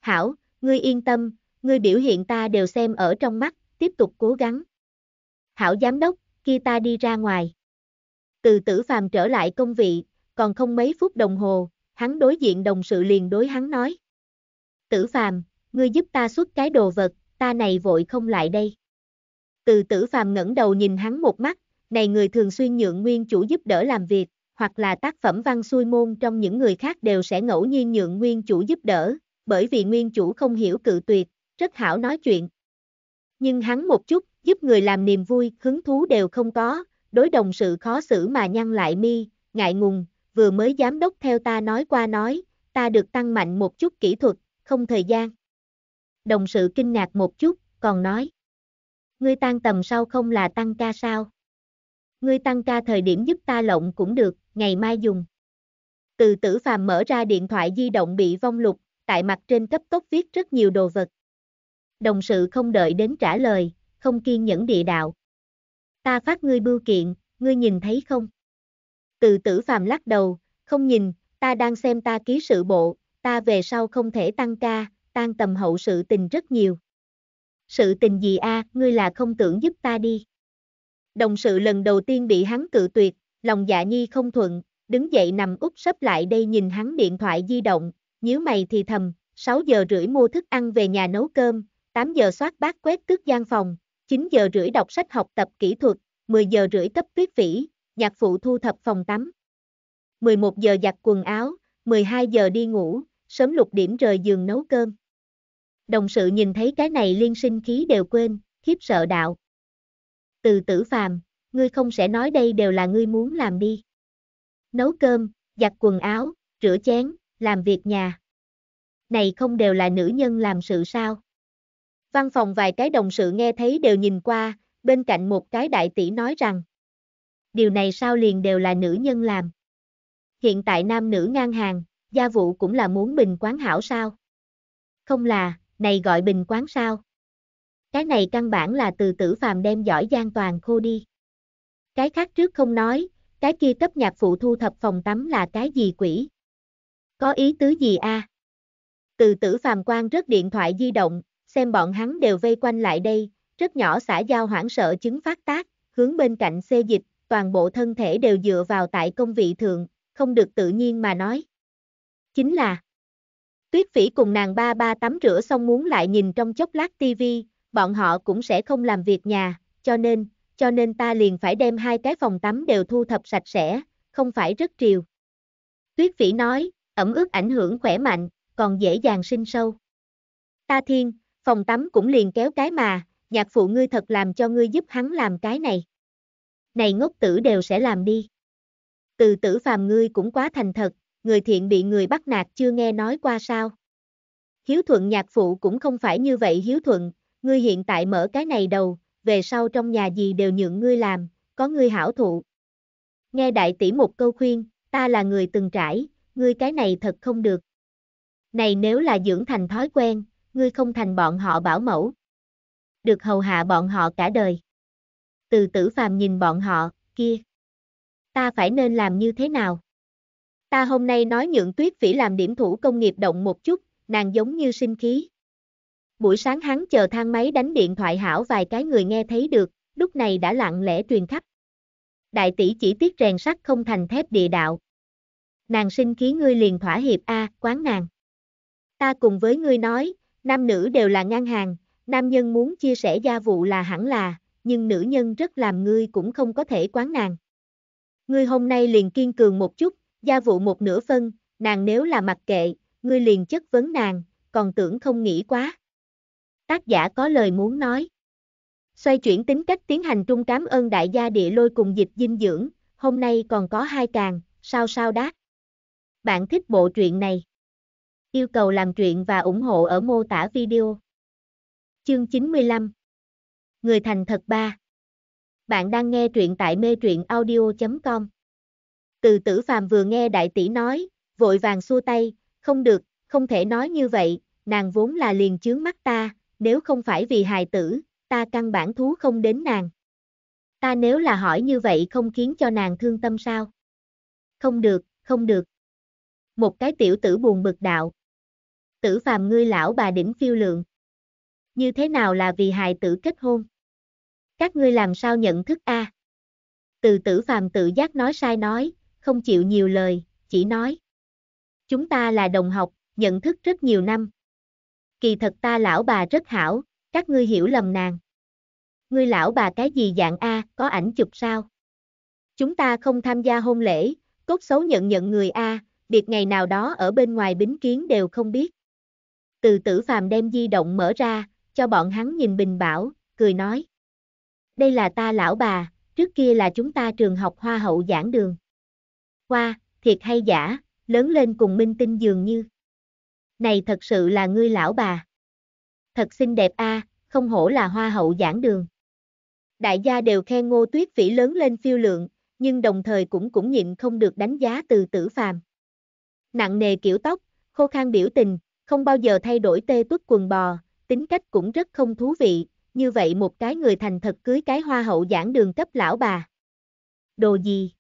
Hảo, ngươi yên tâm, ngươi biểu hiện ta đều xem ở trong mắt, tiếp tục cố gắng. Hảo giám đốc, kia ta đi ra ngoài. Từ tử phàm trở lại công vị, còn không mấy phút đồng hồ, hắn đối diện đồng sự liền đối hắn nói. Tử phàm, ngươi giúp ta xuất cái đồ vật, ta này vội không lại đây. Từ tử phàm ngẩng đầu nhìn hắn một mắt, này người thường xuyên nhượng nguyên chủ giúp đỡ làm việc, hoặc là tác phẩm văn xuôi môn trong những người khác đều sẽ ngẫu nhiên nhượng nguyên chủ giúp đỡ, bởi vì nguyên chủ không hiểu cự tuyệt, rất hảo nói chuyện. Nhưng hắn một chút, giúp người làm niềm vui, hứng thú đều không có, đối đồng sự khó xử mà nhăn lại mi, ngại ngùng, vừa mới giám đốc theo ta nói qua nói, ta được tăng mạnh một chút kỹ thuật, không thời gian. Đồng sự kinh ngạc một chút, còn nói. Ngươi tăng tầm sau không là tăng ca sao? Ngươi tăng ca thời điểm giúp ta lộng cũng được, ngày mai dùng. Từ tử phàm mở ra điện thoại di động bị vong lục, tại mặt trên cấp tốc viết rất nhiều đồ vật. Đồng sự không đợi đến trả lời, không kiên nhẫn địa đạo. Ta phát ngươi bưu kiện, ngươi nhìn thấy không? Từ tử phàm lắc đầu, không nhìn, ta đang xem ta ký sự bộ, ta về sau không thể tăng ca, tan tầm hậu sự tình rất nhiều. Sự tình gì a, à, ngươi là không tưởng giúp ta đi. Đồng sự lần đầu tiên bị hắn cự tuyệt, lòng dạ nhi không thuận, đứng dậy nằm úp sấp lại đây nhìn hắn điện thoại di động, nhíu mày thì thầm, 6 giờ rưỡi mua thức ăn về nhà nấu cơm, 8 giờ soát bát quét tước gian phòng, 9 giờ rưỡi đọc sách học tập kỹ thuật, 10 giờ rưỡi cấp tuyết vĩ, nhạc phụ thu thập phòng tắm. 11 giờ giặt quần áo, 12 giờ đi ngủ, sớm lục điểm rời giường nấu cơm. Đồng sự nhìn thấy cái này liên sinh khí đều quên, khiếp sợ đạo. Từ tử phàm, ngươi không sẽ nói đây đều là ngươi muốn làm đi. Nấu cơm, giặt quần áo, rửa chén, làm việc nhà. Này không đều là nữ nhân làm sự sao? Văn phòng vài cái đồng sự nghe thấy đều nhìn qua, bên cạnh một cái đại tỷ nói rằng điều này sao liền đều là nữ nhân làm. Hiện tại nam nữ ngang hàng, gia vụ cũng là muốn bình quán hảo sao? Không là, này gọi bình quán sao? Cái này căn bản là từ tử phàm đem giỏi gian toàn khô đi. Cái khác trước không nói, cái kia cấp nhạc phụ thu thập phòng tắm là cái gì quỷ? Có ý tứ gì a? À? Từ tử phàm quan rất điện thoại di động, xem bọn hắn đều vây quanh lại đây, rất nhỏ xã giao hoảng sợ chứng phát tác, hướng bên cạnh xê dịch, toàn bộ thân thể đều dựa vào tại công vị thượng, không được tự nhiên mà nói. Chính là Tuyết phỉ cùng nàng ba ba tắm rửa xong muốn lại nhìn trong chốc lát tivi, bọn họ cũng sẽ không làm việc nhà, cho nên, cho nên ta liền phải đem hai cái phòng tắm đều thu thập sạch sẽ, không phải rất triều. Tuyết phỉ nói, ẩm ướt ảnh hưởng khỏe mạnh, còn dễ dàng sinh sâu. Ta thiên, phòng tắm cũng liền kéo cái mà, nhạc phụ ngươi thật làm cho ngươi giúp hắn làm cái này này ngốc tử đều sẽ làm đi. Từ tử phàm ngươi cũng quá thành thật, người thiện bị người bắt nạt chưa nghe nói qua sao. Hiếu thuận nhạc phụ cũng không phải như vậy hiếu thuận, ngươi hiện tại mở cái này đầu, về sau trong nhà gì đều nhượng ngươi làm, có ngươi hảo thụ. Nghe đại tỷ một câu khuyên, ta là người từng trải, ngươi cái này thật không được. Này nếu là dưỡng thành thói quen, ngươi không thành bọn họ bảo mẫu. Được hầu hạ bọn họ cả đời từ tử phàm nhìn bọn họ, kia. Ta phải nên làm như thế nào? Ta hôm nay nói nhượng tuyết phỉ làm điểm thủ công nghiệp động một chút, nàng giống như sinh khí. Buổi sáng hắn chờ thang máy đánh điện thoại hảo vài cái người nghe thấy được, lúc này đã lặng lẽ truyền khắp. Đại tỷ chỉ tiếc rèn sắt không thành thép địa đạo. Nàng sinh khí ngươi liền thỏa hiệp A, quán nàng. Ta cùng với ngươi nói, nam nữ đều là ngang hàng, nam nhân muốn chia sẻ gia vụ là hẳn là, nhưng nữ nhân rất làm ngươi cũng không có thể quán nàng. Ngươi hôm nay liền kiên cường một chút, gia vụ một nửa phân, nàng nếu là mặc kệ, ngươi liền chất vấn nàng, còn tưởng không nghĩ quá. Tác giả có lời muốn nói. Xoay chuyển tính cách tiến hành trung cám ơn đại gia địa lôi cùng dịch dinh dưỡng, hôm nay còn có hai càng, sao sao đát. Bạn thích bộ truyện này? Yêu cầu làm truyện và ủng hộ ở mô tả video. Chương 95 Người thành thật ba. Bạn đang nghe truyện tại mê truyện audio.com. Từ tử phàm vừa nghe đại tỷ nói, vội vàng xua tay, không được, không thể nói như vậy, nàng vốn là liền chướng mắt ta, nếu không phải vì hài tử, ta căn bản thú không đến nàng. Ta nếu là hỏi như vậy không khiến cho nàng thương tâm sao? Không được, không được. Một cái tiểu tử buồn bực đạo. Tử phàm ngươi lão bà đỉnh phiêu lượng. Như thế nào là vì hài tử kết hôn? Các ngươi làm sao nhận thức a? À? Từ tử phàm tự giác nói sai nói, không chịu nhiều lời, chỉ nói. Chúng ta là đồng học, nhận thức rất nhiều năm. Kỳ thật ta lão bà rất hảo, các ngươi hiểu lầm nàng. Ngươi lão bà cái gì dạng A, có ảnh chụp sao? Chúng ta không tham gia hôn lễ, cốt xấu nhận nhận người A, biệt ngày nào đó ở bên ngoài bính kiến đều không biết. Từ tử phàm đem di động mở ra, cho bọn hắn nhìn bình bảo, cười nói đây là ta lão bà, trước kia là chúng ta trường học hoa hậu giảng đường. Hoa, thiệt hay giả, lớn lên cùng minh tinh dường như. Này thật sự là ngươi lão bà. Thật xinh đẹp a, à, không hổ là hoa hậu giảng đường. Đại gia đều khen ngô tuyết vĩ lớn lên phiêu lượng, nhưng đồng thời cũng cũng nhịn không được đánh giá từ tử phàm. Nặng nề kiểu tóc, khô khan biểu tình, không bao giờ thay đổi tê tuất quần bò, tính cách cũng rất không thú vị, như vậy một cái người thành thật cưới cái hoa hậu giảng đường cấp lão bà. Đồ gì?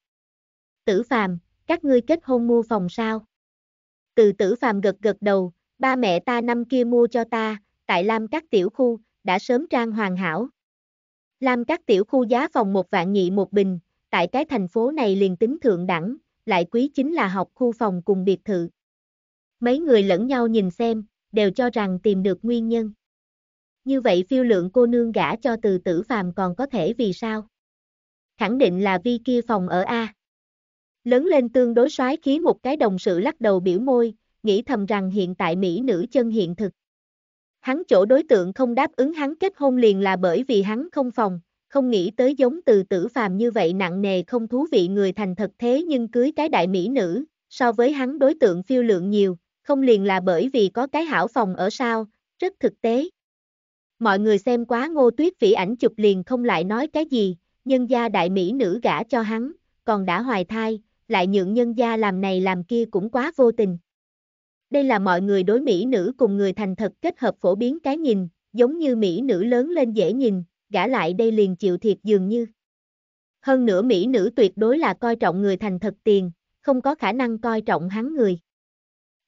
Tử phàm, các ngươi kết hôn mua phòng sao? Từ tử phàm gật gật đầu, ba mẹ ta năm kia mua cho ta, tại Lam Các Tiểu Khu, đã sớm trang hoàn hảo. Lam Các Tiểu Khu giá phòng một vạn nhị một bình, tại cái thành phố này liền tính thượng đẳng, lại quý chính là học khu phòng cùng biệt thự. Mấy người lẫn nhau nhìn xem, đều cho rằng tìm được nguyên nhân như vậy phiêu lượng cô nương gả cho từ tử phàm còn có thể vì sao? Khẳng định là vi kia phòng ở A. Lớn lên tương đối soái khí một cái đồng sự lắc đầu biểu môi, nghĩ thầm rằng hiện tại Mỹ nữ chân hiện thực. Hắn chỗ đối tượng không đáp ứng hắn kết hôn liền là bởi vì hắn không phòng, không nghĩ tới giống từ tử phàm như vậy nặng nề không thú vị người thành thật thế nhưng cưới cái đại Mỹ nữ, so với hắn đối tượng phiêu lượng nhiều, không liền là bởi vì có cái hảo phòng ở sao, rất thực tế. Mọi người xem quá ngô tuyết vĩ ảnh chụp liền không lại nói cái gì, nhân gia đại mỹ nữ gả cho hắn, còn đã hoài thai, lại nhượng nhân gia làm này làm kia cũng quá vô tình. Đây là mọi người đối mỹ nữ cùng người thành thật kết hợp phổ biến cái nhìn, giống như mỹ nữ lớn lên dễ nhìn, gả lại đây liền chịu thiệt dường như. Hơn nữa mỹ nữ tuyệt đối là coi trọng người thành thật tiền, không có khả năng coi trọng hắn người.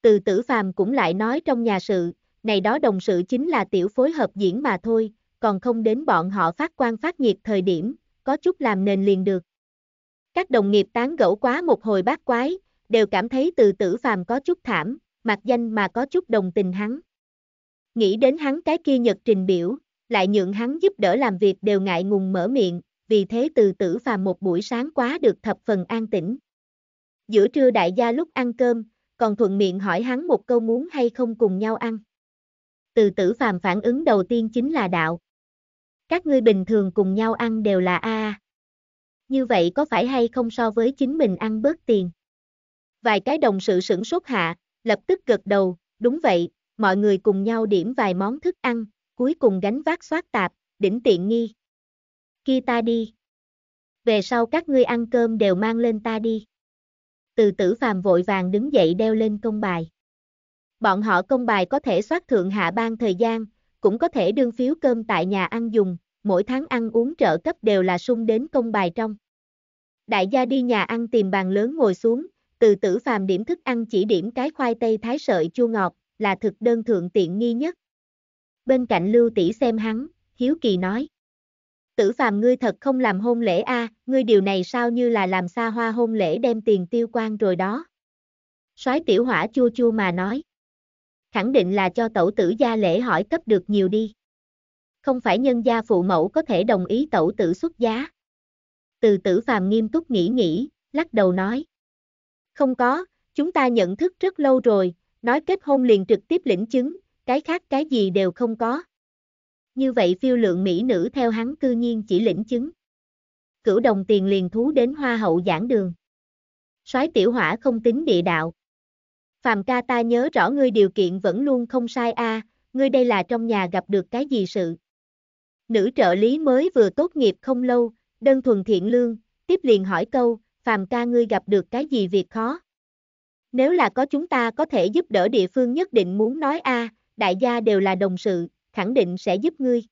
Từ tử phàm cũng lại nói trong nhà sự, này đó đồng sự chính là tiểu phối hợp diễn mà thôi, còn không đến bọn họ phát quan phát nhiệt thời điểm, có chút làm nền liền được. Các đồng nghiệp tán gẫu quá một hồi bát quái, đều cảm thấy từ tử phàm có chút thảm, mặt danh mà có chút đồng tình hắn. Nghĩ đến hắn cái kia nhật trình biểu, lại nhượng hắn giúp đỡ làm việc đều ngại ngùng mở miệng, vì thế từ tử phàm một buổi sáng quá được thập phần an tĩnh. Giữa trưa đại gia lúc ăn cơm, còn thuận miệng hỏi hắn một câu muốn hay không cùng nhau ăn từ tử phàm phản ứng đầu tiên chính là đạo. Các ngươi bình thường cùng nhau ăn đều là A. Như vậy có phải hay không so với chính mình ăn bớt tiền? Vài cái đồng sự sửng sốt hạ, lập tức gật đầu, đúng vậy, mọi người cùng nhau điểm vài món thức ăn, cuối cùng gánh vác xoát tạp, đỉnh tiện nghi. Khi ta đi. Về sau các ngươi ăn cơm đều mang lên ta đi. Từ tử phàm vội vàng đứng dậy đeo lên công bài. Bọn họ công bài có thể soát thượng hạ ban thời gian, cũng có thể đương phiếu cơm tại nhà ăn dùng, mỗi tháng ăn uống trợ cấp đều là sung đến công bài trong. Đại gia đi nhà ăn tìm bàn lớn ngồi xuống, từ tử phàm điểm thức ăn chỉ điểm cái khoai tây thái sợi chua ngọt, là thực đơn thượng tiện nghi nhất. Bên cạnh lưu tỷ xem hắn, hiếu kỳ nói. Tử phàm ngươi thật không làm hôn lễ a, à, ngươi điều này sao như là làm xa hoa hôn lễ đem tiền tiêu quan rồi đó. Soái tiểu hỏa chua chua mà nói khẳng định là cho tẩu tử gia lễ hỏi cấp được nhiều đi. Không phải nhân gia phụ mẫu có thể đồng ý tẩu tử xuất giá. Từ tử phàm nghiêm túc nghĩ nghĩ, lắc đầu nói. Không có, chúng ta nhận thức rất lâu rồi, nói kết hôn liền trực tiếp lĩnh chứng, cái khác cái gì đều không có. Như vậy phiêu lượng mỹ nữ theo hắn cư nhiên chỉ lĩnh chứng. Cửu đồng tiền liền thú đến hoa hậu giảng đường. soái tiểu hỏa không tính địa đạo, Phạm ca ta nhớ rõ ngươi điều kiện vẫn luôn không sai a, à, ngươi đây là trong nhà gặp được cái gì sự. Nữ trợ lý mới vừa tốt nghiệp không lâu, đơn thuần thiện lương, tiếp liền hỏi câu, Phạm ca ngươi gặp được cái gì việc khó. Nếu là có chúng ta có thể giúp đỡ địa phương nhất định muốn nói a, à, đại gia đều là đồng sự, khẳng định sẽ giúp ngươi.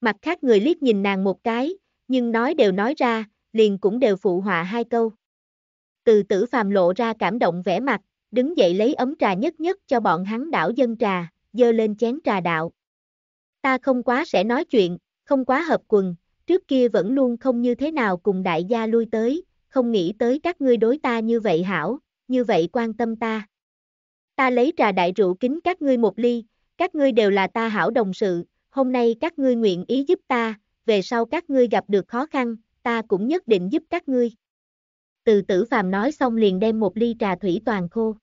Mặt khác người liếc nhìn nàng một cái, nhưng nói đều nói ra, liền cũng đều phụ họa hai câu. Từ tử phàm lộ ra cảm động vẻ mặt, đứng dậy lấy ấm trà nhất nhất cho bọn hắn đảo dân trà, dơ lên chén trà đạo. Ta không quá sẽ nói chuyện, không quá hợp quần, trước kia vẫn luôn không như thế nào cùng đại gia lui tới, không nghĩ tới các ngươi đối ta như vậy hảo, như vậy quan tâm ta. Ta lấy trà đại rượu kính các ngươi một ly, các ngươi đều là ta hảo đồng sự, hôm nay các ngươi nguyện ý giúp ta, về sau các ngươi gặp được khó khăn, ta cũng nhất định giúp các ngươi. Từ tử phàm nói xong liền đem một ly trà thủy toàn khô.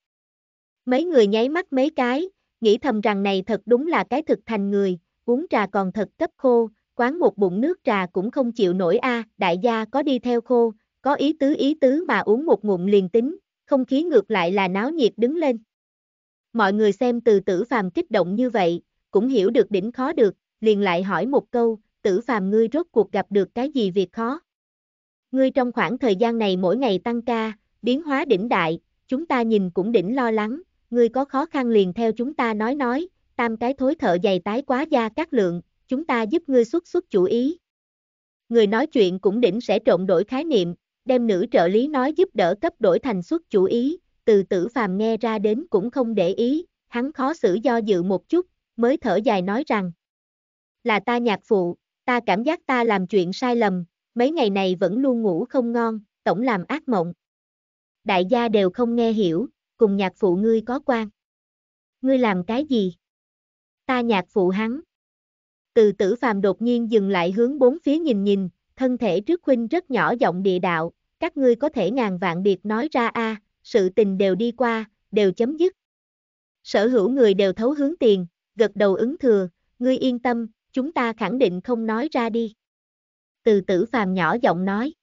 Mấy người nháy mắt mấy cái, nghĩ thầm rằng này thật đúng là cái thực thành người, uống trà còn thật cấp khô, quán một bụng nước trà cũng không chịu nổi a, à, đại gia có đi theo khô, có ý tứ ý tứ mà uống một ngụm liền tính, không khí ngược lại là náo nhiệt đứng lên. Mọi người xem từ tử phàm kích động như vậy, cũng hiểu được đỉnh khó được, liền lại hỏi một câu, tử phàm ngươi rốt cuộc gặp được cái gì việc khó. Ngươi trong khoảng thời gian này mỗi ngày tăng ca, biến hóa đỉnh đại, chúng ta nhìn cũng đỉnh lo lắng, ngươi có khó khăn liền theo chúng ta nói nói, tam cái thối thợ dày tái quá da các lượng, chúng ta giúp ngươi xuất xuất chủ ý. Người nói chuyện cũng đỉnh sẽ trộn đổi khái niệm, đem nữ trợ lý nói giúp đỡ cấp đổi thành xuất chủ ý, từ tử phàm nghe ra đến cũng không để ý, hắn khó xử do dự một chút, mới thở dài nói rằng. Là ta nhạc phụ, ta cảm giác ta làm chuyện sai lầm, mấy ngày này vẫn luôn ngủ không ngon, tổng làm ác mộng. Đại gia đều không nghe hiểu, cùng nhạc phụ ngươi có quan. Ngươi làm cái gì? Ta nhạc phụ hắn. Từ tử phàm đột nhiên dừng lại hướng bốn phía nhìn nhìn, thân thể trước huynh rất nhỏ giọng địa đạo, các ngươi có thể ngàn vạn biệt nói ra a, à, sự tình đều đi qua, đều chấm dứt. Sở hữu người đều thấu hướng tiền, gật đầu ứng thừa, ngươi yên tâm, chúng ta khẳng định không nói ra đi. Từ tử phàm nhỏ giọng nói.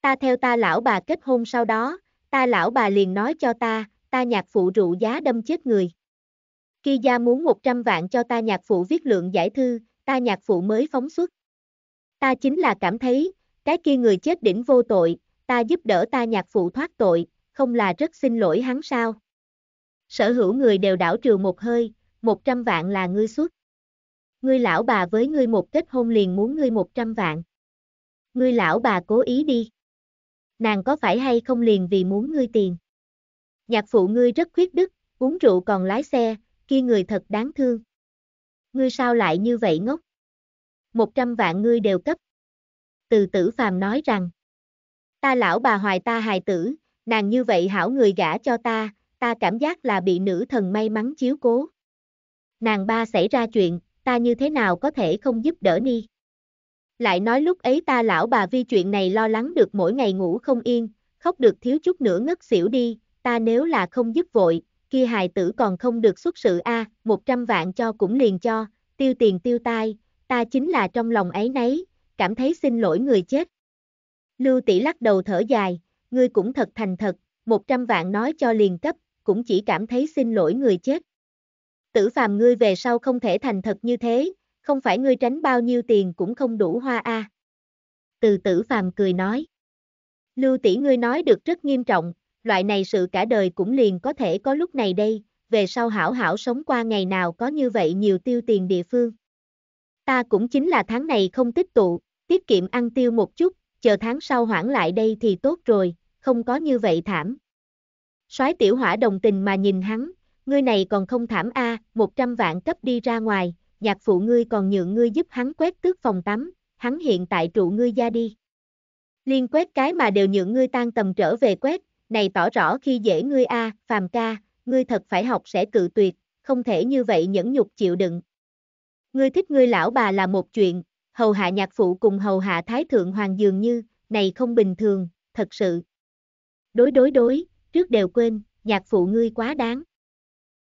Ta theo ta lão bà kết hôn sau đó, ta lão bà liền nói cho ta, ta nhạc phụ rượu giá đâm chết người. Khi gia muốn 100 vạn cho ta nhạc phụ viết lượng giải thư, ta nhạc phụ mới phóng xuất. Ta chính là cảm thấy, cái kia người chết đỉnh vô tội, ta giúp đỡ ta nhạc phụ thoát tội, không là rất xin lỗi hắn sao. Sở hữu người đều đảo trừ một hơi, 100 vạn là ngươi xuất. Ngươi lão bà với ngươi một kết hôn liền muốn ngươi 100 vạn. Ngươi lão bà cố ý đi nàng có phải hay không liền vì muốn ngươi tiền. Nhạc phụ ngươi rất khuyết đức, uống rượu còn lái xe, kia người thật đáng thương. Ngươi sao lại như vậy ngốc? Một trăm vạn ngươi đều cấp. Từ tử phàm nói rằng, ta lão bà hoài ta hài tử, nàng như vậy hảo người gả cho ta, ta cảm giác là bị nữ thần may mắn chiếu cố. Nàng ba xảy ra chuyện, ta như thế nào có thể không giúp đỡ ni? Lại nói lúc ấy ta lão bà vi chuyện này lo lắng được mỗi ngày ngủ không yên, khóc được thiếu chút nữa ngất xỉu đi, ta nếu là không giúp vội, kia hài tử còn không được xuất sự a, à, 100 vạn cho cũng liền cho, tiêu tiền tiêu tai, ta chính là trong lòng ấy nấy, cảm thấy xin lỗi người chết. Lưu tỷ lắc đầu thở dài, ngươi cũng thật thành thật, 100 vạn nói cho liền cấp, cũng chỉ cảm thấy xin lỗi người chết. Tử phàm ngươi về sau không thể thành thật như thế, không phải ngươi tránh bao nhiêu tiền cũng không đủ hoa a. À. Từ tử phàm cười nói. Lưu tỷ ngươi nói được rất nghiêm trọng, loại này sự cả đời cũng liền có thể có lúc này đây, về sau hảo hảo sống qua ngày nào có như vậy nhiều tiêu tiền địa phương. Ta cũng chính là tháng này không tích tụ, tiết kiệm ăn tiêu một chút, chờ tháng sau hoãn lại đây thì tốt rồi, không có như vậy thảm. Soái tiểu hỏa đồng tình mà nhìn hắn, ngươi này còn không thảm a, à, 100 vạn cấp đi ra ngoài, nhạc phụ ngươi còn nhượng ngươi giúp hắn quét tước phòng tắm, hắn hiện tại trụ ngươi ra đi. Liên quét cái mà đều nhượng ngươi tan tầm trở về quét, này tỏ rõ khi dễ ngươi a, à, phàm ca, ngươi thật phải học sẽ cự tuyệt, không thể như vậy nhẫn nhục chịu đựng. Ngươi thích ngươi lão bà là một chuyện, hầu hạ nhạc phụ cùng hầu hạ thái thượng hoàng dường như, này không bình thường, thật sự. Đối đối đối, trước đều quên, nhạc phụ ngươi quá đáng.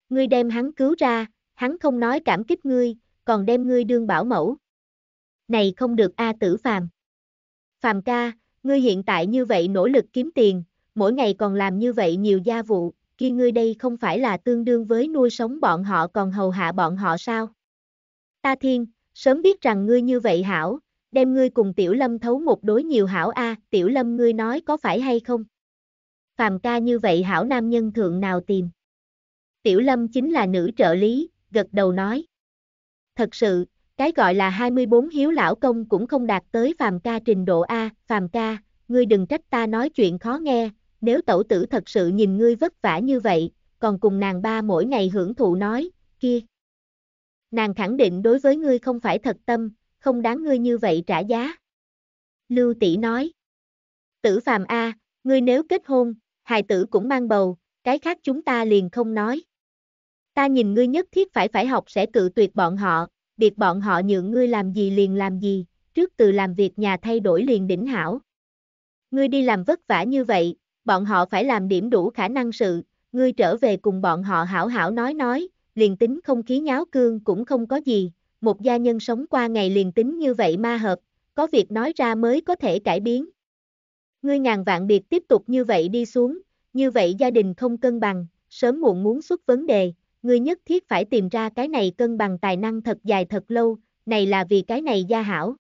Ngươi đem hắn cứu ra, hắn không nói cảm kích ngươi, còn đem ngươi đương bảo mẫu. Này không được A tử phàm. Phàm ca, ngươi hiện tại như vậy nỗ lực kiếm tiền, mỗi ngày còn làm như vậy nhiều gia vụ, kia ngươi đây không phải là tương đương với nuôi sống bọn họ còn hầu hạ bọn họ sao? Ta thiên, sớm biết rằng ngươi như vậy hảo, đem ngươi cùng tiểu lâm thấu một đối nhiều hảo a tiểu lâm ngươi nói có phải hay không? Phàm ca như vậy hảo nam nhân thượng nào tìm? Tiểu lâm chính là nữ trợ lý, gật đầu nói. Thật sự, cái gọi là 24 hiếu lão công cũng không đạt tới phàm ca trình độ A, phàm ca, ngươi đừng trách ta nói chuyện khó nghe, nếu tẩu tử thật sự nhìn ngươi vất vả như vậy, còn cùng nàng ba mỗi ngày hưởng thụ nói, kia. Nàng khẳng định đối với ngươi không phải thật tâm, không đáng ngươi như vậy trả giá. Lưu tỷ nói, tử phàm A, ngươi nếu kết hôn, hài tử cũng mang bầu, cái khác chúng ta liền không nói. Ta nhìn ngươi nhất thiết phải phải học sẽ cự tuyệt bọn họ, biệt bọn họ nhượng ngươi làm gì liền làm gì, trước từ làm việc nhà thay đổi liền đỉnh hảo. Ngươi đi làm vất vả như vậy, bọn họ phải làm điểm đủ khả năng sự, ngươi trở về cùng bọn họ hảo hảo nói nói, liền tính không khí nháo cương cũng không có gì, một gia nhân sống qua ngày liền tính như vậy ma hợp, có việc nói ra mới có thể cải biến. Ngươi ngàn vạn biệt tiếp tục như vậy đi xuống, như vậy gia đình không cân bằng, sớm muộn muốn xuất vấn đề, ngươi nhất thiết phải tìm ra cái này cân bằng tài năng thật dài thật lâu, này là vì cái này gia hảo.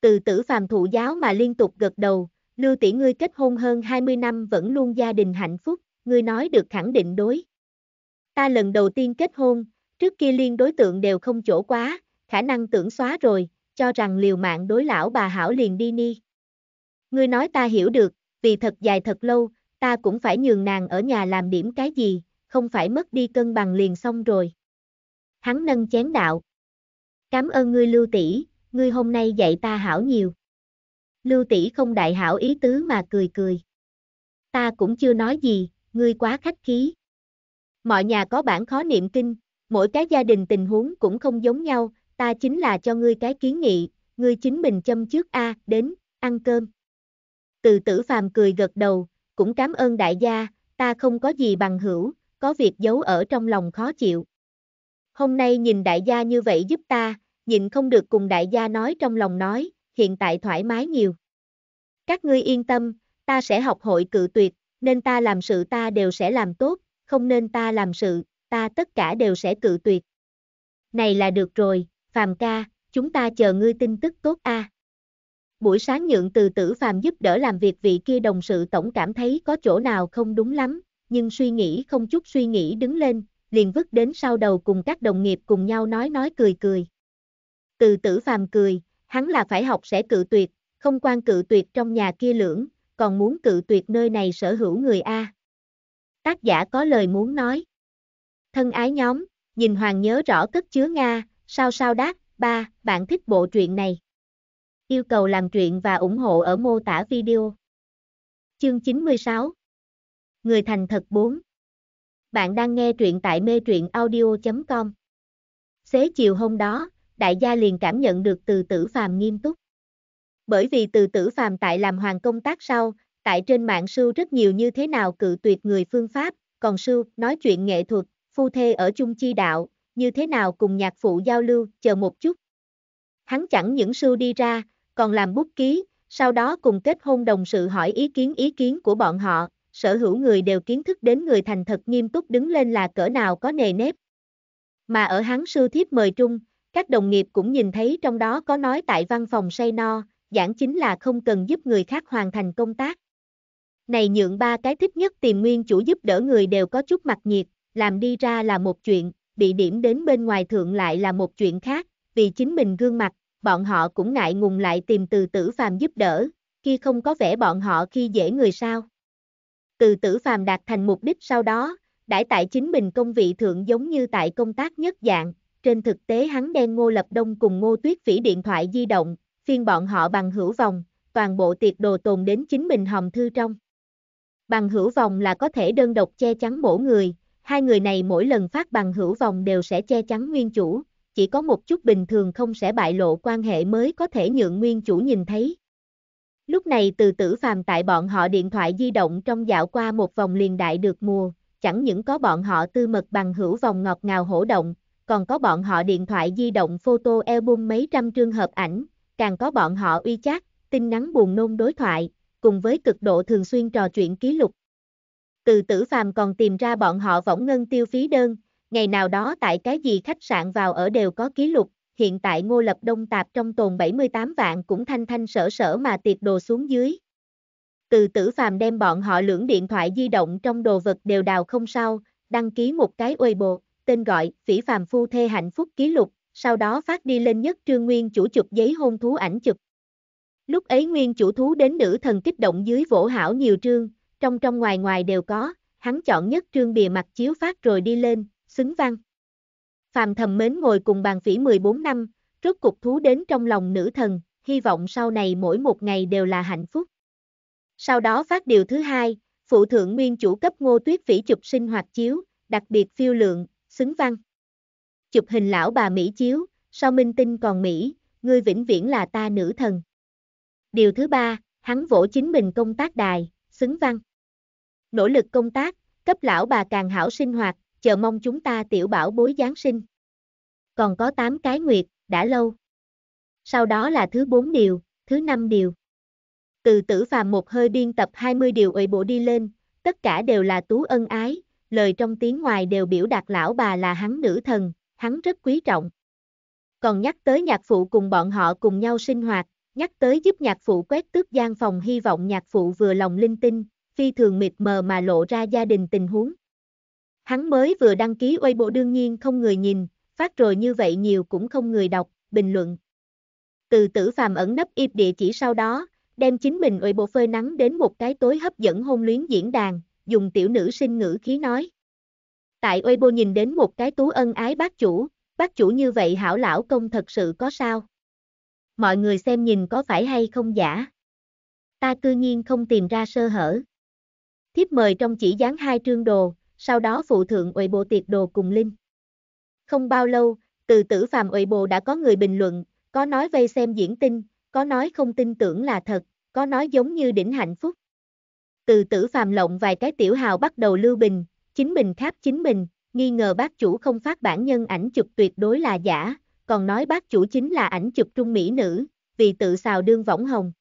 Từ tử phàm thụ giáo mà liên tục gật đầu, lưu tỷ ngươi kết hôn hơn 20 năm vẫn luôn gia đình hạnh phúc, ngươi nói được khẳng định đối. Ta lần đầu tiên kết hôn, trước kia liên đối tượng đều không chỗ quá, khả năng tưởng xóa rồi, cho rằng liều mạng đối lão bà hảo liền đi ni. Ngươi nói ta hiểu được, vì thật dài thật lâu, ta cũng phải nhường nàng ở nhà làm điểm cái gì, không phải mất đi cân bằng liền xong rồi. Hắn nâng chén đạo. Cảm ơn ngươi Lưu tỷ, ngươi hôm nay dạy ta hảo nhiều. Lưu tỷ không đại hảo ý tứ mà cười cười. Ta cũng chưa nói gì, ngươi quá khách khí. Mọi nhà có bản khó niệm kinh, mỗi cái gia đình tình huống cũng không giống nhau, ta chính là cho ngươi cái kiến nghị, ngươi chính mình châm trước A, đến, ăn cơm. Từ tử phàm cười gật đầu, cũng cảm ơn đại gia, ta không có gì bằng hữu, có việc giấu ở trong lòng khó chịu. Hôm nay nhìn đại gia như vậy giúp ta, nhìn không được cùng đại gia nói trong lòng nói, hiện tại thoải mái nhiều. Các ngươi yên tâm, ta sẽ học hội cự tuyệt, nên ta làm sự ta đều sẽ làm tốt, không nên ta làm sự, ta tất cả đều sẽ cự tuyệt. Này là được rồi, Phàm ca, chúng ta chờ ngươi tin tức tốt a. Buổi sáng nhượng từ tử Phàm giúp đỡ làm việc vị kia đồng sự tổng cảm thấy có chỗ nào không đúng lắm, nhưng suy nghĩ không chút suy nghĩ đứng lên, liền vứt đến sau đầu cùng các đồng nghiệp cùng nhau nói nói cười cười. Từ tử phàm cười, hắn là phải học sẽ cự tuyệt, không quan cự tuyệt trong nhà kia lưỡng, còn muốn cự tuyệt nơi này sở hữu người A. Tác giả có lời muốn nói. Thân ái nhóm, nhìn Hoàng nhớ rõ cất chứa Nga, sao sao đát, ba, bạn thích bộ truyện này. Yêu cầu làm truyện và ủng hộ ở mô tả video. Chương 96 Người thành thật 4 Bạn đang nghe truyện tại mê truyện audio.com Xế chiều hôm đó, đại gia liền cảm nhận được từ tử phàm nghiêm túc. Bởi vì từ tử phàm tại làm hoàng công tác sau, tại trên mạng sưu rất nhiều như thế nào cự tuyệt người phương pháp, còn sưu nói chuyện nghệ thuật, phu thê ở chung chi đạo, như thế nào cùng nhạc phụ giao lưu, chờ một chút. Hắn chẳng những sưu đi ra, còn làm bút ký, sau đó cùng kết hôn đồng sự hỏi ý kiến ý kiến của bọn họ, sở hữu người đều kiến thức đến người thành thật nghiêm túc đứng lên là cỡ nào có nề nếp. Mà ở hắn sư thiếp mời trung, các đồng nghiệp cũng nhìn thấy trong đó có nói tại văn phòng say no, giảng chính là không cần giúp người khác hoàn thành công tác. Này nhượng ba cái thích nhất tìm nguyên chủ giúp đỡ người đều có chút mặt nhiệt, làm đi ra là một chuyện, bị điểm đến bên ngoài thượng lại là một chuyện khác, vì chính mình gương mặt, bọn họ cũng ngại ngùng lại tìm từ tử phàm giúp đỡ, khi không có vẻ bọn họ khi dễ người sao. Từ tử phàm đạt thành mục đích sau đó, đãi tại chính mình công vị thượng giống như tại công tác nhất dạng, trên thực tế hắn đen Ngô Lập Đông cùng Ngô Tuyết Phỉ điện thoại di động, phiên bọn họ bằng hữu vòng, toàn bộ tiệc đồ tồn đến chính mình hòm thư trong. Bằng hữu vòng là có thể đơn độc che chắn mỗi người, hai người này mỗi lần phát bằng hữu vòng đều sẽ che chắn nguyên chủ, chỉ có một chút bình thường không sẽ bại lộ quan hệ mới có thể nhượng nguyên chủ nhìn thấy, Lúc này từ tử phàm tại bọn họ điện thoại di động trong dạo qua một vòng liền đại được mùa, chẳng những có bọn họ tư mật bằng hữu vòng ngọt ngào hổ động, còn có bọn họ điện thoại di động photo album mấy trăm trường hợp ảnh, càng có bọn họ uy chát, tin nắng buồn nôn đối thoại, cùng với cực độ thường xuyên trò chuyện ký lục. Từ tử phàm còn tìm ra bọn họ võng ngân tiêu phí đơn, ngày nào đó tại cái gì khách sạn vào ở đều có ký lục, hiện tại Ngô Lập Đông tạp trong tồn 78 vạn cũng thanh thanh sở sở mà tiệt đồ xuống dưới. Từ tử phàm đem bọn họ lưỡng điện thoại di động trong đồ vật đều đào không sao, đăng ký một cái uê bộ, tên gọi phỉ phàm phu thê hạnh phúc ký lục, sau đó phát đi lên nhất trương nguyên chủ chụp giấy hôn thú ảnh chụp. Lúc ấy nguyên chủ thú đến nữ thần kích động dưới vỗ hảo nhiều trương, trong trong ngoài ngoài đều có, hắn chọn nhất trương bìa mặt chiếu phát rồi đi lên, xứng văn. Phàm thầm mến ngồi cùng bàn phỉ 14 năm, rốt cục thú đến trong lòng nữ thần, hy vọng sau này mỗi một ngày đều là hạnh phúc. Sau đó phát điều thứ hai, phụ thượng nguyên chủ cấp ngô tuyết phỉ chụp sinh hoạt chiếu, đặc biệt phiêu lượng, xứng văn. Chụp hình lão bà Mỹ chiếu, sau minh tinh còn Mỹ, ngươi vĩnh viễn là ta nữ thần. Điều thứ ba, hắn vỗ chính mình công tác đài, xứng văn. Nỗ lực công tác, cấp lão bà càng hảo sinh hoạt, chờ mong chúng ta tiểu bảo bối Giáng sinh. Còn có 8 cái nguyệt, đã lâu. Sau đó là thứ 4 điều, thứ 5 điều. Từ tử phàm một hơi biên tập 20 điều ủy bộ đi lên, tất cả đều là tú ân ái, lời trong tiếng ngoài đều biểu đạt lão bà là hắn nữ thần, hắn rất quý trọng. Còn nhắc tới nhạc phụ cùng bọn họ cùng nhau sinh hoạt, nhắc tới giúp nhạc phụ quét tước gian phòng hy vọng nhạc phụ vừa lòng linh tinh, phi thường mịt mờ mà lộ ra gia đình tình huống. Hắn mới vừa đăng ký Weibo đương nhiên không người nhìn, phát rồi như vậy nhiều cũng không người đọc, bình luận. Từ tử phàm ẩn nấp im địa chỉ sau đó, đem chính mình Weibo phơi nắng đến một cái tối hấp dẫn hôn luyến diễn đàn, dùng tiểu nữ sinh ngữ khí nói. Tại Weibo nhìn đến một cái tú ân ái bác chủ, bác chủ như vậy hảo lão công thật sự có sao? Mọi người xem nhìn có phải hay không giả? Ta cư nhiên không tìm ra sơ hở. Thiếp mời trong chỉ dán hai trương đồ, sau đó phụ thượng uệ bộ tiệc đồ cùng Linh. Không bao lâu, từ tử phàm uệ bộ đã có người bình luận, có nói vây xem diễn tin, có nói không tin tưởng là thật, có nói giống như đỉnh hạnh phúc. Từ tử phàm lộng vài cái tiểu hào bắt đầu lưu bình, chính mình tháp chính mình, nghi ngờ bác chủ không phát bản nhân ảnh chụp tuyệt đối là giả, còn nói bác chủ chính là ảnh chụp trung mỹ nữ, vì tự xào đương võng hồng.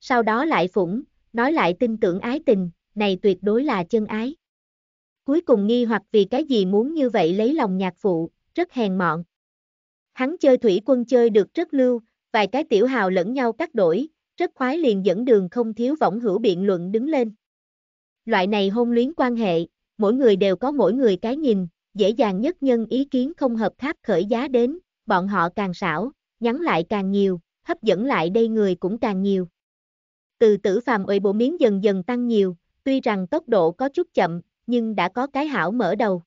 Sau đó lại phủng, nói lại tin tưởng ái tình, này tuyệt đối là chân ái cuối cùng nghi hoặc vì cái gì muốn như vậy lấy lòng nhạc phụ, rất hèn mọn. Hắn chơi thủy quân chơi được rất lưu, vài cái tiểu hào lẫn nhau cắt đổi, rất khoái liền dẫn đường không thiếu võng hữu biện luận đứng lên. Loại này hôn luyến quan hệ, mỗi người đều có mỗi người cái nhìn, dễ dàng nhất nhân ý kiến không hợp khác khởi giá đến, bọn họ càng xảo, nhắn lại càng nhiều, hấp dẫn lại đây người cũng càng nhiều. Từ tử phàm ơi bộ miếng dần dần tăng nhiều, tuy rằng tốc độ có chút chậm, nhưng đã có cái hảo mở đầu.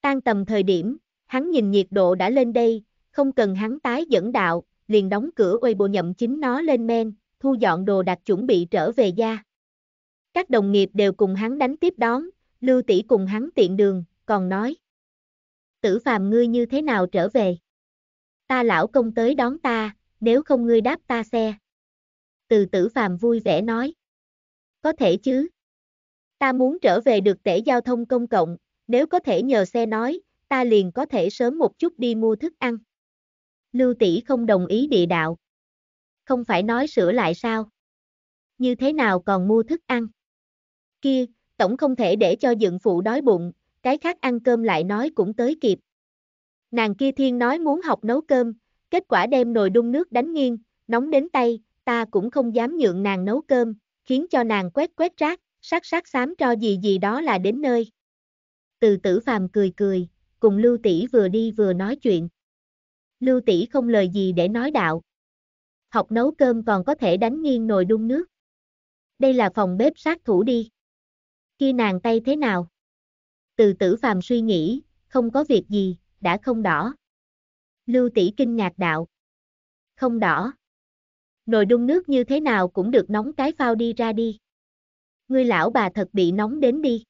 Tan tầm thời điểm, hắn nhìn nhiệt độ đã lên đây, không cần hắn tái dẫn đạo, liền đóng cửa quay bộ nhậm chính nó lên men, thu dọn đồ đặt chuẩn bị trở về gia. Các đồng nghiệp đều cùng hắn đánh tiếp đón, lưu tỷ cùng hắn tiện đường, còn nói. Tử phàm ngươi như thế nào trở về? Ta lão công tới đón ta, nếu không ngươi đáp ta xe. Từ tử phàm vui vẻ nói. Có thể chứ. Ta muốn trở về được tể giao thông công cộng, nếu có thể nhờ xe nói, ta liền có thể sớm một chút đi mua thức ăn. Lưu tỷ không đồng ý địa đạo. Không phải nói sửa lại sao? Như thế nào còn mua thức ăn? Kia, tổng không thể để cho dựng phụ đói bụng, cái khác ăn cơm lại nói cũng tới kịp. Nàng kia thiên nói muốn học nấu cơm, kết quả đem nồi đun nước đánh nghiêng, nóng đến tay, ta cũng không dám nhượng nàng nấu cơm, khiến cho nàng quét quét rác, sắc sắc xám cho gì gì đó là đến nơi. Từ tử phàm cười cười, cùng Lưu Tỷ vừa đi vừa nói chuyện. Lưu Tỷ không lời gì để nói đạo. Học nấu cơm còn có thể đánh nghiêng nồi đun nước. Đây là phòng bếp sát thủ đi. Khi nàng tay thế nào? Từ tử phàm suy nghĩ, không có việc gì, đã không đỏ. Lưu Tỷ kinh ngạc đạo. Không đỏ. Nồi đun nước như thế nào cũng được nóng cái phao đi ra đi ngươi lão bà thật bị nóng đến đi.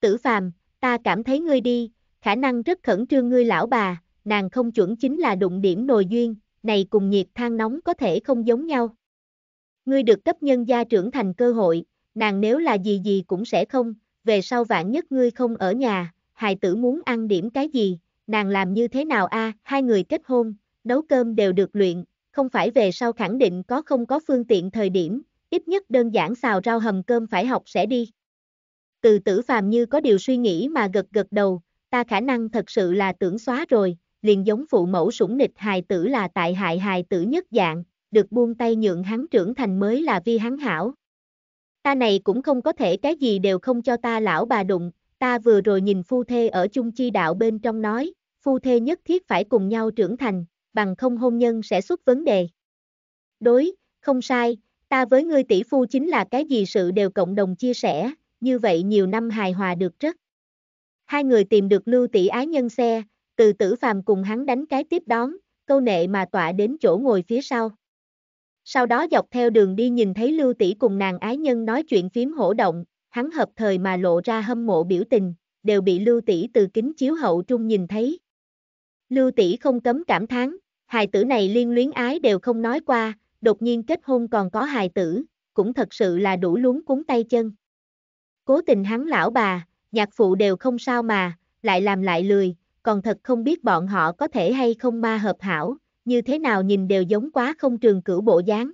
Tử phàm, ta cảm thấy ngươi đi, khả năng rất khẩn trương ngươi lão bà, nàng không chuẩn chính là đụng điểm nồi duyên, này cùng nhiệt than nóng có thể không giống nhau. Ngươi được cấp nhân gia trưởng thành cơ hội, nàng nếu là gì gì cũng sẽ không, về sau vạn nhất ngươi không ở nhà, hài tử muốn ăn điểm cái gì, nàng làm như thế nào a? hai người kết hôn, nấu cơm đều được luyện, không phải về sau khẳng định có không có phương tiện thời điểm, ít nhất đơn giản xào rau hầm cơm phải học sẽ đi. Từ tử phàm như có điều suy nghĩ mà gật gật đầu, ta khả năng thật sự là tưởng xóa rồi, liền giống phụ mẫu sủng nịch hài tử là tại hại hài tử nhất dạng, được buông tay nhượng hắn trưởng thành mới là vi hắn hảo. Ta này cũng không có thể cái gì đều không cho ta lão bà đụng, ta vừa rồi nhìn phu thê ở chung chi đạo bên trong nói, phu thê nhất thiết phải cùng nhau trưởng thành, bằng không hôn nhân sẽ xuất vấn đề. Đối, không sai, ta với ngươi tỷ phu chính là cái gì sự đều cộng đồng chia sẻ, như vậy nhiều năm hài hòa được rất. Hai người tìm được lưu tỷ ái nhân xe, từ tử phàm cùng hắn đánh cái tiếp đón, câu nệ mà tọa đến chỗ ngồi phía sau. Sau đó dọc theo đường đi nhìn thấy lưu tỷ cùng nàng ái nhân nói chuyện phím hổ động, hắn hợp thời mà lộ ra hâm mộ biểu tình, đều bị lưu tỷ từ kính chiếu hậu trung nhìn thấy. Lưu tỷ không cấm cảm thán, hài tử này liên luyến ái đều không nói qua, đột nhiên kết hôn còn có hài tử, cũng thật sự là đủ luống cúng tay chân. Cố tình hắn lão bà, nhạc phụ đều không sao mà, lại làm lại lười, còn thật không biết bọn họ có thể hay không ma hợp hảo, như thế nào nhìn đều giống quá không trường cửu bộ dáng.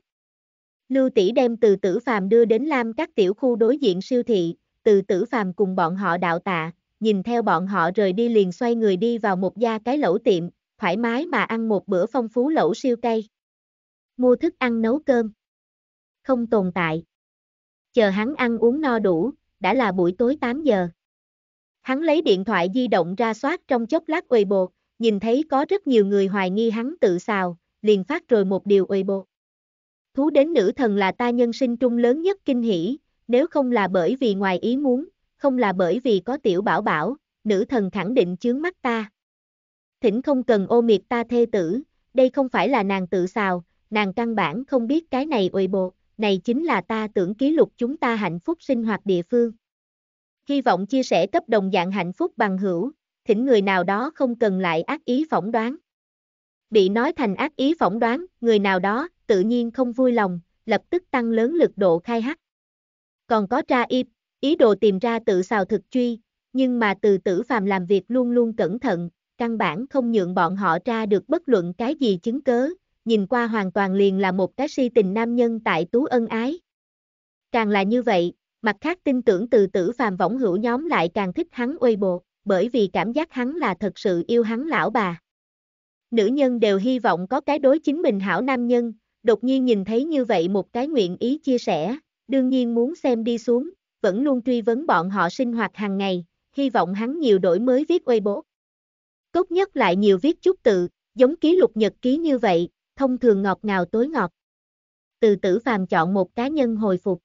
Lưu tỷ đem từ tử phàm đưa đến Lam các tiểu khu đối diện siêu thị, từ tử phàm cùng bọn họ đạo tạ, nhìn theo bọn họ rời đi liền xoay người đi vào một gia cái lẩu tiệm, thoải mái mà ăn một bữa phong phú lẩu siêu cây mua thức ăn nấu cơm. Không tồn tại. Chờ hắn ăn uống no đủ, đã là buổi tối 8 giờ. Hắn lấy điện thoại di động ra soát trong chốc lát uầy bột, nhìn thấy có rất nhiều người hoài nghi hắn tự xào, liền phát rồi một điều uầy bột. Thú đến nữ thần là ta nhân sinh trung lớn nhất kinh hỷ, nếu không là bởi vì ngoài ý muốn, không là bởi vì có tiểu bảo bảo, nữ thần khẳng định chướng mắt ta. Thỉnh không cần ô miệt ta thê tử, đây không phải là nàng tự xào, nàng căn bản không biết cái này ủi bộ, này chính là ta tưởng ký lục chúng ta hạnh phúc sinh hoạt địa phương. Hy vọng chia sẻ cấp đồng dạng hạnh phúc bằng hữu, thỉnh người nào đó không cần lại ác ý phỏng đoán. Bị nói thành ác ý phỏng đoán, người nào đó, tự nhiên không vui lòng, lập tức tăng lớn lực độ khai hắc. Còn có tra y, ý đồ tìm ra tự xào thực truy, nhưng mà từ tử phàm làm việc luôn luôn cẩn thận, căn bản không nhượng bọn họ tra được bất luận cái gì chứng cớ, nhìn qua hoàn toàn liền là một cái si tình nam nhân tại tú ân ái. Càng là như vậy, mặt khác tin tưởng từ tử phàm võng hữu nhóm lại càng thích hắn uê bộ, bởi vì cảm giác hắn là thật sự yêu hắn lão bà. Nữ nhân đều hy vọng có cái đối chính mình hảo nam nhân, đột nhiên nhìn thấy như vậy một cái nguyện ý chia sẻ, đương nhiên muốn xem đi xuống, vẫn luôn truy vấn bọn họ sinh hoạt hàng ngày, hy vọng hắn nhiều đổi mới viết uê bố. cốt nhất lại nhiều viết chút tự, giống ký lục nhật ký như vậy, thông thường ngọt ngào tối ngọt. Từ tử phàm chọn một cá nhân hồi phục.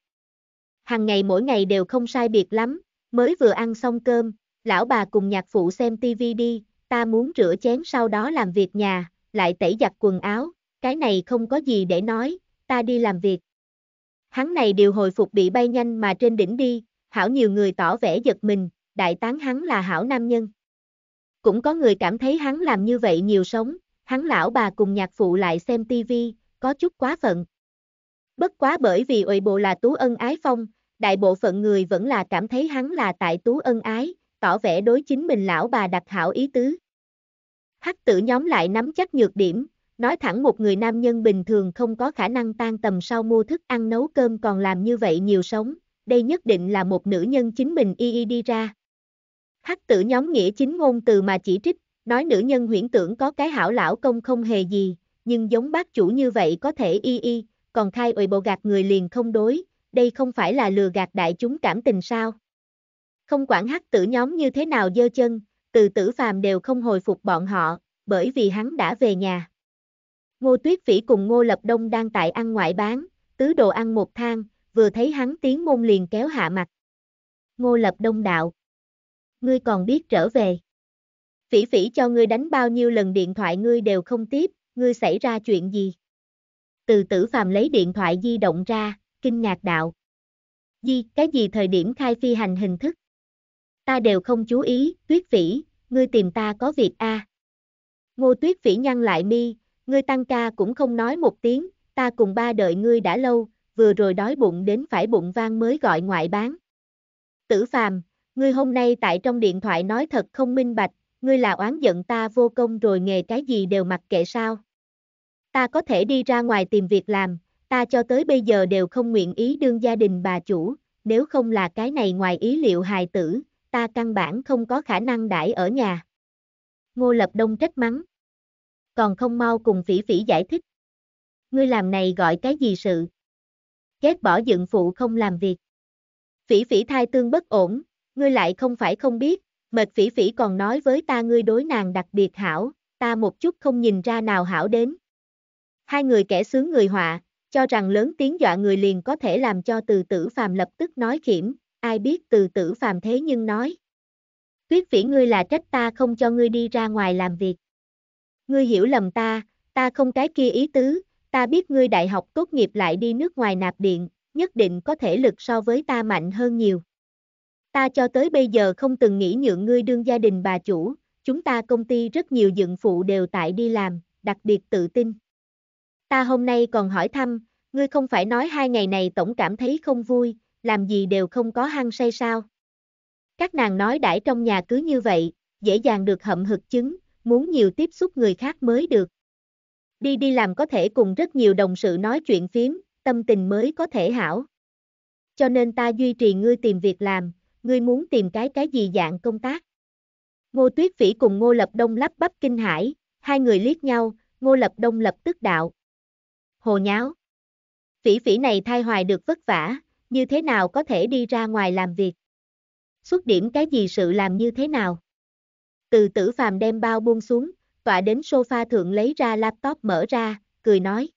Hằng ngày mỗi ngày đều không sai biệt lắm, mới vừa ăn xong cơm, lão bà cùng nhạc phụ xem TV đi, ta muốn rửa chén sau đó làm việc nhà, lại tẩy giặt quần áo, cái này không có gì để nói, ta đi làm việc. Hắn này đều hồi phục bị bay nhanh mà trên đỉnh đi, hảo nhiều người tỏ vẻ giật mình, đại tán hắn là hảo nam nhân. Cũng có người cảm thấy hắn làm như vậy nhiều sống, Hắn lão bà cùng nhạc phụ lại xem tivi, có chút quá phận. Bất quá bởi vì ủy bộ là tú ân ái phong, đại bộ phận người vẫn là cảm thấy hắn là tại tú ân ái, tỏ vẻ đối chính mình lão bà đặc hảo ý tứ. Hắc tử nhóm lại nắm chắc nhược điểm, nói thẳng một người nam nhân bình thường không có khả năng tan tầm sau mua thức ăn nấu cơm còn làm như vậy nhiều sống, đây nhất định là một nữ nhân chính mình y y đi ra. Hắc tử nhóm nghĩa chính ngôn từ mà chỉ trích, Nói nữ nhân huyễn tưởng có cái hảo lão công không hề gì, nhưng giống bác chủ như vậy có thể y y, còn khai ủi bộ gạt người liền không đối, đây không phải là lừa gạt đại chúng cảm tình sao. Không quản hắc tử nhóm như thế nào dơ chân, từ tử phàm đều không hồi phục bọn họ, bởi vì hắn đã về nhà. Ngô Tuyết Vĩ cùng Ngô Lập Đông đang tại ăn ngoại bán, tứ đồ ăn một thang, vừa thấy hắn tiếng môn liền kéo hạ mặt. Ngô Lập Đông đạo. Ngươi còn biết trở về phỉ phỉ cho ngươi đánh bao nhiêu lần điện thoại ngươi đều không tiếp, ngươi xảy ra chuyện gì? Từ tử phàm lấy điện thoại di động ra, kinh ngạc đạo. Di, cái gì thời điểm khai phi hành hình thức? Ta đều không chú ý, tuyết phỉ, ngươi tìm ta có việc a à? Ngô tuyết phỉ nhăn lại mi, ngươi tăng ca cũng không nói một tiếng, ta cùng ba đợi ngươi đã lâu, vừa rồi đói bụng đến phải bụng vang mới gọi ngoại bán. Tử phàm, ngươi hôm nay tại trong điện thoại nói thật không minh bạch, ngươi là oán giận ta vô công rồi nghề cái gì đều mặc kệ sao. Ta có thể đi ra ngoài tìm việc làm, ta cho tới bây giờ đều không nguyện ý đương gia đình bà chủ, nếu không là cái này ngoài ý liệu hài tử, ta căn bản không có khả năng đãi ở nhà. Ngô Lập Đông trách mắng. Còn không mau cùng phỉ phỉ giải thích. Ngươi làm này gọi cái gì sự? Ghét bỏ dựng phụ không làm việc. Phỉ phỉ thai tương bất ổn, ngươi lại không phải không biết, Mệt phỉ phỉ còn nói với ta ngươi đối nàng đặc biệt hảo, ta một chút không nhìn ra nào hảo đến. Hai người kẻ sướng người họa, cho rằng lớn tiếng dọa người liền có thể làm cho từ tử phàm lập tức nói khiểm, ai biết từ tử phàm thế nhưng nói. Tuyết phỉ ngươi là trách ta không cho ngươi đi ra ngoài làm việc. Ngươi hiểu lầm ta, ta không cái kia ý tứ, ta biết ngươi đại học tốt nghiệp lại đi nước ngoài nạp điện, nhất định có thể lực so với ta mạnh hơn nhiều. Ta cho tới bây giờ không từng nghĩ nhượng ngươi đương gia đình bà chủ, chúng ta công ty rất nhiều dựng phụ đều tại đi làm, đặc biệt tự tin. Ta hôm nay còn hỏi thăm, ngươi không phải nói hai ngày này tổng cảm thấy không vui, làm gì đều không có hăng say sao. Các nàng nói đãi trong nhà cứ như vậy, dễ dàng được hậm hực chứng, muốn nhiều tiếp xúc người khác mới được. Đi đi làm có thể cùng rất nhiều đồng sự nói chuyện phiếm, tâm tình mới có thể hảo. Cho nên ta duy trì ngươi tìm việc làm, ngươi muốn tìm cái cái gì dạng công tác. Ngô Tuyết Phỉ cùng Ngô Lập Đông lắp bắp kinh hãi, hai người liếc nhau, Ngô Lập Đông lập tức đạo. Hồ nháo. Phỉ Phỉ này thai hoài được vất vả, như thế nào có thể đi ra ngoài làm việc? Xuất điểm cái gì sự làm như thế nào? Từ tử phàm đem bao buông xuống, tọa đến sofa thượng lấy ra laptop mở ra, cười nói.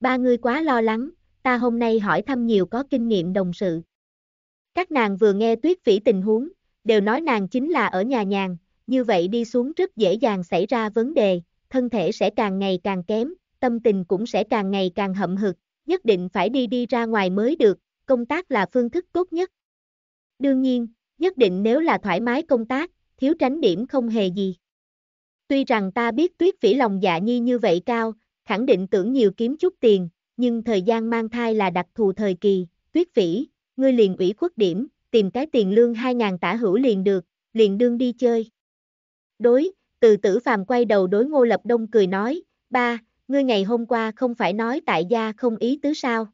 Ba người quá lo lắng, ta hôm nay hỏi thăm nhiều có kinh nghiệm đồng sự. Các nàng vừa nghe tuyết vĩ tình huống, đều nói nàng chính là ở nhà nhàng, như vậy đi xuống rất dễ dàng xảy ra vấn đề, thân thể sẽ càng ngày càng kém, tâm tình cũng sẽ càng ngày càng hậm hực, nhất định phải đi đi ra ngoài mới được, công tác là phương thức tốt nhất. Đương nhiên, nhất định nếu là thoải mái công tác, thiếu tránh điểm không hề gì. Tuy rằng ta biết tuyết vĩ lòng dạ nhi như vậy cao, khẳng định tưởng nhiều kiếm chút tiền, nhưng thời gian mang thai là đặc thù thời kỳ, tuyết vĩ, ngươi liền ủy khuất điểm, tìm cái tiền lương 2.000 tả hữu liền được, liền đương đi chơi. Đối, từ tử phàm quay đầu đối ngô lập đông cười nói, ba, ngươi ngày hôm qua không phải nói tại gia không ý tứ sao.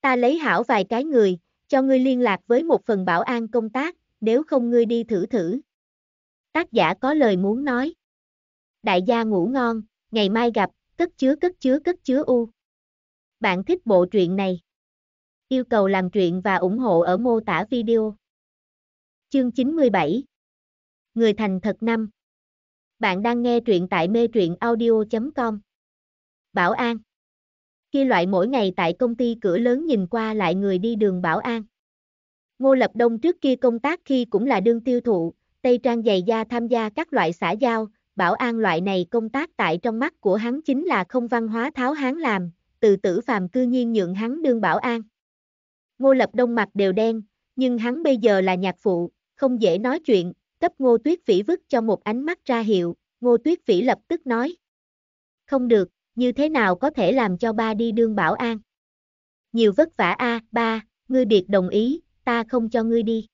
Ta lấy hảo vài cái người, cho ngươi liên lạc với một phần bảo an công tác, nếu không ngươi đi thử thử. Tác giả có lời muốn nói. Đại gia ngủ ngon, ngày mai gặp, cất chứa cất chứa cất chứa u. Bạn thích bộ truyện này? Yêu cầu làm chuyện và ủng hộ ở mô tả video. Chương 97 Người thành thật năm Bạn đang nghe truyện tại mê truyện audio.com Bảo an Khi loại mỗi ngày tại công ty cửa lớn nhìn qua lại người đi đường bảo an. Ngô Lập Đông trước kia công tác khi cũng là đương tiêu thụ, Tây Trang dày da tham gia các loại xã giao, bảo an loại này công tác tại trong mắt của hắn chính là không văn hóa tháo hắn làm, từ tử phàm cư nhiên nhượng hắn đương bảo an. Ngô Lập Đông mặt đều đen, nhưng hắn bây giờ là nhạc phụ, không dễ nói chuyện, cấp Ngô Tuyết Vĩ vứt cho một ánh mắt ra hiệu, Ngô Tuyết Vĩ lập tức nói. Không được, như thế nào có thể làm cho ba đi đương bảo an? Nhiều vất vả a à, ba, ngươi biệt đồng ý, ta không cho ngươi đi.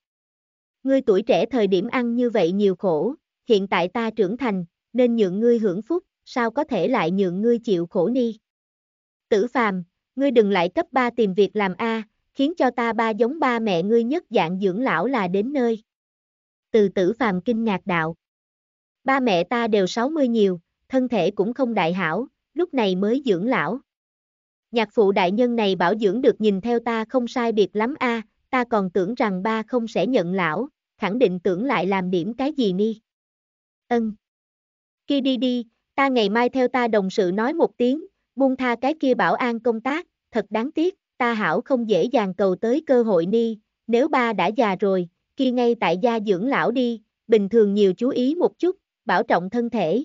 Ngươi tuổi trẻ thời điểm ăn như vậy nhiều khổ, hiện tại ta trưởng thành, nên nhượng ngươi hưởng phúc, sao có thể lại nhượng ngươi chịu khổ ni? Tử phàm, ngươi đừng lại cấp ba tìm việc làm a, à, khiến cho ta ba giống ba mẹ ngươi nhất dạng dưỡng lão là đến nơi. Từ tử phàm kinh ngạc đạo. Ba mẹ ta đều 60 nhiều, thân thể cũng không đại hảo, lúc này mới dưỡng lão. Nhạc phụ đại nhân này bảo dưỡng được nhìn theo ta không sai biệt lắm a, ta còn tưởng rằng ba không sẽ nhận lão, khẳng định tưởng lại làm điểm cái gì ni. Ân. Kia đi đi, ta ngày mai theo ta đồng sự nói một tiếng, buông tha cái kia bảo an công tác, thật đáng tiếc ta hảo không dễ dàng cầu tới cơ hội ni, nếu ba đã già rồi, kia ngay tại gia dưỡng lão đi, bình thường nhiều chú ý một chút, bảo trọng thân thể.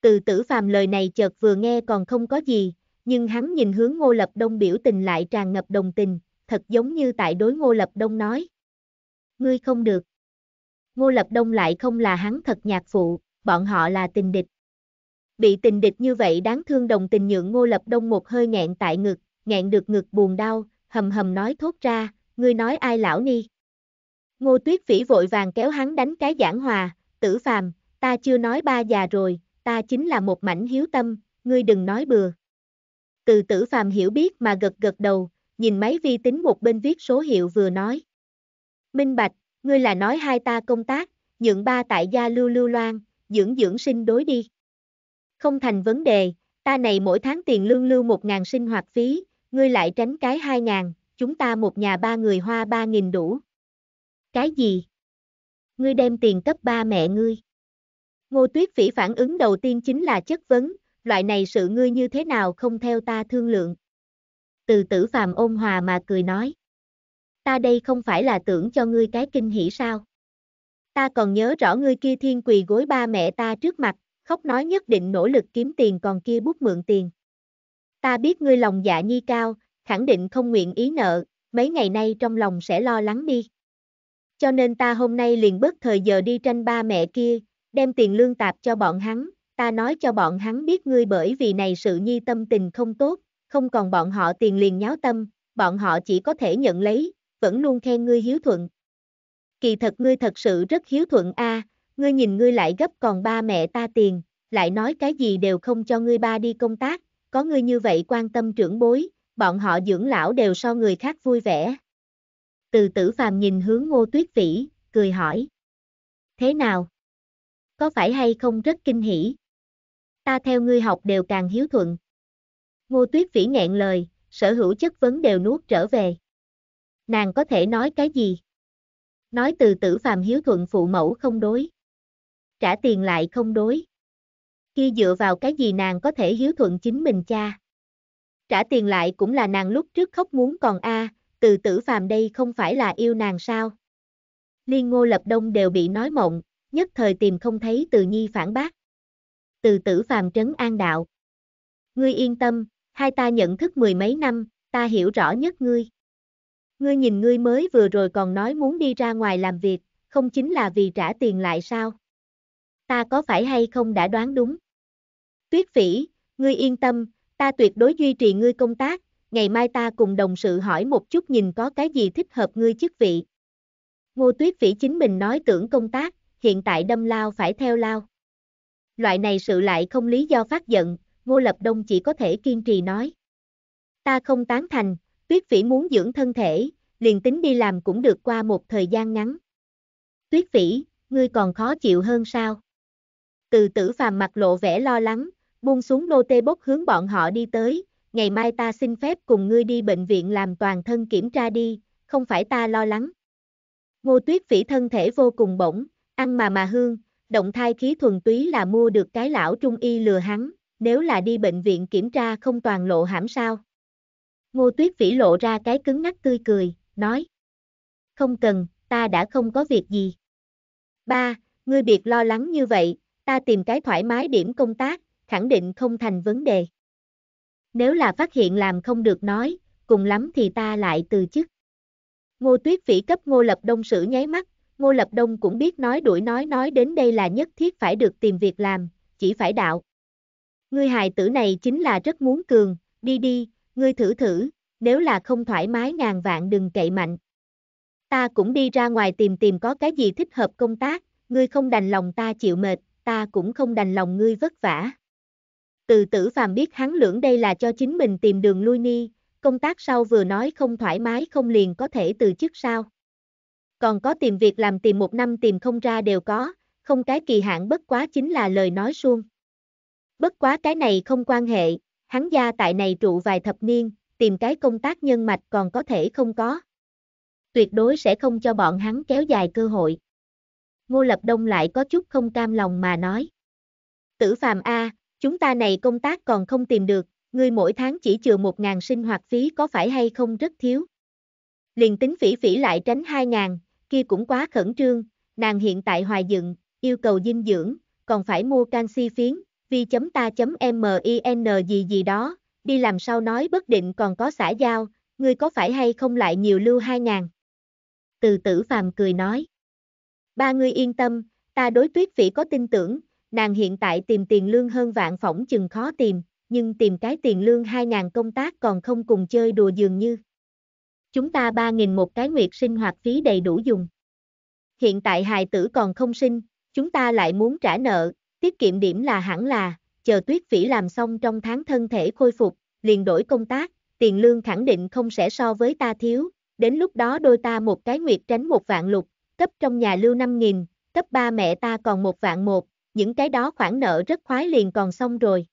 Từ tử phàm lời này chợt vừa nghe còn không có gì, nhưng hắn nhìn hướng Ngô Lập Đông biểu tình lại tràn ngập đồng tình, thật giống như tại đối Ngô Lập Đông nói. Ngươi không được. Ngô Lập Đông lại không là hắn thật nhạc phụ, bọn họ là tình địch. Bị tình địch như vậy đáng thương đồng tình nhượng Ngô Lập Đông một hơi nghẹn tại ngực, nghẹn được ngực buồn đau, hầm hầm nói thốt ra, ngươi nói ai lão ni. Ngô tuyết phỉ vội vàng kéo hắn đánh cái giảng hòa, tử phàm, ta chưa nói ba già rồi, ta chính là một mảnh hiếu tâm, ngươi đừng nói bừa. Từ tử phàm hiểu biết mà gật gật đầu, nhìn máy vi tính một bên viết số hiệu vừa nói. Minh Bạch, ngươi là nói hai ta công tác, nhượng ba tại gia lưu lưu loan, dưỡng dưỡng sinh đối đi. Không thành vấn đề, ta này mỗi tháng tiền lương lưu một ngàn sinh hoạt phí, ngươi lại tránh cái hai ngàn, chúng ta một nhà ba người hoa ba nghìn đủ. Cái gì? Ngươi đem tiền cấp ba mẹ ngươi. Ngô Tuyết Phỉ phản ứng đầu tiên chính là chất vấn, loại này sự ngươi như thế nào không theo ta thương lượng. Từ tử phàm ôn hòa mà cười nói. Ta đây không phải là tưởng cho ngươi cái kinh hỉ sao. Ta còn nhớ rõ ngươi kia thiên quỳ gối ba mẹ ta trước mặt, khóc nói nhất định nỗ lực kiếm tiền còn kia bút mượn tiền. Ta biết ngươi lòng dạ nhi cao, khẳng định không nguyện ý nợ, mấy ngày nay trong lòng sẽ lo lắng đi. Cho nên ta hôm nay liền bớt thời giờ đi tranh ba mẹ kia, đem tiền lương tạp cho bọn hắn, ta nói cho bọn hắn biết ngươi bởi vì này sự nhi tâm tình không tốt, không còn bọn họ tiền liền nháo tâm, bọn họ chỉ có thể nhận lấy, vẫn luôn khen ngươi hiếu thuận. Kỳ thật ngươi thật sự rất hiếu thuận a, ngươi nhìn ngươi lại gấp còn ba mẹ ta tiền, lại nói cái gì đều không cho ngươi ba đi công tác, có ngươi như vậy quan tâm trưởng bối, bọn họ dưỡng lão đều so người khác vui vẻ. Từ tử phàm nhìn hướng ngô tuyết vĩ, cười hỏi. Thế nào? Có phải hay không rất kinh hỉ? Ta theo ngươi học đều càng hiếu thuận. Ngô tuyết vĩ nghẹn lời, sở hữu chất vấn đều nuốt trở về. Nàng có thể nói cái gì? Nói từ tử phàm hiếu thuận phụ mẫu không đối. Trả tiền lại không đối kia dựa vào cái gì nàng có thể hiếu thuận chính mình cha. Trả tiền lại cũng là nàng lúc trước khóc muốn còn a, từ tử phàm đây không phải là yêu nàng sao. Liên ngô lập đông đều bị nói mộng, nhất thời tìm không thấy từ nhi phản bác. Từ tử phàm trấn an đạo. Ngươi yên tâm, hai ta nhận thức mười mấy năm, ta hiểu rõ nhất ngươi. Ngươi nhìn ngươi mới vừa rồi còn nói muốn đi ra ngoài làm việc, không chính là vì trả tiền lại sao? Ta có phải hay không đã đoán đúng? Tuyết Phỉ, ngươi yên tâm, ta tuyệt đối duy trì ngươi công tác, ngày mai ta cùng đồng sự hỏi một chút nhìn có cái gì thích hợp ngươi chức vị. Ngô Tuyết Phỉ chính mình nói tưởng công tác, hiện tại đâm lao phải theo lao. Loại này sự lại không lý do phát giận, Ngô Lập Đông chỉ có thể kiên trì nói. Ta không tán thành, Tuyết Phỉ muốn dưỡng thân thể, liền tính đi làm cũng được qua một thời gian ngắn. Tuyết Phỉ, ngươi còn khó chịu hơn sao? Từ tử phàm mặt lộ vẻ lo lắng, buông xuống nô tê bốc hướng bọn họ đi tới, ngày mai ta xin phép cùng ngươi đi bệnh viện làm toàn thân kiểm tra đi, không phải ta lo lắng. Ngô tuyết phỉ thân thể vô cùng bổng, ăn mà mà hương, động thai khí thuần túy là mua được cái lão trung y lừa hắn, nếu là đi bệnh viện kiểm tra không toàn lộ hãm sao. Ngô tuyết phỉ lộ ra cái cứng ngắc tươi cười, nói. Không cần, ta đã không có việc gì. Ba, ngươi biệt lo lắng như vậy, ta tìm cái thoải mái điểm công tác, khẳng định không thành vấn đề. Nếu là phát hiện làm không được nói, cùng lắm thì ta lại từ chức. Ngô Tuyết Phỉ cấp Ngô Lập Đông sử nháy mắt, Ngô Lập Đông cũng biết nói đuổi nói nói đến đây là nhất thiết phải được tìm việc làm, chỉ phải đạo. Ngươi hài tử này chính là rất muốn cường, đi đi, ngươi thử thử, nếu là không thoải mái ngàn vạn đừng cậy mạnh. Ta cũng đi ra ngoài tìm tìm có cái gì thích hợp công tác, ngươi không đành lòng ta chịu mệt, ta cũng không đành lòng ngươi vất vả. Từ tử phàm biết hắn lưỡng đây là cho chính mình tìm đường lui ni, công tác sau vừa nói không thoải mái không liền có thể từ chức sao. Còn có tìm việc làm tìm một năm tìm không ra đều có, không cái kỳ hạn bất quá chính là lời nói suông. Bất quá cái này không quan hệ, hắn gia tại này trụ vài thập niên, tìm cái công tác nhân mạch còn có thể không có. Tuyệt đối sẽ không cho bọn hắn kéo dài cơ hội. Ngô Lập Đông lại có chút không cam lòng mà nói. Tử Phàm A, Chúng ta này công tác còn không tìm được, ngươi mỗi tháng chỉ trừ 1.000 sinh hoạt phí có phải hay không rất thiếu. Liền tính phỉ phỉ lại tránh 2.000, kia cũng quá khẩn trương, nàng hiện tại hoài dựng, yêu cầu dinh dưỡng, còn phải mua canxi phiến, vi.ta.min chấm chấm gì gì đó, đi làm sao nói bất định còn có xã giao, ngươi có phải hay không lại nhiều lưu 2.000. Từ tử phàm cười nói. Ba ngươi yên tâm, ta đối tuyết phỉ có tin tưởng, Nàng hiện tại tìm tiền lương hơn vạn phỏng chừng khó tìm, nhưng tìm cái tiền lương 2.000 công tác còn không cùng chơi đùa dường như. Chúng ta 3.000 một cái nguyệt sinh hoạt phí đầy đủ dùng. Hiện tại hài tử còn không sinh, chúng ta lại muốn trả nợ, tiết kiệm điểm là hẳn là, chờ tuyết phỉ làm xong trong tháng thân thể khôi phục, liền đổi công tác, tiền lương khẳng định không sẽ so với ta thiếu, đến lúc đó đôi ta một cái nguyệt tránh một vạn lục, cấp trong nhà lưu 5.000, cấp ba mẹ ta còn một vạn một, những cái đó khoản nợ rất khoái liền còn xong rồi.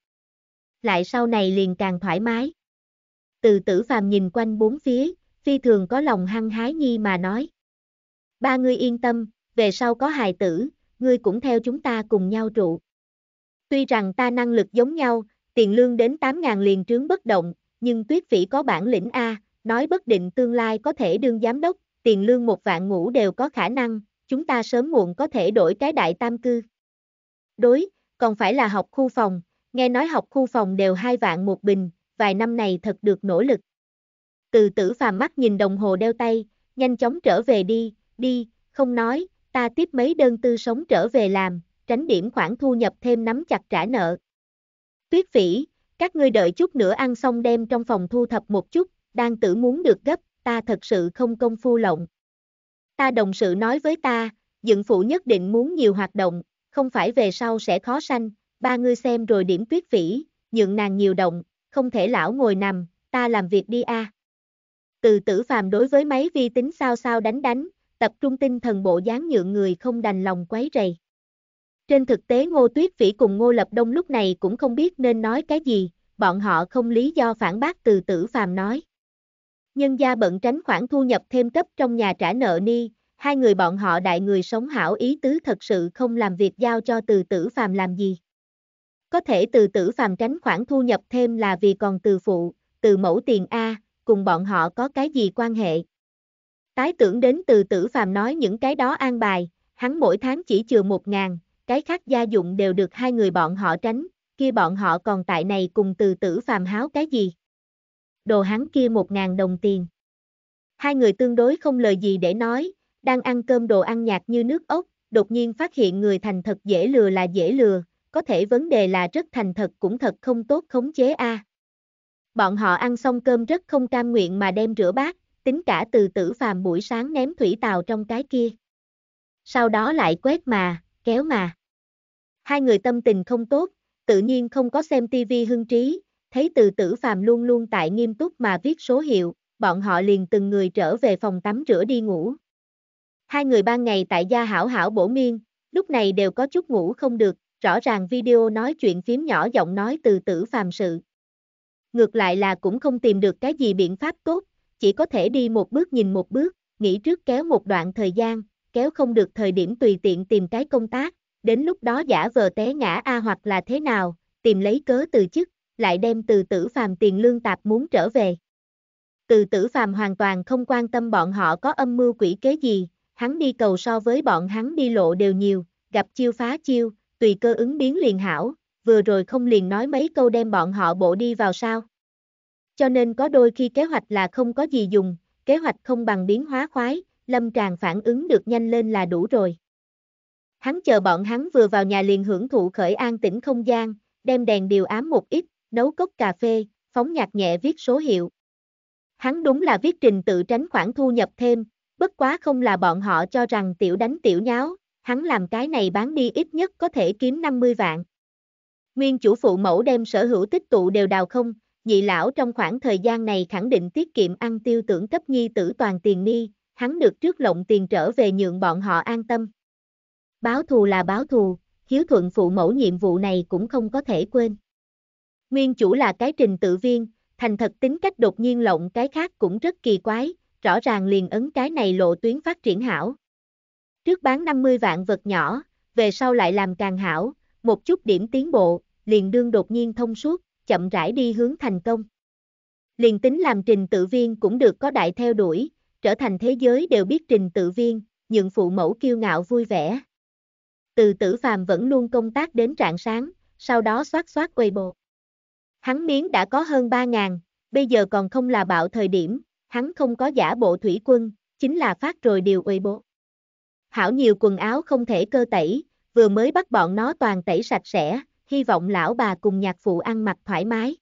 Lại sau này liền càng thoải mái. Từ tử phàm nhìn quanh bốn phía, phi thường có lòng hăng hái nhi mà nói. Ba ngươi yên tâm, về sau có hài tử, ngươi cũng theo chúng ta cùng nhau trụ. Tuy rằng ta năng lực giống nhau, tiền lương đến 8.000 liền trướng bất động, nhưng tuyết phỉ có bản lĩnh A, nói bất định tương lai có thể đương giám đốc, tiền lương một vạn ngũ đều có khả năng, chúng ta sớm muộn có thể đổi cái đại tam cư đối, còn phải là học khu phòng, nghe nói học khu phòng đều hai vạn một bình, vài năm này thật được nỗ lực. Từ tử phàm mắt nhìn đồng hồ đeo tay, nhanh chóng trở về đi, đi, không nói, ta tiếp mấy đơn tư sống trở về làm, tránh điểm khoản thu nhập thêm nắm chặt trả nợ. Tuyết phỉ, các ngươi đợi chút nữa ăn xong đem trong phòng thu thập một chút, đang tử muốn được gấp, ta thật sự không công phu lộng. Ta đồng sự nói với ta, dựng phụ nhất định muốn nhiều hoạt động, không phải về sau sẽ khó sanh, ba ngươi xem rồi điểm tuyết vĩ, nhượng nàng nhiều động, không thể lão ngồi nằm, ta làm việc đi a. À. Từ tử phàm đối với máy vi tính sao sao đánh đánh, tập trung tinh thần bộ dáng nhượng người không đành lòng quấy rầy. Trên thực tế Ngô Tuyết Vĩ cùng Ngô Lập Đông lúc này cũng không biết nên nói cái gì, bọn họ không lý do phản bác từ tử phàm nói. Nhân gia bận tránh khoản thu nhập thêm cấp trong nhà trả nợ ni, hai người bọn họ đại người sống hảo ý tứ thật sự không làm việc giao cho từ tử phàm làm gì. Có thể từ tử phàm tránh khoản thu nhập thêm là vì còn từ phụ, từ mẫu tiền A, cùng bọn họ có cái gì quan hệ. Tái tưởng đến từ tử phàm nói những cái đó an bài, hắn mỗi tháng chỉ trừ một ngàn, cái khác gia dụng đều được hai người bọn họ tránh, kia bọn họ còn tại này cùng từ tử phàm háo cái gì. Đồ hắn kia một ngàn đồng tiền. Hai người tương đối không lời gì để nói, đang ăn cơm đồ ăn nhạt như nước ốc, đột nhiên phát hiện người thành thật dễ lừa là dễ lừa, có thể vấn đề là rất thành thật cũng thật không tốt khống chế a. À. Bọn họ ăn xong cơm rất không cam nguyện mà đem rửa bát, tính cả từ tử phàm buổi sáng ném thủy tàu trong cái kia. Sau đó lại quét mà, kéo mà. Hai người tâm tình không tốt, tự nhiên không có xem tivi hưng trí, thấy từ tử phàm luôn luôn tại nghiêm túc mà viết số hiệu, bọn họ liền từng người trở về phòng tắm rửa đi ngủ. Hai người ban ngày tại gia hảo hảo bổ miên, lúc này đều có chút ngủ không được, rõ ràng video nói chuyện phím nhỏ giọng nói từ tử phàm sự. Ngược lại là cũng không tìm được cái gì biện pháp tốt, chỉ có thể đi một bước nhìn một bước, nghĩ trước kéo một đoạn thời gian, kéo không được thời điểm tùy tiện tìm cái công tác, đến lúc đó giả vờ té ngã A hoặc là thế nào, tìm lấy cớ từ chức, lại đem từ tử phàm tiền lương tạp muốn trở về. Từ tử phàm hoàn toàn không quan tâm bọn họ có âm mưu quỷ kế gì, hắn đi cầu so với bọn hắn đi lộ đều nhiều, gặp chiêu phá chiêu, tùy cơ ứng biến liền hảo, vừa rồi không liền nói mấy câu đem bọn họ bộ đi vào sao. Cho nên có đôi khi kế hoạch là không có gì dùng, kế hoạch không bằng biến hóa khoái, lâm tràng phản ứng được nhanh lên là đủ rồi. Hắn chờ bọn hắn vừa vào nhà liền hưởng thụ khởi an tĩnh không gian, đem đèn điều ám một ít, nấu cốc cà phê, phóng nhạc nhẹ viết số hiệu. Hắn đúng là viết trình tự tránh khoản thu nhập thêm, bất quá không là bọn họ cho rằng tiểu đánh tiểu nháo, hắn làm cái này bán đi ít nhất có thể kiếm 50 vạn. Nguyên chủ phụ mẫu đem sở hữu tích tụ đều đào không, nhị lão trong khoảng thời gian này khẳng định tiết kiệm ăn tiêu tưởng cấp nhi tử toàn tiền ni, hắn được trước lộng tiền trở về nhượng bọn họ an tâm. Báo thù là báo thù, hiếu thuận phụ mẫu nhiệm vụ này cũng không có thể quên. Nguyên chủ là cái trình tự viên, thành thật tính cách đột nhiên lộng cái khác cũng rất kỳ quái, rõ ràng liền ấn cái này lộ tuyến phát triển hảo. Trước bán 50 vạn vật nhỏ, về sau lại làm càng hảo, một chút điểm tiến bộ, liền đương đột nhiên thông suốt, chậm rãi đi hướng thành công. Liền tính làm trình tự viên cũng được có đại theo đuổi, trở thành thế giới đều biết trình tự viên, nhượng phụ mẫu kiêu ngạo vui vẻ. Từ tử phàm vẫn luôn công tác đến trạng sáng, sau đó xoát xoát quầy bộ. Hắn miếng đã có hơn 3.000, bây giờ còn không là bạo thời điểm, hắn không có giả bộ thủy quân, chính là phát rồi điều uy bộ. Hảo nhiều quần áo không thể cơ tẩy, vừa mới bắt bọn nó toàn tẩy sạch sẽ, hy vọng lão bà cùng nhạc phụ ăn mặc thoải mái.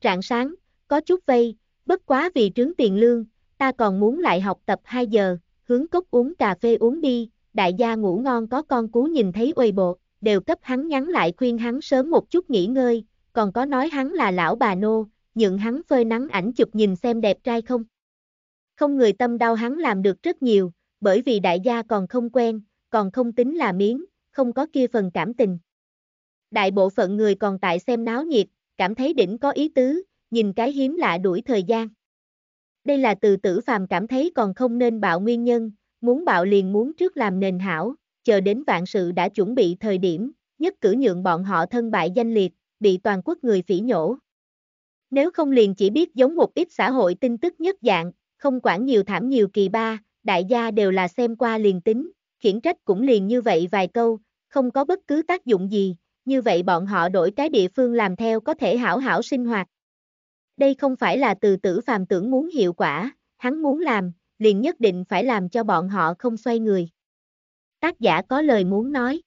trạng sáng, có chút vây, bất quá vì trướng tiền lương, ta còn muốn lại học tập 2 giờ, hướng cốc uống cà phê uống đi, đại gia ngủ ngon có con cú nhìn thấy uy bộ, đều cấp hắn nhắn lại khuyên hắn sớm một chút nghỉ ngơi, còn có nói hắn là lão bà nô, nhượng hắn phơi nắng ảnh chụp nhìn xem đẹp trai không. Không người tâm đau hắn làm được rất nhiều, bởi vì đại gia còn không quen, còn không tính là miếng, không có kia phần cảm tình. Đại bộ phận người còn tại xem náo nhiệt, cảm thấy đỉnh có ý tứ, nhìn cái hiếm lạ đuổi thời gian. Đây là từ tử phàm cảm thấy còn không nên bạo nguyên nhân, muốn bạo liền muốn trước làm nền hảo, chờ đến vạn sự đã chuẩn bị thời điểm, nhất cử nhượng bọn họ thân bại danh liệt, bị toàn quốc người phỉ nhổ. Nếu không liền chỉ biết giống một ít xã hội tin tức nhất dạng, không quản nhiều thảm nhiều kỳ ba, đại gia đều là xem qua liền tính, khiển trách cũng liền như vậy vài câu, không có bất cứ tác dụng gì, như vậy bọn họ đổi cái địa phương làm theo có thể hảo hảo sinh hoạt. Đây không phải là từ tử phàm tưởng muốn hiệu quả, hắn muốn làm, liền nhất định phải làm cho bọn họ không xoay người. Tác giả có lời muốn nói.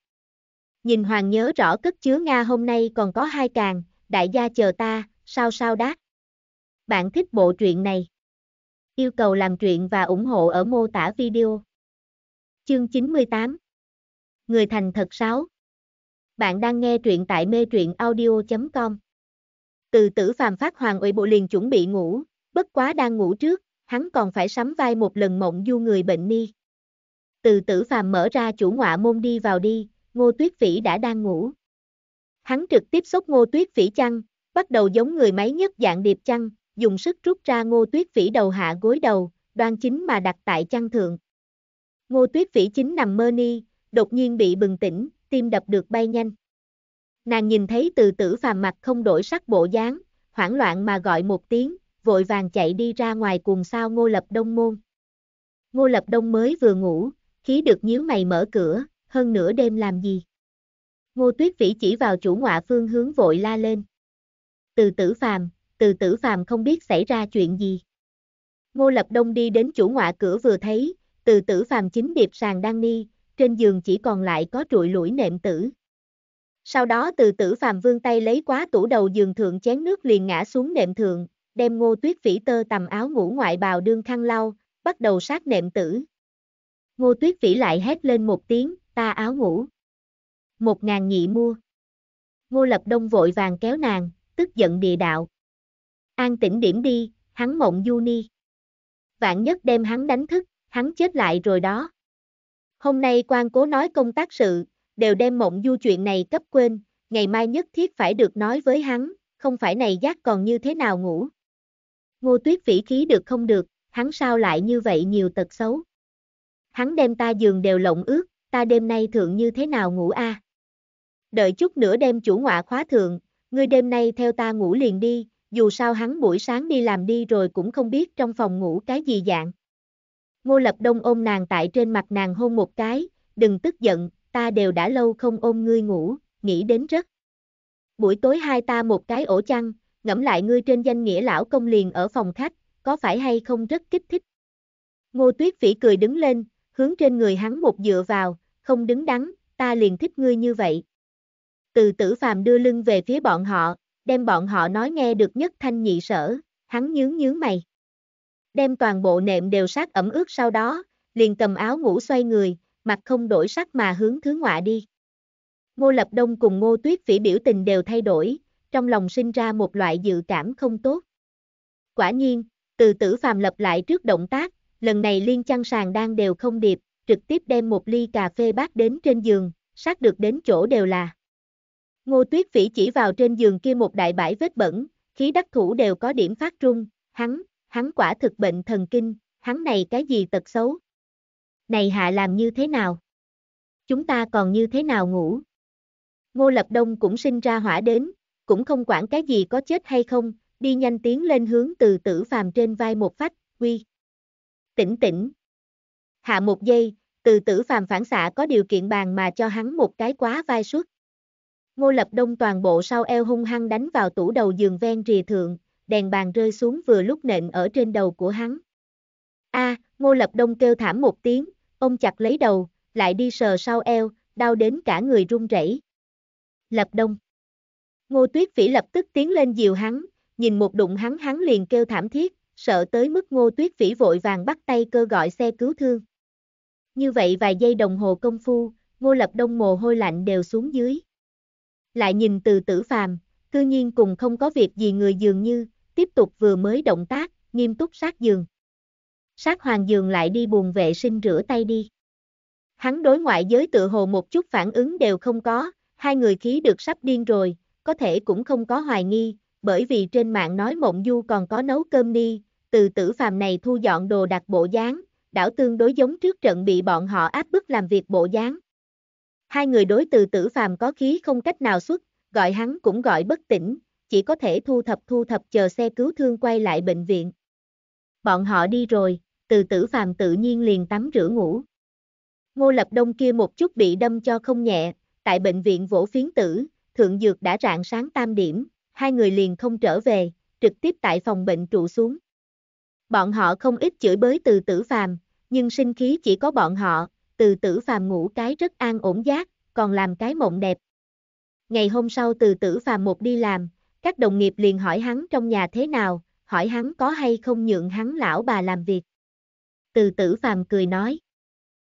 Nhìn Hoàng nhớ rõ cất chứa Nga hôm nay còn có hai càng, đại gia chờ ta, sao sao đát. Bạn thích bộ truyện này? Yêu cầu làm truyện và ủng hộ ở mô tả video. Chương 98 Người thành thật 6 Bạn đang nghe truyện tại mê truyện audio.com Từ tử phàm phát hoàng ủy bộ liền chuẩn bị ngủ, bất quá đang ngủ trước, hắn còn phải sắm vai một lần mộng du người bệnh ni. Từ tử phàm mở ra chủ ngọa môn đi vào đi, ngô tuyết vĩ đã đang ngủ. Hắn trực tiếp xốc ngô tuyết vĩ chăn, bắt đầu giống người máy nhất dạng điệp chăn, dùng sức rút ra ngô tuyết Phỉ đầu hạ gối đầu, đoan chính mà đặt tại chăn thượng. Ngô tuyết Phỉ chính nằm mơ ni, đột nhiên bị bừng tỉnh, tim đập được bay nhanh. Nàng nhìn thấy từ tử phàm mặt không đổi sắc bộ dáng, hoảng loạn mà gọi một tiếng, vội vàng chạy đi ra ngoài cùng sao ngô lập đông môn. Ngô lập đông mới vừa ngủ, khí được nhíu mày mở cửa, hơn nửa đêm làm gì? Ngô tuyết vĩ chỉ vào chủ ngọa phương hướng vội la lên từ tử phàm, từ tử phàm không biết xảy ra chuyện gì. Ngô Lập Đông đi đến chủ ngọa cửa vừa thấy, từ tử phàm chính điệp sàng đang ni, trên giường chỉ còn lại có trụi lũi nệm tử. Sau đó từ tử phàm vươn tay lấy quá tủ đầu giường thượng chén nước liền ngã xuống nệm thượng, đem ngô tuyết Phỉ tơ tầm áo ngủ ngoại bào đương khăn lau, bắt đầu sát nệm tử. Ngô tuyết Phỉ lại hét lên một tiếng, ta áo ngủ. Một ngàn nhị mua. Ngô lập đông vội vàng kéo nàng, tức giận địa đạo. An tĩnh điểm đi, hắn mộng du ni. Vạn nhất đem hắn đánh thức, hắn chết lại rồi đó. Hôm nay quan cố nói công tác sự, đều đem mộng du chuyện này cấp quên, ngày mai nhất thiết phải được nói với hắn, không phải này giác còn như thế nào ngủ. Ngô tuyết vĩ khí được không được, hắn sao lại như vậy nhiều tật xấu. Hắn đem ta giường đều lộng ướt, ta đêm nay thượng như thế nào ngủ a? À? Đợi chút nữa đem chủ ngọa khóa thượng, ngươi đêm nay theo ta ngủ liền đi, dù sao hắn buổi sáng đi làm đi rồi cũng không biết trong phòng ngủ cái gì dạng. Ngô Lập Đông ôm nàng tại trên mặt nàng hôn một cái, đừng tức giận, ta đều đã lâu không ôm ngươi ngủ, nghĩ đến rất. Buổi tối hai ta một cái ổ chăn, ngẫm lại ngươi trên danh nghĩa lão công liền ở phòng khách, có phải hay không rất kích thích. Ngô Tuyết Phỉ cười đứng lên, hướng trên người hắn một dựa vào, không đứng đắn, ta liền thích ngươi như vậy. Từ tử phàm đưa lưng về phía bọn họ, đem bọn họ nói nghe được nhất thanh nhị sở, hắn nhướng nhướng mày. Đem toàn bộ nệm đều sát ẩm ướt sau đó, liền cầm áo ngủ xoay người, mặt không đổi sắc mà hướng thứ ngọa đi. Ngô Lập Đông cùng Ngô Tuyết Phỉ biểu tình đều thay đổi, trong lòng sinh ra một loại dự cảm không tốt. Quả nhiên, từ tử phàm lập lại trước động tác, lần này liên chăn sàn đang đều không điệp, trực tiếp đem một ly cà phê bát đến trên giường, sát được đến chỗ đều là. Ngô Tuyết Phỉ chỉ vào trên giường kia một đại bãi vết bẩn, khí đắc thủ đều có điểm phát trung, hắn, hắn quả thực bệnh thần kinh, hắn này cái gì tật xấu. Này hạ làm như thế nào? Chúng ta còn như thế nào ngủ? Ngô Lập Đông cũng sinh ra hỏa đến, cũng không quản cái gì có chết hay không, đi nhanh tiến lên hướng từ tử phàm trên vai một phách, quy. Tỉnh tỉnh. Hạ một giây, từ tử phàm phản xạ có điều kiện bàn mà cho hắn một cái quá vai suốt. Ngô Lập Đông toàn bộ sau eo hung hăng đánh vào tủ đầu giường ven rìa thượng, đèn bàn rơi xuống vừa lúc nện ở trên đầu của hắn. A, à, Ngô Lập Đông kêu thảm một tiếng, ông chặt lấy đầu, lại đi sờ sau eo, đau đến cả người run rẩy. Lập Đông. Ngô Tuyết Phỉ lập tức tiến lên dìu hắn, nhìn một đụng hắn hắn liền kêu thảm thiết, sợ tới mức Ngô Tuyết Phỉ vội vàng bắt tay cơ gọi xe cứu thương. Như vậy vài giây đồng hồ công phu, Ngô Lập Đông mồ hôi lạnh đều xuống dưới lại nhìn từ tử phàm, cư nhiên cùng không có việc gì người dường như, tiếp tục vừa mới động tác, nghiêm túc sát giường. Sát hoàng giường lại đi buồn vệ sinh rửa tay đi. Hắn đối ngoại giới tự hồ một chút phản ứng đều không có, hai người khí được sắp điên rồi, có thể cũng không có hoài nghi, bởi vì trên mạng nói mộng du còn có nấu cơm đi, từ tử phàm này thu dọn đồ đặt bộ dáng, đảo tương đối giống trước trận bị bọn họ áp bức làm việc bộ dáng. Hai người đối từ tử phàm có khí không cách nào xuất, gọi hắn cũng gọi bất tỉnh, chỉ có thể thu thập thu thập chờ xe cứu thương quay lại bệnh viện. Bọn họ đi rồi, từ tử phàm tự nhiên liền tắm rửa ngủ. Ngô Lập Đông kia một chút bị đâm cho không nhẹ, tại bệnh viện vỗ phiến tử, thượng dược đã rạng sáng tam điểm, hai người liền không trở về, trực tiếp tại phòng bệnh trụ xuống. Bọn họ không ít chửi bới từ tử phàm, nhưng sinh khí chỉ có bọn họ, từ tử phàm ngủ cái rất an ổn giác, còn làm cái mộng đẹp. Ngày hôm sau từ tử phàm một đi làm, các đồng nghiệp liền hỏi hắn trong nhà thế nào, hỏi hắn có hay không nhượng hắn lão bà làm việc. Từ tử phàm cười nói.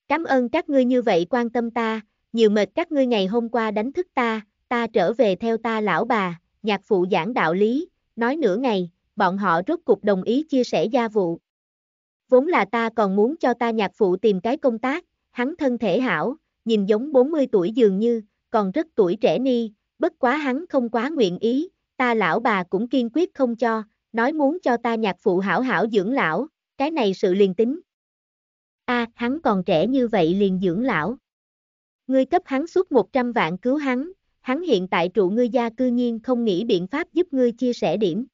Cảm ơn các ngươi như vậy quan tâm ta, nhiều mệt các ngươi ngày hôm qua đánh thức ta, ta trở về theo ta lão bà, nhạc phụ giảng đạo lý, nói nửa ngày, bọn họ rốt cục đồng ý chia sẻ gia vụ. Vốn là ta còn muốn cho ta nhạc phụ tìm cái công tác, hắn thân thể hảo, nhìn giống 40 tuổi dường như, còn rất tuổi trẻ ni, bất quá hắn không quá nguyện ý, ta lão bà cũng kiên quyết không cho, nói muốn cho ta nhạc phụ hảo hảo dưỡng lão, cái này sự liền tính. a hắn còn trẻ như vậy liền dưỡng lão. Ngươi cấp hắn suốt 100 vạn cứu hắn, hắn hiện tại trụ ngươi gia cư nhiên không nghĩ biện pháp giúp ngươi chia sẻ điểm.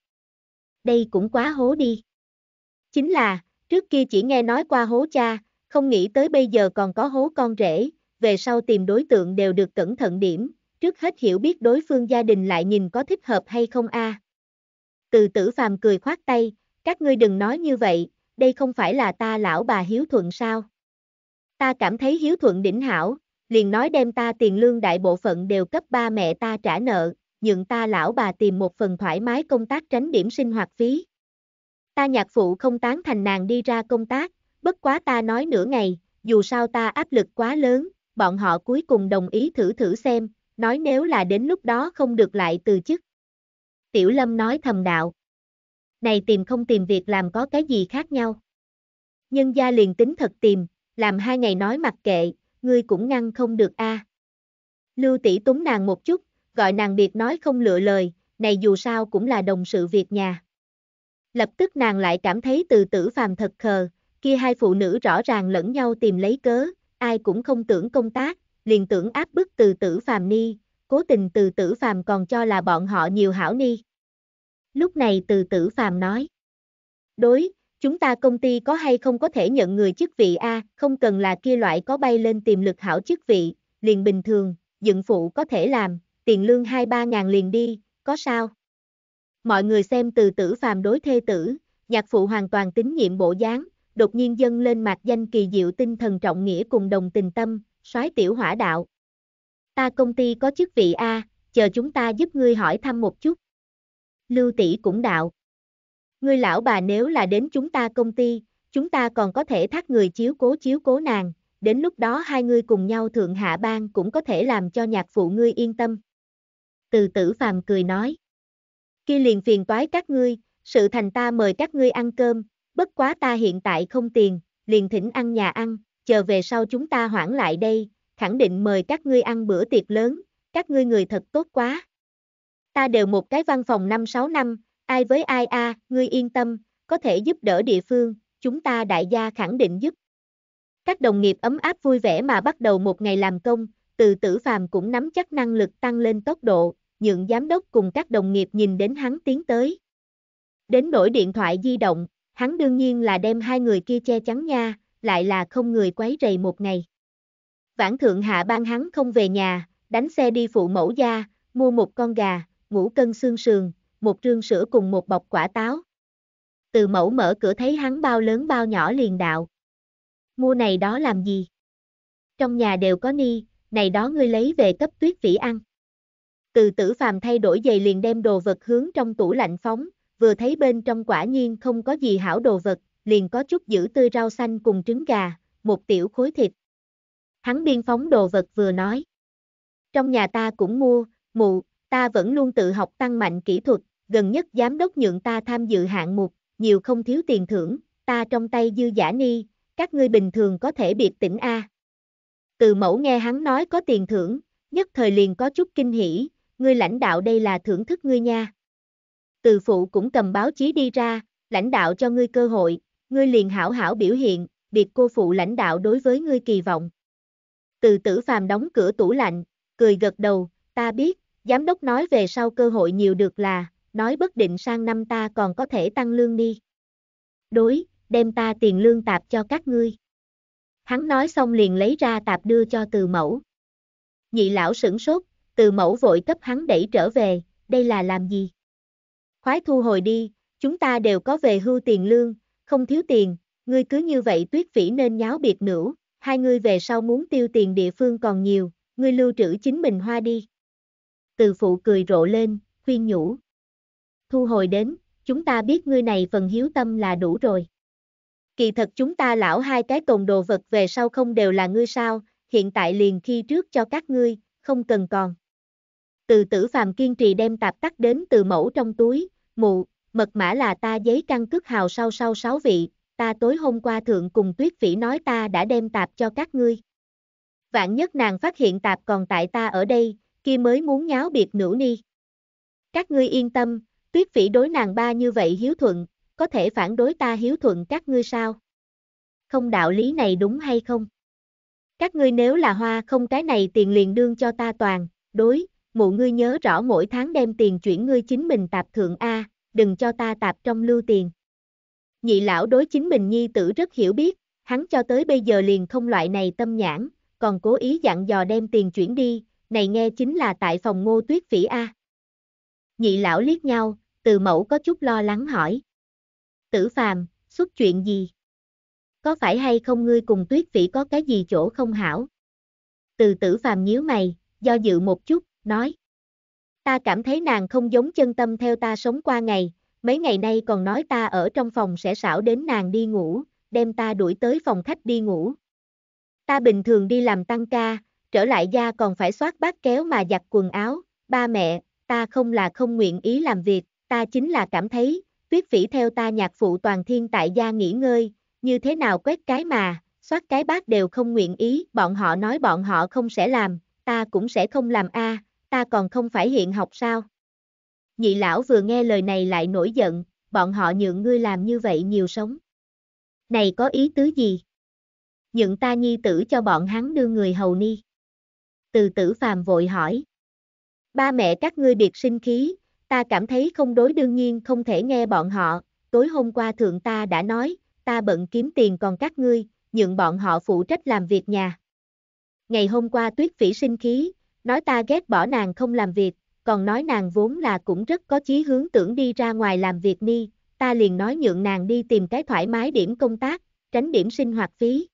Đây cũng quá hố đi. Chính là, trước kia chỉ nghe nói qua hố cha, không nghĩ tới bây giờ còn có hố con rể, về sau tìm đối tượng đều được cẩn thận điểm, trước hết hiểu biết đối phương gia đình lại nhìn có thích hợp hay không a. À. Từ tử phàm cười khoát tay, các ngươi đừng nói như vậy, đây không phải là ta lão bà hiếu thuận sao. Ta cảm thấy hiếu thuận đỉnh hảo, liền nói đem ta tiền lương đại bộ phận đều cấp ba mẹ ta trả nợ, nhượng ta lão bà tìm một phần thoải mái công tác tránh điểm sinh hoạt phí. Ta nhạc phụ không tán thành nàng đi ra công tác, bất quá ta nói nửa ngày, dù sao ta áp lực quá lớn, bọn họ cuối cùng đồng ý thử thử xem, nói nếu là đến lúc đó không được lại từ chức. Tiểu Lâm nói thầm đạo. Này tìm không tìm việc làm có cái gì khác nhau. Nhân gia liền tính thật tìm, làm hai ngày nói mặc kệ, ngươi cũng ngăn không được a. À. Lưu tỷ túng nàng một chút, gọi nàng biệt nói không lựa lời, này dù sao cũng là đồng sự việc nhà. Lập tức nàng lại cảm thấy từ tử phàm thật khờ, kia hai phụ nữ rõ ràng lẫn nhau tìm lấy cớ, ai cũng không tưởng công tác, liền tưởng áp bức từ tử phàm ni, cố tình từ tử phàm còn cho là bọn họ nhiều hảo ni. Lúc này từ tử phàm nói, đối, chúng ta công ty có hay không có thể nhận người chức vị A, không cần là kia loại có bay lên tìm lực hảo chức vị, liền bình thường, dựng phụ có thể làm, tiền lương 2-3 ngàn liền đi, có sao? Mọi người xem từ tử phàm đối thê tử, nhạc phụ hoàn toàn tín nhiệm bộ dáng, đột nhiên dâng lên mạc danh kỳ diệu tinh thần trọng nghĩa cùng đồng tình tâm, soái tiểu hỏa đạo. Ta công ty có chức vị A, chờ chúng ta giúp ngươi hỏi thăm một chút. Lưu tỷ cũng đạo. Ngươi lão bà nếu là đến chúng ta công ty, chúng ta còn có thể thắt người chiếu cố chiếu cố nàng, đến lúc đó hai ngươi cùng nhau thượng hạ ban cũng có thể làm cho nhạc phụ ngươi yên tâm. Từ tử phàm cười nói. Kia liền phiền toái các ngươi, sự thành ta mời các ngươi ăn cơm, bất quá ta hiện tại không tiền, liền thỉnh ăn nhà ăn, chờ về sau chúng ta hoãn lại đây, khẳng định mời các ngươi ăn bữa tiệc lớn, các ngươi người thật tốt quá. Ta đều một cái văn phòng 5-6 năm, ai với ai a, ngươi yên tâm, có thể giúp đỡ địa phương, chúng ta đại gia khẳng định giúp. Các đồng nghiệp ấm áp vui vẻ mà bắt đầu một ngày làm công, từ tử phàm cũng nắm chắc năng lực tăng lên tốc độ, nhượng giám đốc cùng các đồng nghiệp nhìn đến hắn tiến tới. Đến nỗi điện thoại di động, hắn đương nhiên là đem hai người kia che chắn nha, lại là không người quấy rầy một ngày. Vãn thượng hạ ban hắn không về nhà, đánh xe đi phụ mẫu gia, mua một con gà, ngũ cân xương sườn, một trương sữa cùng một bọc quả táo. Từ mẫu mở cửa thấy hắn bao lớn bao nhỏ liền đạo. Mua này đó làm gì? Trong nhà đều có ni, này đó ngươi lấy về cấp tuyết vĩ ăn. Từ tử phàm thay đổi giày liền đem đồ vật hướng trong tủ lạnh phóng, vừa thấy bên trong quả nhiên không có gì hảo đồ vật, liền có chút giữ tươi rau xanh cùng trứng gà, một tiểu khối thịt. Hắn biên phóng đồ vật vừa nói. Trong nhà ta cũng mua, mụ, ta vẫn luôn tự học tăng mạnh kỹ thuật, gần nhất giám đốc nhượng ta tham dự hạng mục, nhiều không thiếu tiền thưởng, ta trong tay dư giả ni, các ngươi bình thường có thể biệt tỉnh A. Từ mẫu nghe hắn nói có tiền thưởng, nhất thời liền có chút kinh hỉ, ngươi lãnh đạo đây là thưởng thức ngươi nha từ phụ cũng cầm báo chí đi ra, lãnh đạo cho ngươi cơ hội, ngươi liền hảo hảo biểu hiện, biệt cô phụ lãnh đạo đối với ngươi kỳ vọng. Từ tử phàm đóng cửa tủ lạnh, cười gật đầu, ta biết, giám đốc nói về sau cơ hội nhiều được là, nói bất định sang năm ta còn có thể tăng lương đi. Đối, đem ta tiền lương tạp cho các ngươi. Hắn nói xong liền lấy ra tạp đưa cho từ mẫu. Nhị lão sửng sốt, từ mẫu vội cấp hắn đẩy trở về, đây là làm gì? khoái thu hồi đi, chúng ta đều có về hưu tiền lương, không thiếu tiền, ngươi cứ như vậy tuyết phỉ nên nháo biệt nữ, hai ngươi về sau muốn tiêu tiền địa phương còn nhiều, ngươi lưu trữ chính mình hoa đi. Từ phụ cười rộ lên, khuyên nhủ. Thu hồi đến, chúng ta biết ngươi này phần hiếu tâm là đủ rồi. Kỳ thật chúng ta lão hai cái tồn đồ vật về sau không đều là ngươi sao, hiện tại liền khi trước cho các ngươi, không cần còn. Từ tử phàm kiên trì đem tạp tắc đến từ mẫu trong túi, Mụ, mật mã là ta giấy căn cước hào sau sau sáu vị, ta tối hôm qua thượng cùng tuyết Phỉ nói ta đã đem tạp cho các ngươi. Vạn nhất nàng phát hiện tạp còn tại ta ở đây, kia mới muốn nháo biệt nữ ni. Các ngươi yên tâm, tuyết Phỉ đối nàng ba như vậy hiếu thuận, có thể phản đối ta hiếu thuận các ngươi sao? Không đạo lý này đúng hay không? Các ngươi nếu là hoa không cái này tiền liền đương cho ta toàn, đối, mụ ngươi nhớ rõ mỗi tháng đem tiền chuyển ngươi chính mình tạp thượng A, đừng cho ta tạp trong lưu tiền. Nhị lão đối chính mình nhi tử rất hiểu biết, hắn cho tới bây giờ liền không loại này tâm nhãn, còn cố ý dặn dò đem tiền chuyển đi, này nghe chính là tại phòng ngô tuyết phỉ A. Nhị lão liếc nhau, từ mẫu có chút lo lắng hỏi. Tử phàm, xuất chuyện gì? Có phải hay không ngươi cùng tuyết phỉ có cái gì chỗ không hảo? Từ tử phàm nhíu mày, do dự một chút, nói. Ta cảm thấy nàng không giống chân tâm theo ta sống qua ngày, mấy ngày nay còn nói ta ở trong phòng sẽ xảo đến nàng đi ngủ, đem ta đuổi tới phòng khách đi ngủ. Ta bình thường đi làm tăng ca, trở lại gia còn phải soát bát kéo mà giặt quần áo, ba mẹ, ta không là không nguyện ý làm việc, ta chính là cảm thấy, tuyết phỉ theo ta nhạc phụ toàn thiên tại gia nghỉ ngơi, như thế nào quét cái mà, soát cái bát đều không nguyện ý, bọn họ nói bọn họ không sẽ làm, ta cũng sẽ không làm a à, ta còn không phải hiện học sao? Nhị lão vừa nghe lời này lại nổi giận, bọn họ nhượng ngươi làm như vậy nhiều sống. Này có ý tứ gì? Nhượng ta nhi tử cho bọn hắn đưa người hầu ni. Từ tử phàm vội hỏi. Ba mẹ các ngươi biệt sinh khí, ta cảm thấy không đối đương nhiên không thể nghe bọn họ, tối hôm qua thượng ta đã nói, ta bận kiếm tiền còn các ngươi, nhượng bọn họ phụ trách làm việc nhà. Ngày hôm qua tuyết phỉ sinh khí, nói ta ghét bỏ nàng không làm việc, còn nói nàng vốn là cũng rất có chí hướng tưởng đi ra ngoài làm việc ni, ta liền nói nhượng nàng đi tìm cái thoải mái điểm công tác, tránh điểm sinh hoạt phí.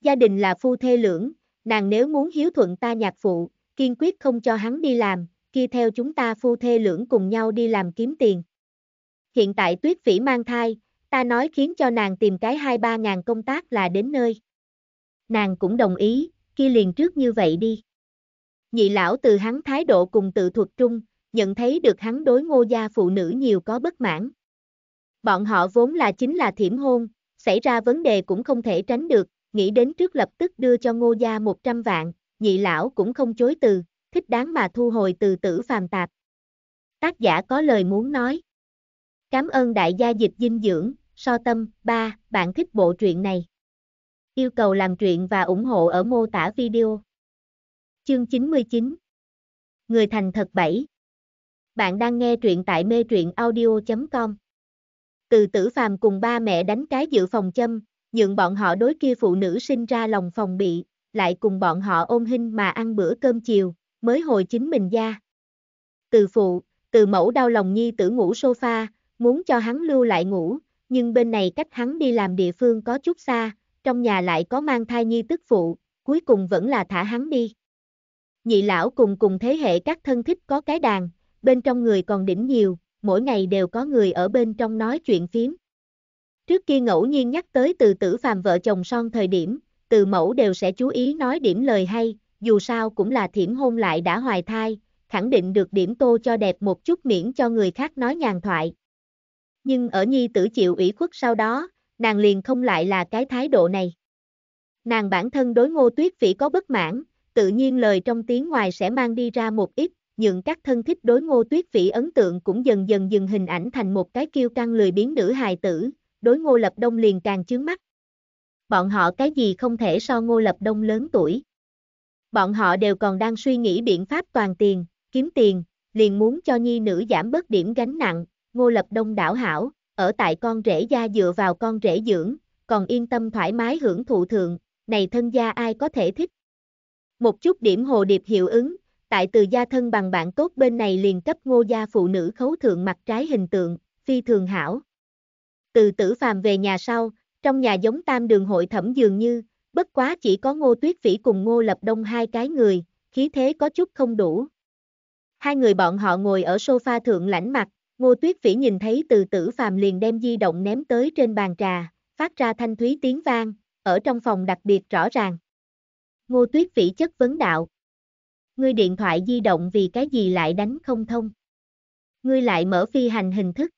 Gia đình là phu thê lưỡng, nàng nếu muốn hiếu thuận ta nhạc phụ, kiên quyết không cho hắn đi làm, kia theo chúng ta phu thê lưỡng cùng nhau đi làm kiếm tiền. Hiện tại tuyết phỉ mang thai, ta nói khiến cho nàng tìm cái hai ba ngàn công tác là đến nơi. Nàng cũng đồng ý, kia liền trước như vậy đi. Nhị lão từ hắn thái độ cùng tự thuật trung, nhận thấy được hắn đối ngô gia phụ nữ nhiều có bất mãn. Bọn họ vốn là chính là thiểm hôn, xảy ra vấn đề cũng không thể tránh được, nghĩ đến trước lập tức đưa cho ngô gia 100 vạn, nhị lão cũng không chối từ, thích đáng mà thu hồi từ tử phàm tạp. Tác giả có lời muốn nói. Cảm ơn đại gia dịch dinh dưỡng, so tâm, ba, bạn thích bộ truyện này. Yêu cầu làm truyện và ủng hộ ở mô tả video. Chương 99 Người thành thật 7 Bạn đang nghe truyện tại mê truyện audio.com Từ tử phàm cùng ba mẹ đánh cái dự phòng châm, nhượng bọn họ đối kia phụ nữ sinh ra lòng phòng bị, lại cùng bọn họ ôm hình mà ăn bữa cơm chiều, mới hồi chính mình ra. Từ phụ, từ mẫu đau lòng nhi tử ngủ sofa, muốn cho hắn lưu lại ngủ, nhưng bên này cách hắn đi làm địa phương có chút xa, trong nhà lại có mang thai nhi tức phụ, cuối cùng vẫn là thả hắn đi. Nhị lão cùng cùng thế hệ các thân thích có cái đàn, bên trong người còn đỉnh nhiều, mỗi ngày đều có người ở bên trong nói chuyện phím. Trước kia ngẫu nhiên nhắc tới từ tử phàm vợ chồng son thời điểm, từ mẫu đều sẽ chú ý nói điểm lời hay, dù sao cũng là thiểm hôn lại đã hoài thai, khẳng định được điểm tô cho đẹp một chút miễn cho người khác nói nhàn thoại. Nhưng ở nhi tử chịu ủy khuất sau đó, nàng liền không lại là cái thái độ này. Nàng bản thân đối ngô tuyết phỉ có bất mãn, tự nhiên lời trong tiếng ngoài sẽ mang đi ra một ít, nhưng các thân thích đối ngô tuyết vĩ ấn tượng cũng dần dần dừng hình ảnh thành một cái kiêu căng lười biến nữ hài tử, đối ngô lập đông liền càng chướng mắt. Bọn họ cái gì không thể so ngô lập đông lớn tuổi. Bọn họ đều còn đang suy nghĩ biện pháp toàn tiền, kiếm tiền, liền muốn cho nhi nữ giảm bớt điểm gánh nặng, ngô lập đông đảo hảo, ở tại con rể gia dựa vào con rể dưỡng, còn yên tâm thoải mái hưởng thụ thượng, này thân gia ai có thể thích. Một chút điểm hồ điệp hiệu ứng, tại từ gia thân bằng bạn tốt bên này liền cấp ngô gia phụ nữ khấu thượng mặt trái hình tượng, phi thường hảo. Từ tử phàm về nhà sau, trong nhà giống tam đường hội thẩm dường như, bất quá chỉ có ngô tuyết vĩ cùng ngô lập đông hai cái người, khí thế có chút không đủ. Hai người bọn họ ngồi ở sofa thượng lãnh mặt, ngô tuyết vĩ nhìn thấy từ tử phàm liền đem di động ném tới trên bàn trà, phát ra thanh thúy tiếng vang, ở trong phòng đặc biệt rõ ràng. Ngô Tuyết Vĩ chất vấn đạo. Ngươi điện thoại di động vì cái gì lại đánh không thông? Ngươi lại mở phi hành hình thức.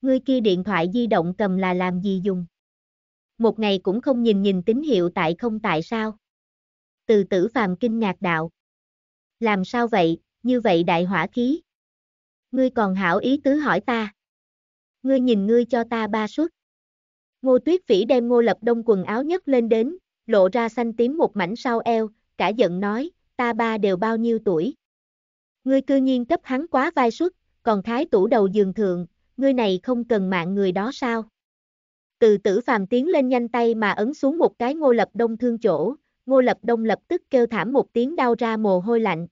Ngươi kia điện thoại di động cầm là làm gì dùng? Một ngày cũng không nhìn nhìn tín hiệu tại không tại sao? Từ tử phàm kinh ngạc đạo. Làm sao vậy, như vậy đại hỏa khí? Ngươi còn hảo ý tứ hỏi ta. Ngươi nhìn ngươi cho ta ba suất. Ngô Tuyết Vĩ đem Ngô Lập Đông quần áo nhất lên đến, lộ ra xanh tím một mảnh sau eo, cả giận nói, ta ba đều bao nhiêu tuổi. Ngươi cư nhiên cấp hắn quá vai suất, còn thái tủ đầu giường thượng, ngươi này không cần mạng người đó sao? Từ tử phàm tiến lên nhanh tay mà ấn xuống một cái ngô lập đông thương chỗ, ngô lập đông lập tức kêu thảm một tiếng đau ra mồ hôi lạnh.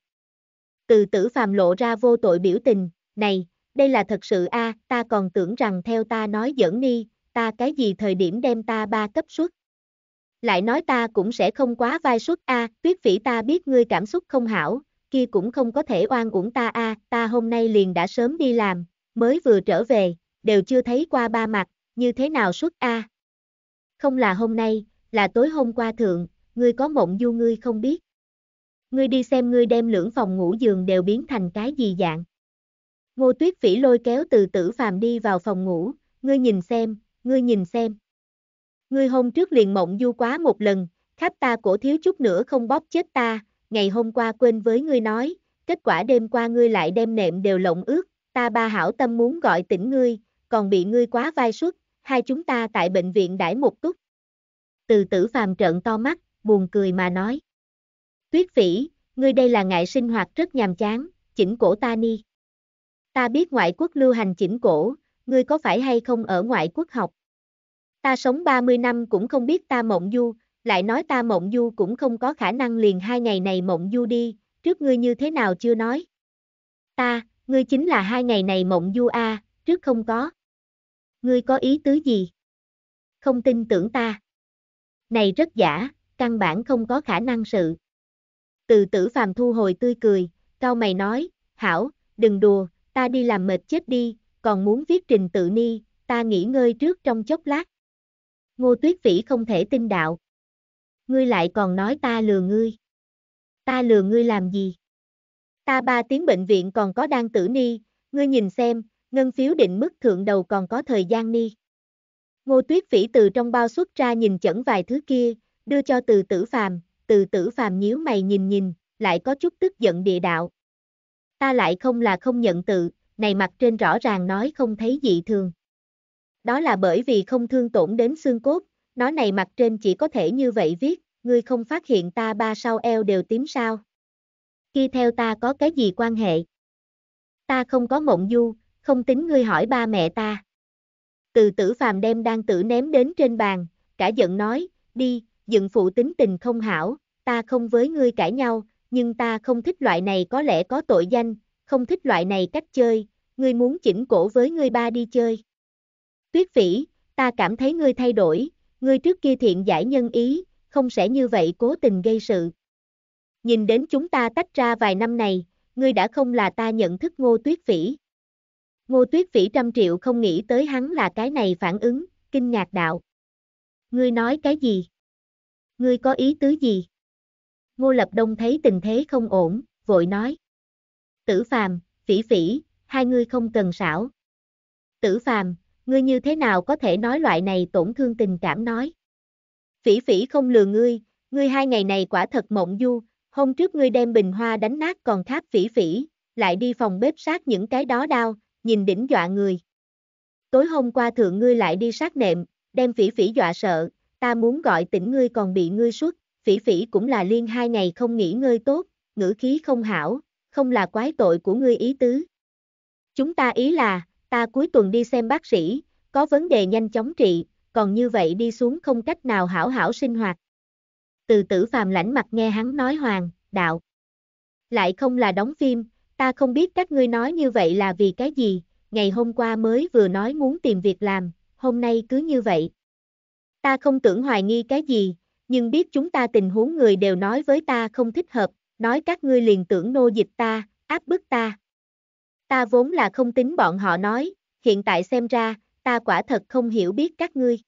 Từ tử phàm lộ ra vô tội biểu tình, này, đây là thật sự a ta còn tưởng rằng theo ta nói giỡn ni, ta cái gì thời điểm đem ta ba cấp suất lại nói ta cũng sẽ không quá vai suất a, à, tuyết phỉ ta biết ngươi cảm xúc không hảo, kia cũng không có thể oan uổng ta a, à, ta hôm nay liền đã sớm đi làm, mới vừa trở về, đều chưa thấy qua ba mặt, như thế nào suất a. À. Không là hôm nay, là tối hôm qua thượng, ngươi có mộng du ngươi không biết. Ngươi đi xem ngươi đem lưỡng phòng ngủ giường đều biến thành cái gì dạng. Ngô tuyết phỉ lôi kéo từ tử phàm đi vào phòng ngủ, ngươi nhìn xem, ngươi nhìn xem. Ngươi hôm trước liền mộng du quá một lần, khắp ta cổ thiếu chút nữa không bóp chết ta, ngày hôm qua quên với ngươi nói, kết quả đêm qua ngươi lại đem nệm đều lộng ướt, ta ba hảo tâm muốn gọi tỉnh ngươi, còn bị ngươi quá vai suất, hai chúng ta tại bệnh viện đãi một túc. Từ tử phàm trợn to mắt, buồn cười mà nói. Tuyết phỉ, ngươi đây là ngại sinh hoạt rất nhàm chán, chỉnh cổ ta ni. Ta biết ngoại quốc lưu hành chỉnh cổ, ngươi có phải hay không ở ngoại quốc học? Ta sống 30 năm cũng không biết ta mộng du, lại nói ta mộng du cũng không có khả năng liền hai ngày này mộng du đi, trước ngươi như thế nào chưa nói. Ta, ngươi chính là hai ngày này mộng du a, à, trước không có. Ngươi có ý tứ gì? Không tin tưởng ta. Này rất giả, căn bản không có khả năng sự. Từ tử phàm thu hồi tươi cười, cao mày nói, hảo, đừng đùa, ta đi làm mệt chết đi, còn muốn viết trình tự ni, ta nghỉ ngơi trước trong chốc lát. Ngô Tuyết Vĩ không thể tin đạo. Ngươi lại còn nói ta lừa ngươi. Ta lừa ngươi làm gì? Ta ba tiếng bệnh viện còn có đang tử ni, ngươi nhìn xem, ngân phiếu định mức thượng đầu còn có thời gian ni. Ngô Tuyết Vĩ từ trong bao xuất ra nhìn chẩn vài thứ kia, đưa cho từ tử phàm, từ tử phàm nhíu mày nhìn nhìn, lại có chút tức giận địa đạo. Ta lại không là không nhận tự, này mặt trên rõ ràng nói không thấy dị thường đó là bởi vì không thương tổn đến xương cốt, nó này mặt trên chỉ có thể như vậy viết, ngươi không phát hiện ta ba sau eo đều tím sao. Khi theo ta có cái gì quan hệ? Ta không có mộng du, không tính ngươi hỏi ba mẹ ta. Từ tử phàm đem đang tử ném đến trên bàn, cả giận nói, đi, dựng phụ tính tình không hảo, ta không với ngươi cãi nhau, nhưng ta không thích loại này có lẽ có tội danh, không thích loại này cách chơi, ngươi muốn chỉnh cổ với ngươi ba đi chơi. Tuyết Vĩ, ta cảm thấy ngươi thay đổi, ngươi trước kia thiện giải nhân ý, không sẽ như vậy cố tình gây sự. Nhìn đến chúng ta tách ra vài năm này, ngươi đã không là ta nhận thức Ngô Tuyết Vĩ. Ngô Tuyết Vĩ trăm triệu không nghĩ tới hắn là cái này phản ứng, kinh ngạc đạo. Ngươi nói cái gì? Ngươi có ý tứ gì? Ngô Lập Đông thấy tình thế không ổn, vội nói. Tử Phàm, Vĩ Vĩ, hai ngươi không cần xảo. Tử Phàm, ngươi như thế nào có thể nói loại này tổn thương tình cảm nói. Phỉ phỉ không lừa ngươi, ngươi hai ngày này quả thật mộng du, hôm trước ngươi đem bình hoa đánh nát còn tháp phỉ phỉ, lại đi phòng bếp sát những cái đó đau, nhìn đỉnh dọa người. Tối hôm qua thượng ngươi lại đi sát nệm, đem phỉ phỉ dọa sợ, ta muốn gọi tỉnh ngươi còn bị ngươi suốt, phỉ phỉ cũng là liên hai ngày không nghỉ ngơi tốt, ngữ khí không hảo, không là quái tội của ngươi ý tứ. Chúng ta ý là, ta cuối tuần đi xem bác sĩ, có vấn đề nhanh chóng trị, còn như vậy đi xuống không cách nào hảo hảo sinh hoạt. Từ tử phàm lãnh mặt nghe hắn nói hoàng, đạo. Lại không là đóng phim, ta không biết các ngươi nói như vậy là vì cái gì, ngày hôm qua mới vừa nói muốn tìm việc làm, hôm nay cứ như vậy. Ta không tưởng hoài nghi cái gì, nhưng biết chúng ta tình huống người đều nói với ta không thích hợp, nói các ngươi liền tưởng nô dịch ta, áp bức ta ta vốn là không tính bọn họ nói, hiện tại xem ra, ta quả thật không hiểu biết các ngươi.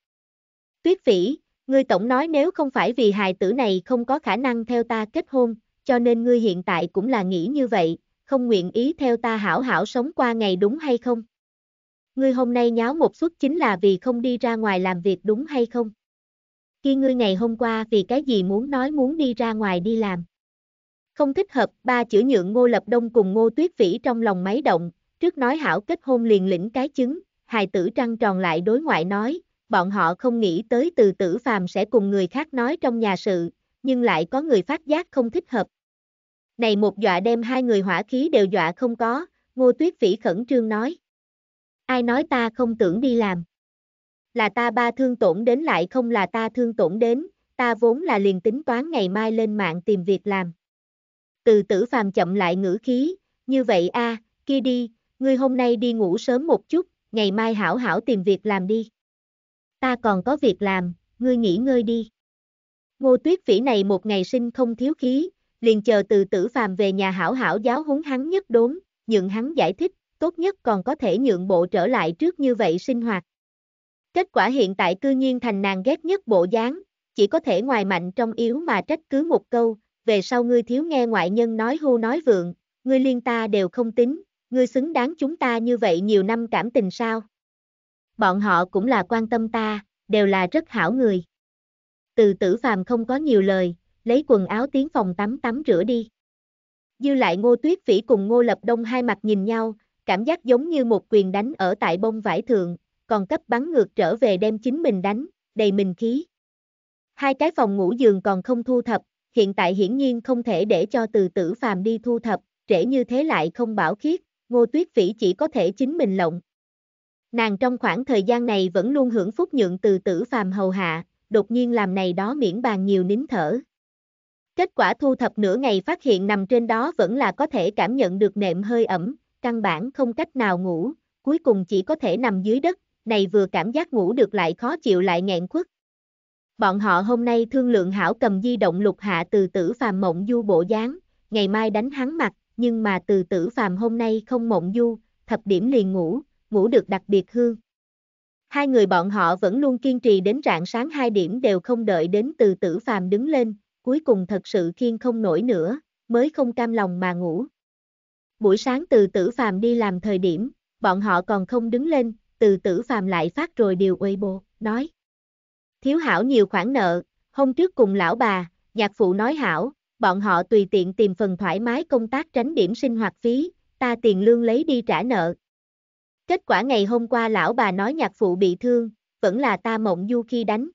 Tuyết phỉ, ngươi tổng nói nếu không phải vì hài tử này không có khả năng theo ta kết hôn, cho nên ngươi hiện tại cũng là nghĩ như vậy, không nguyện ý theo ta hảo hảo sống qua ngày đúng hay không? Ngươi hôm nay nháo một suất chính là vì không đi ra ngoài làm việc đúng hay không? Khi ngươi ngày hôm qua vì cái gì muốn nói muốn đi ra ngoài đi làm? Không thích hợp, ba chữ nhượng Ngô Lập Đông cùng Ngô Tuyết Vĩ trong lòng máy động, trước nói hảo kết hôn liền lĩnh cái chứng, hài tử trăng tròn lại đối ngoại nói, bọn họ không nghĩ tới từ tử phàm sẽ cùng người khác nói trong nhà sự, nhưng lại có người phát giác không thích hợp. Này một dọa đem hai người hỏa khí đều dọa không có, Ngô Tuyết Vĩ khẩn trương nói. Ai nói ta không tưởng đi làm? Là ta ba thương tổn đến lại không là ta thương tổn đến, ta vốn là liền tính toán ngày mai lên mạng tìm việc làm từ tử phàm chậm lại ngữ khí, như vậy a, kia đi, ngươi hôm nay đi ngủ sớm một chút, ngày mai hảo hảo tìm việc làm đi. Ta còn có việc làm, ngươi nghỉ ngơi đi. Ngô tuyết phỉ này một ngày sinh không thiếu khí, liền chờ từ tử phàm về nhà hảo hảo giáo huấn hắn nhất đốn, nhượng hắn giải thích, tốt nhất còn có thể nhượng bộ trở lại trước như vậy sinh hoạt. Kết quả hiện tại cư nhiên thành nàng ghét nhất bộ dáng, chỉ có thể ngoài mạnh trong yếu mà trách cứ một câu, về sau ngươi thiếu nghe ngoại nhân nói hưu nói vượng, ngươi liên ta đều không tính, ngươi xứng đáng chúng ta như vậy nhiều năm cảm tình sao. Bọn họ cũng là quan tâm ta, đều là rất hảo người. Từ tử phàm không có nhiều lời, lấy quần áo tiến phòng tắm tắm rửa đi. Dư lại ngô tuyết phỉ cùng ngô lập đông hai mặt nhìn nhau, cảm giác giống như một quyền đánh ở tại bông vải thượng, còn cấp bắn ngược trở về đem chính mình đánh, đầy mình khí. Hai cái phòng ngủ giường còn không thu thập, hiện tại hiển nhiên không thể để cho từ tử phàm đi thu thập, trễ như thế lại không bảo khiết, ngô tuyết phỉ chỉ có thể chính mình lộng. Nàng trong khoảng thời gian này vẫn luôn hưởng phúc nhượng từ tử phàm hầu hạ, đột nhiên làm này đó miễn bàn nhiều nín thở. Kết quả thu thập nửa ngày phát hiện nằm trên đó vẫn là có thể cảm nhận được nệm hơi ẩm, căn bản không cách nào ngủ, cuối cùng chỉ có thể nằm dưới đất, này vừa cảm giác ngủ được lại khó chịu lại nghẹn khuất, Bọn họ hôm nay thương lượng hảo cầm di động lục hạ từ tử phàm mộng du bộ dáng, ngày mai đánh hắn mặt, nhưng mà từ tử phàm hôm nay không mộng du, thập điểm liền ngủ, ngủ được đặc biệt hương. Hai người bọn họ vẫn luôn kiên trì đến rạng sáng hai điểm đều không đợi đến từ tử phàm đứng lên, cuối cùng thật sự kiên không nổi nữa, mới không cam lòng mà ngủ. Buổi sáng từ tử phàm đi làm thời điểm, bọn họ còn không đứng lên, từ tử phàm lại phát rồi điều uê bồ, nói thiếu hảo nhiều khoản nợ, hôm trước cùng lão bà, nhạc phụ nói hảo, bọn họ tùy tiện tìm phần thoải mái công tác tránh điểm sinh hoạt phí, ta tiền lương lấy đi trả nợ. Kết quả ngày hôm qua lão bà nói nhạc phụ bị thương, vẫn là ta mộng du khi đánh.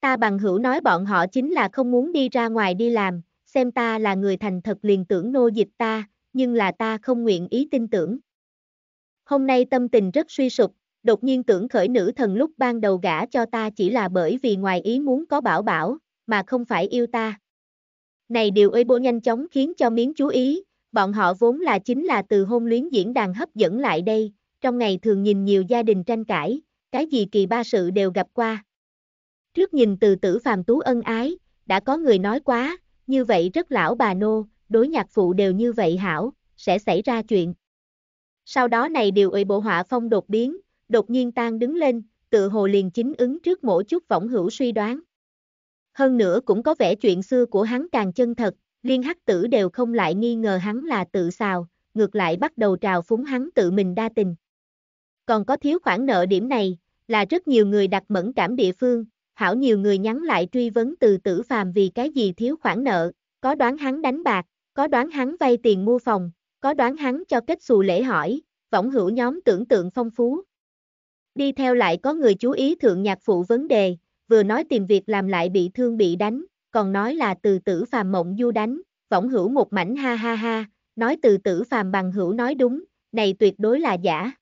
Ta bằng hữu nói bọn họ chính là không muốn đi ra ngoài đi làm, xem ta là người thành thật liền tưởng nô dịch ta, nhưng là ta không nguyện ý tin tưởng. Hôm nay tâm tình rất suy sụp, đột nhiên tưởng khởi nữ thần lúc ban đầu gả cho ta chỉ là bởi vì ngoài ý muốn có bảo bảo, mà không phải yêu ta. Này điều ơi bố nhanh chóng khiến cho miếng chú ý, bọn họ vốn là chính là từ hôn luyến diễn đàn hấp dẫn lại đây, trong ngày thường nhìn nhiều gia đình tranh cãi, cái gì kỳ ba sự đều gặp qua. Trước nhìn từ tử phàm tú ân ái, đã có người nói quá, như vậy rất lão bà nô, đối nhạc phụ đều như vậy hảo, sẽ xảy ra chuyện. Sau đó này điều ơi bộ họa phong đột biến, đột nhiên tan đứng lên, tự hồ liền chính ứng trước mỗi chút võng hữu suy đoán. Hơn nữa cũng có vẻ chuyện xưa của hắn càng chân thật, liên hắc tử đều không lại nghi ngờ hắn là tự xào, ngược lại bắt đầu trào phúng hắn tự mình đa tình. Còn có thiếu khoản nợ điểm này, là rất nhiều người đặt mẫn cảm địa phương, hảo nhiều người nhắn lại truy vấn từ tử phàm vì cái gì thiếu khoản nợ, có đoán hắn đánh bạc, có đoán hắn vay tiền mua phòng, có đoán hắn cho kết xù lễ hỏi, võng hữu nhóm tưởng tượng phong phú, Đi theo lại có người chú ý thượng nhạc phụ vấn đề, vừa nói tìm việc làm lại bị thương bị đánh, còn nói là từ tử phàm mộng du đánh, võng hữu một mảnh ha ha ha, nói từ tử phàm bằng hữu nói đúng, này tuyệt đối là giả.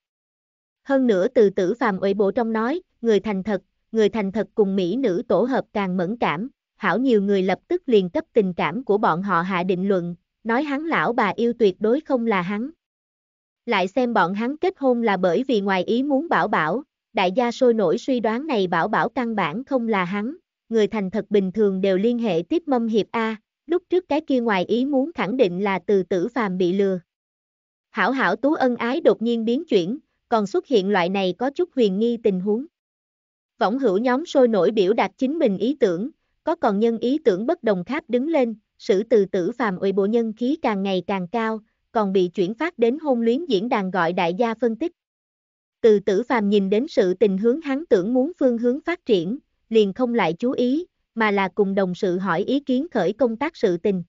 Hơn nữa từ tử phàm ủy bộ trong nói, người thành thật, người thành thật cùng mỹ nữ tổ hợp càng mẫn cảm, hảo nhiều người lập tức liền cấp tình cảm của bọn họ hạ định luận, nói hắn lão bà yêu tuyệt đối không là hắn lại xem bọn hắn kết hôn là bởi vì ngoài ý muốn bảo bảo, đại gia sôi nổi suy đoán này bảo bảo căn bản không là hắn, người thành thật bình thường đều liên hệ tiếp mâm hiệp A, lúc trước cái kia ngoài ý muốn khẳng định là từ tử phàm bị lừa. Hảo hảo tú ân ái đột nhiên biến chuyển, còn xuất hiện loại này có chút huyền nghi tình huống. Võng hữu nhóm sôi nổi biểu đạt chính mình ý tưởng, có còn nhân ý tưởng bất đồng khác đứng lên, sử từ tử phàm uy bộ nhân khí càng ngày càng cao, còn bị chuyển phát đến hôn luyến diễn đàn gọi đại gia phân tích. Từ tử phàm nhìn đến sự tình hướng hắn tưởng muốn phương hướng phát triển, liền không lại chú ý, mà là cùng đồng sự hỏi ý kiến khởi công tác sự tình.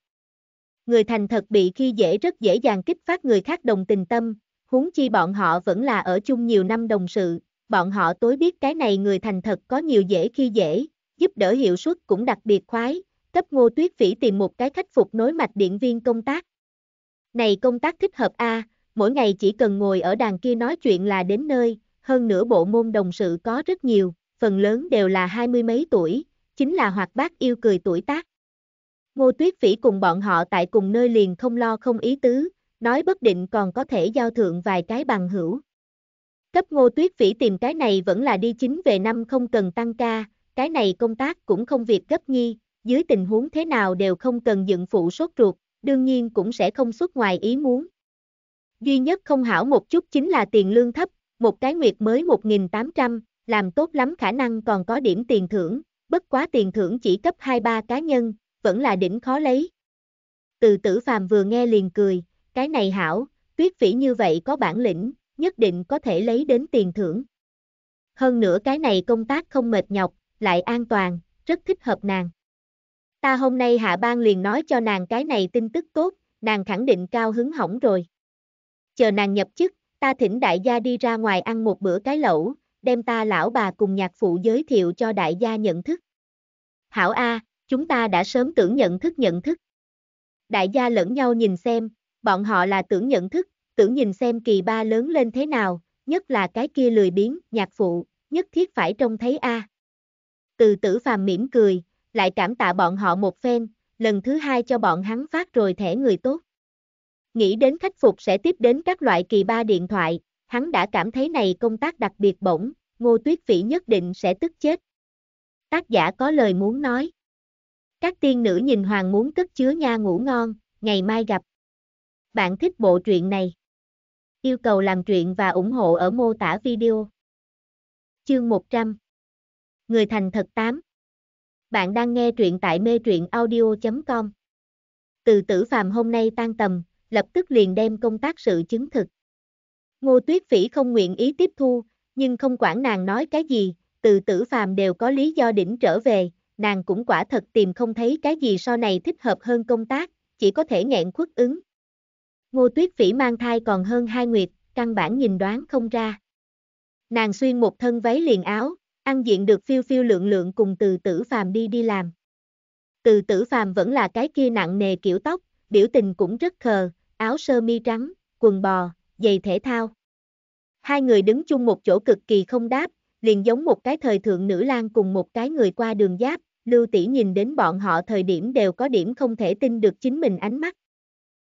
Người thành thật bị khi dễ rất dễ dàng kích phát người khác đồng tình tâm, huống chi bọn họ vẫn là ở chung nhiều năm đồng sự, bọn họ tối biết cái này người thành thật có nhiều dễ khi dễ, giúp đỡ hiệu suất cũng đặc biệt khoái, cấp ngô tuyết phỉ tìm một cái khách phục nối mạch điện viên công tác. Này công tác thích hợp A, mỗi ngày chỉ cần ngồi ở đàn kia nói chuyện là đến nơi, hơn nữa bộ môn đồng sự có rất nhiều, phần lớn đều là hai mươi mấy tuổi, chính là hoạt bát yêu cười tuổi tác. Ngô Tuyết Phỉ cùng bọn họ tại cùng nơi liền không lo không ý tứ, nói bất định còn có thể giao thượng vài cái bằng hữu. Cấp Ngô Tuyết Phỉ tìm cái này vẫn là đi chính về năm không cần tăng ca, cái này công tác cũng không việc gấp nhi, dưới tình huống thế nào đều không cần dựng phụ sốt ruột, đương nhiên cũng sẽ không xuất ngoài ý muốn. Duy nhất không hảo một chút chính là tiền lương thấp, một cái nguyệt mới 1.800, làm tốt lắm khả năng còn có điểm tiền thưởng, bất quá tiền thưởng chỉ cấp 2-3 cá nhân, vẫn là đỉnh khó lấy. Từ tử phàm vừa nghe liền cười, cái này hảo, tuyết phỉ như vậy có bản lĩnh, nhất định có thể lấy đến tiền thưởng. Hơn nữa cái này công tác không mệt nhọc, lại an toàn, rất thích hợp nàng. Ta hôm nay hạ ban liền nói cho nàng cái này tin tức tốt, nàng khẳng định cao hứng hỏng rồi. Chờ nàng nhập chức, ta thỉnh đại gia đi ra ngoài ăn một bữa cái lẩu, đem ta lão bà cùng nhạc phụ giới thiệu cho đại gia nhận thức. Hảo A, chúng ta đã sớm tưởng nhận thức nhận thức. Đại gia lẫn nhau nhìn xem, bọn họ là tưởng nhận thức, tưởng nhìn xem kỳ ba lớn lên thế nào, nhất là cái kia lười biếng, nhạc phụ, nhất thiết phải trông thấy A. Từ tử phàm mỉm cười, lại cảm tạ bọn họ một phen, lần thứ hai cho bọn hắn phát rồi thẻ người tốt. Nghĩ đến khách phục sẽ tiếp đến các loại kỳ ba điện thoại, hắn đã cảm thấy này công tác đặc biệt bổng, ngô tuyết phỉ nhất định sẽ tức chết. Tác giả có lời muốn nói. Các tiên nữ nhìn hoàng muốn cất chứa nha ngủ ngon, ngày mai gặp. Bạn thích bộ truyện này? Yêu cầu làm truyện và ủng hộ ở mô tả video. Chương 100 Người thành thật 8 bạn đang nghe truyện tại mê truyện audio.com. Từ tử phàm hôm nay tan tầm, lập tức liền đem công tác sự chứng thực. Ngô Tuyết Phỉ không nguyện ý tiếp thu, nhưng không quản nàng nói cái gì, từ tử phàm đều có lý do đỉnh trở về, nàng cũng quả thật tìm không thấy cái gì sau này thích hợp hơn công tác, chỉ có thể nghẹn khuất ứng. Ngô Tuyết Phỉ mang thai còn hơn hai nguyệt, căn bản nhìn đoán không ra. Nàng xuyên một thân váy liền áo, Ăn diện được phiêu phiêu lượng lượng cùng từ tử phàm đi đi làm. Từ tử phàm vẫn là cái kia nặng nề kiểu tóc, biểu tình cũng rất khờ, áo sơ mi trắng, quần bò, giày thể thao. Hai người đứng chung một chỗ cực kỳ không đáp, liền giống một cái thời thượng nữ lang cùng một cái người qua đường giáp, Lưu Tỷ nhìn đến bọn họ thời điểm đều có điểm không thể tin được chính mình ánh mắt.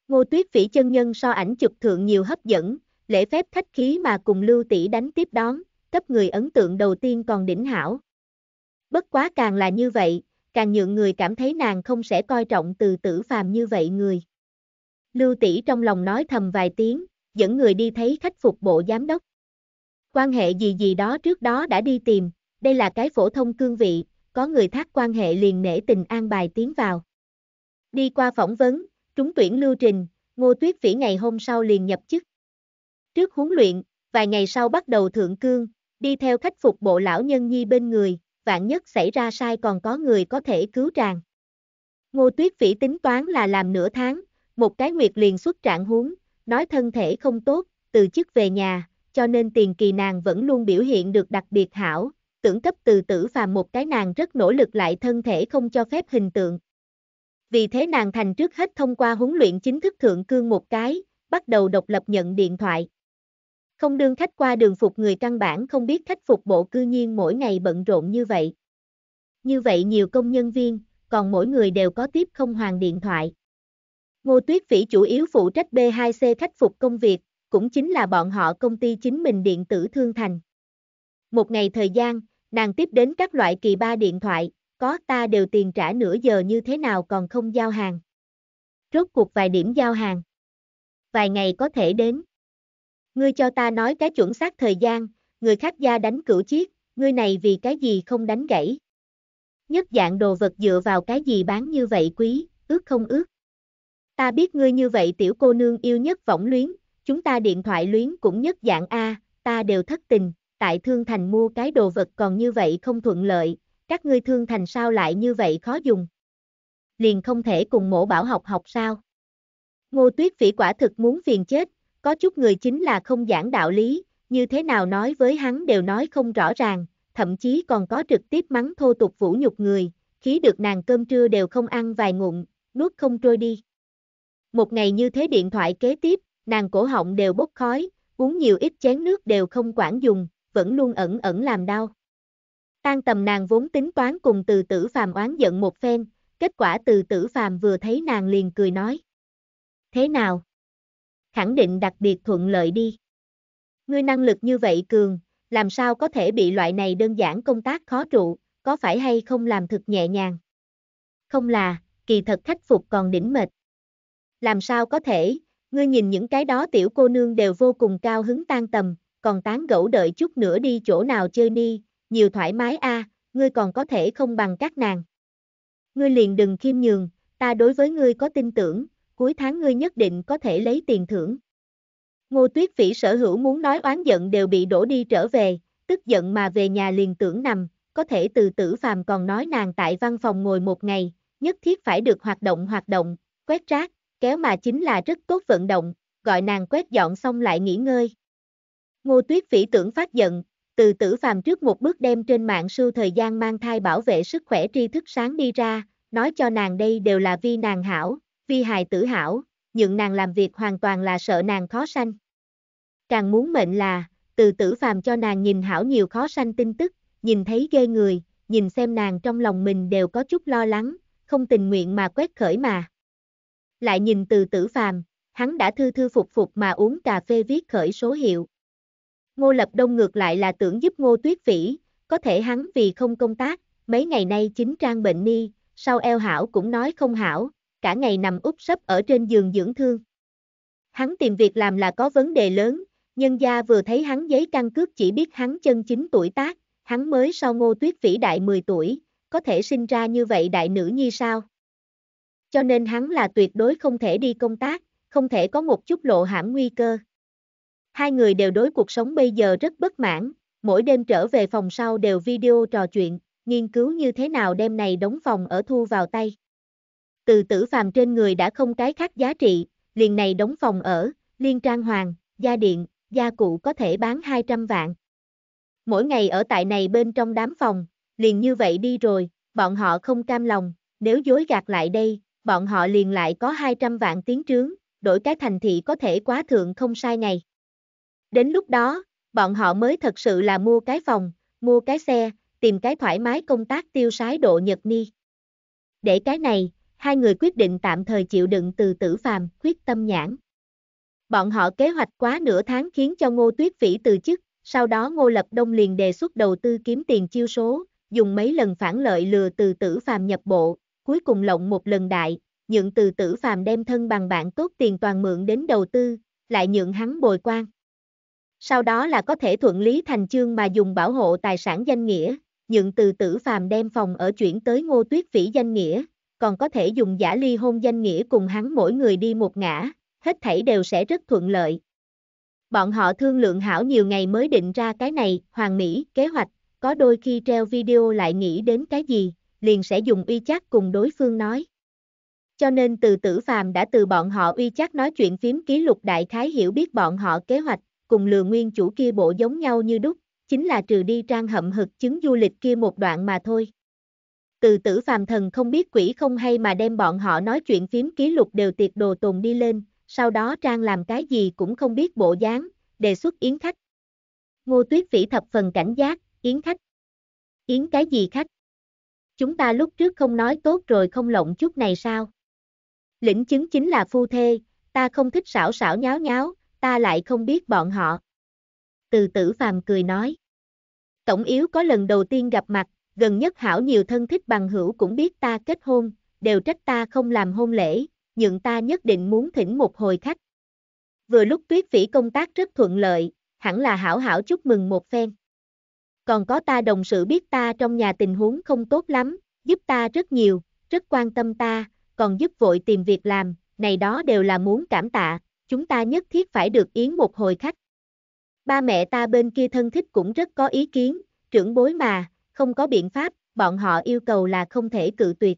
Ngô Tuyết Phỉ chân nhân so ảnh chụp thượng nhiều hấp dẫn, lễ phép khách khí mà cùng Lưu Tỷ đánh tiếp đón, cấp người ấn tượng đầu tiên còn đỉnh hảo. Bất quá càng là như vậy, càng nhượng người cảm thấy nàng không sẽ coi trọng từ tử phàm như vậy người. Lưu tỷ trong lòng nói thầm vài tiếng, dẫn người đi thấy khách phục bộ giám đốc. Quan hệ gì gì đó trước đó đã đi tìm, đây là cái phổ thông cương vị, có người thác quan hệ liền nể tình an bài tiến vào. Đi qua phỏng vấn, trúng tuyển lưu trình, Ngô Tuyết Vĩ ngày hôm sau liền nhập chức. Trước huấn luyện, vài ngày sau bắt đầu thượng cương, đi theo khách phục bộ lão nhân nhi bên người, vạn nhất xảy ra sai còn có người có thể cứu tràng. Ngô Tuyết Phỉ tính toán là làm nửa tháng, một cái nguyệt liền xuất trạng huống, nói thân thể không tốt, từ chức về nhà, cho nên tiền kỳ nàng vẫn luôn biểu hiện được đặc biệt hảo, tưởng cấp từ tử phàm một cái nàng rất nỗ lực lại thân thể không cho phép hình tượng. Vì thế nàng thành trước hết thông qua huấn luyện chính thức thượng cương một cái, bắt đầu độc lập nhận điện thoại. Không đương khách qua đường phục người căn bản không biết khách phục bộ cư nhiên mỗi ngày bận rộn như vậy. Như vậy nhiều công nhân viên, còn mỗi người đều có tiếp không hoàn điện thoại. Ngô Tuyết Vĩ chủ yếu phụ trách B2C khách phục công việc, cũng chính là bọn họ công ty chính mình điện tử thương thành. Một ngày thời gian, nàng tiếp đến các loại kỳ ba điện thoại, có ta đều tiền trả nửa giờ như thế nào còn không giao hàng. Rốt cuộc vài điểm giao hàng. Vài ngày có thể đến. Ngươi cho ta nói cái chuẩn xác thời gian, người khác gia đánh cửu chiếc, ngươi này vì cái gì không đánh gãy. Nhất dạng đồ vật dựa vào cái gì bán như vậy quý, ước không ước. Ta biết ngươi như vậy tiểu cô nương yêu nhất võng luyến, chúng ta điện thoại luyến cũng nhất dạng A, ta đều thất tình, tại Thương Thành mua cái đồ vật còn như vậy không thuận lợi, các ngươi Thương Thành sao lại như vậy khó dùng. Liền không thể cùng mổ bảo học học sao. Ngô Tuyết Phỉ quả thực muốn phiền chết, có chút người chính là không giảng đạo lý, như thế nào nói với hắn đều nói không rõ ràng, thậm chí còn có trực tiếp mắng thô tục vũ nhục người, khí được nàng cơm trưa đều không ăn vài ngụm, nuốt không trôi đi. Một ngày như thế điện thoại kế tiếp, nàng cổ họng đều bốc khói, uống nhiều ít chén nước đều không quản dùng, vẫn luôn ẩn ẩn làm đau. Tan tầm nàng vốn tính toán cùng từ tử phàm oán giận một phen, kết quả từ tử phàm vừa thấy nàng liền cười nói. Thế nào? khẳng định đặc biệt thuận lợi đi. Ngươi năng lực như vậy cường, làm sao có thể bị loại này đơn giản công tác khó trụ, có phải hay không làm thực nhẹ nhàng? Không là, kỳ thật khách phục còn đỉnh mệt. Làm sao có thể, ngươi nhìn những cái đó tiểu cô nương đều vô cùng cao hứng tan tầm, còn tán gẫu đợi chút nữa đi chỗ nào chơi đi, nhiều thoải mái a, ngươi còn có thể không bằng các nàng. Ngươi liền đừng khiêm nhường, ta đối với ngươi có tin tưởng, cuối tháng ngươi nhất định có thể lấy tiền thưởng. Ngô Tuyết Vĩ sở hữu muốn nói oán giận đều bị đổ đi trở về, tức giận mà về nhà liền tưởng nằm, có thể từ tử phàm còn nói nàng tại văn phòng ngồi một ngày, nhất thiết phải được hoạt động hoạt động, quét rác, kéo mà chính là rất tốt vận động, gọi nàng quét dọn xong lại nghỉ ngơi. Ngô Tuyết Vĩ tưởng phát giận, từ tử phàm trước một bước đem trên mạng sưu thời gian mang thai bảo vệ sức khỏe tri thức sáng đi ra, nói cho nàng đây đều là vi nàng hảo, vi hài tử hảo, nhưng nàng làm việc hoàn toàn là sợ nàng khó sanh. Càng muốn mệnh là, từ tử phàm cho nàng nhìn hảo nhiều khó sanh tin tức, nhìn thấy ghê người, nhìn xem nàng trong lòng mình đều có chút lo lắng, không tình nguyện mà quét khởi mà. Lại nhìn từ tử phàm, hắn đã thư thư phục phục mà uống cà phê viết khởi số hiệu. Ngô Lập Đông ngược lại là tưởng giúp Ngô Tuyết Vĩ, có thể hắn vì không công tác, mấy ngày nay chính trang bệnh ni, sau eo hảo cũng nói không hảo, cả ngày nằm úp sấp ở trên giường dưỡng thương. Hắn tìm việc làm là có vấn đề lớn, nhân gia vừa thấy hắn giấy căn cước chỉ biết hắn chân chính tuổi tác, hắn mới so ngô tuyết vĩ đại 10 tuổi, có thể sinh ra như vậy đại nữ nhi sao? Cho nên hắn là tuyệt đối không thể đi công tác, không thể có một chút lộ hãm nguy cơ. Hai người đều đối cuộc sống bây giờ rất bất mãn, mỗi đêm trở về phòng sau đều video trò chuyện, nghiên cứu như thế nào đêm này đóng phòng ở thu vào tay. Từ tử phàm trên người đã không cái khác giá trị, liền này đóng phòng ở, liên trang hoàng, gia điện, gia cụ có thể bán 200 vạn. Mỗi ngày ở tại này bên trong đám phòng, liền như vậy đi rồi, bọn họ không cam lòng, nếu dối gạt lại đây, bọn họ liền lại có 200 vạn tiến trướng, đổi cái thành thị có thể quá thượng không sai ngày. Đến lúc đó, bọn họ mới thật sự là mua cái phòng, mua cái xe, tìm cái thoải mái công tác tiêu sái độ nhật ni. Để cái này, hai người quyết định tạm thời chịu đựng từ tử phàm, quyết tâm nhãn. Bọn họ kế hoạch quá nửa tháng khiến cho Ngô Tuyết Vĩ từ chức, sau đó Ngô Lập Đông liền đề xuất đầu tư kiếm tiền chiêu số, dùng mấy lần phản lợi lừa từ tử phàm nhập bộ, cuối cùng lộng một lần đại, nhượng từ tử phàm đem thân bằng bạn tốt tiền toàn mượn đến đầu tư, lại nhượng hắn bồi quan. Sau đó là có thể thuận lý thành chương mà dùng bảo hộ tài sản danh nghĩa, nhượng từ tử phàm đem phòng ở chuyển tới Ngô Tuyết Vĩ danh nghĩa, còn có thể dùng giả ly hôn danh nghĩa cùng hắn mỗi người đi một ngã, hết thảy đều sẽ rất thuận lợi. Bọn họ thương lượng hảo nhiều ngày mới định ra cái này, hoàng mỹ, kế hoạch, có đôi khi treo video lại nghĩ đến cái gì, liền sẽ dùng uy chắc cùng đối phương nói. Cho nên từ tử phàm đã từ bọn họ uy chắc nói chuyện phím ký lục đại thái hiểu biết bọn họ kế hoạch, cùng lừa nguyên chủ kia bộ giống nhau như đúc, chính là trừ đi trang hậm hực chứng du lịch kia một đoạn mà thôi từ tử phàm thần không biết quỷ không hay mà đem bọn họ nói chuyện phím ký lục đều tiệt đồ tồn đi lên, sau đó trang làm cái gì cũng không biết bộ dáng, đề xuất yến khách. Ngô tuyết Vĩ thập phần cảnh giác, yến khách. Yến cái gì khách? Chúng ta lúc trước không nói tốt rồi không lộng chút này sao? Lĩnh chứng chính là phu thê, ta không thích xảo xảo nháo nháo, ta lại không biết bọn họ. Từ tử phàm cười nói. Tổng yếu có lần đầu tiên gặp mặt, gần nhất hảo nhiều thân thích bằng hữu cũng biết ta kết hôn, đều trách ta không làm hôn lễ, nhưng ta nhất định muốn thỉnh một hồi khách. Vừa lúc tuyết phỉ công tác rất thuận lợi, hẳn là hảo hảo chúc mừng một phen. Còn có ta đồng sự biết ta trong nhà tình huống không tốt lắm, giúp ta rất nhiều, rất quan tâm ta, còn giúp vội tìm việc làm, này đó đều là muốn cảm tạ, chúng ta nhất thiết phải được yến một hồi khách. Ba mẹ ta bên kia thân thích cũng rất có ý kiến, trưởng bối mà, không có biện pháp, bọn họ yêu cầu là không thể cự tuyệt.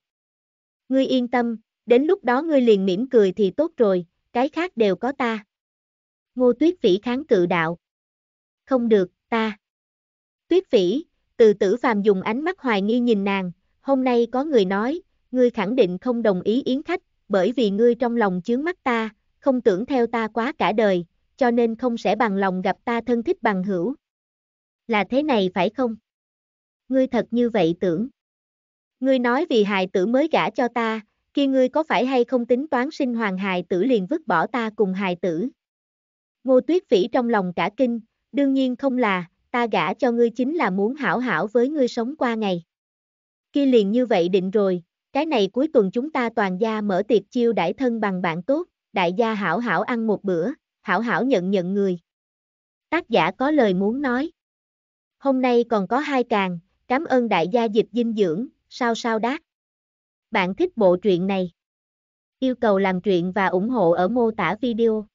Ngươi yên tâm, đến lúc đó ngươi liền mỉm cười thì tốt rồi, cái khác đều có ta. Ngô Tuyết Phỉ kháng cự đạo. Không được, ta. Tuyết Phỉ, từ tử phàm dùng ánh mắt hoài nghi nhìn nàng, hôm nay có người nói, ngươi khẳng định không đồng ý yến khách, bởi vì ngươi trong lòng chướng mắt ta, không tưởng theo ta quá cả đời, cho nên không sẽ bằng lòng gặp ta thân thích bằng hữu. Là thế này phải không? ngươi thật như vậy tưởng. Ngươi nói vì hài tử mới gả cho ta, kia ngươi có phải hay không tính toán sinh hoàng hài tử liền vứt bỏ ta cùng hài tử. Ngô tuyết phỉ trong lòng cả kinh, đương nhiên không là, ta gả cho ngươi chính là muốn hảo hảo với ngươi sống qua ngày. Kia liền như vậy định rồi, cái này cuối tuần chúng ta toàn gia mở tiệc chiêu đãi thân bằng bạn tốt, đại gia hảo hảo ăn một bữa, hảo hảo nhận nhận người. Tác giả có lời muốn nói. Hôm nay còn có hai càng, Cảm ơn đại gia dịch dinh dưỡng, sao sao đát. Bạn thích bộ truyện này? Yêu cầu làm truyện và ủng hộ ở mô tả video.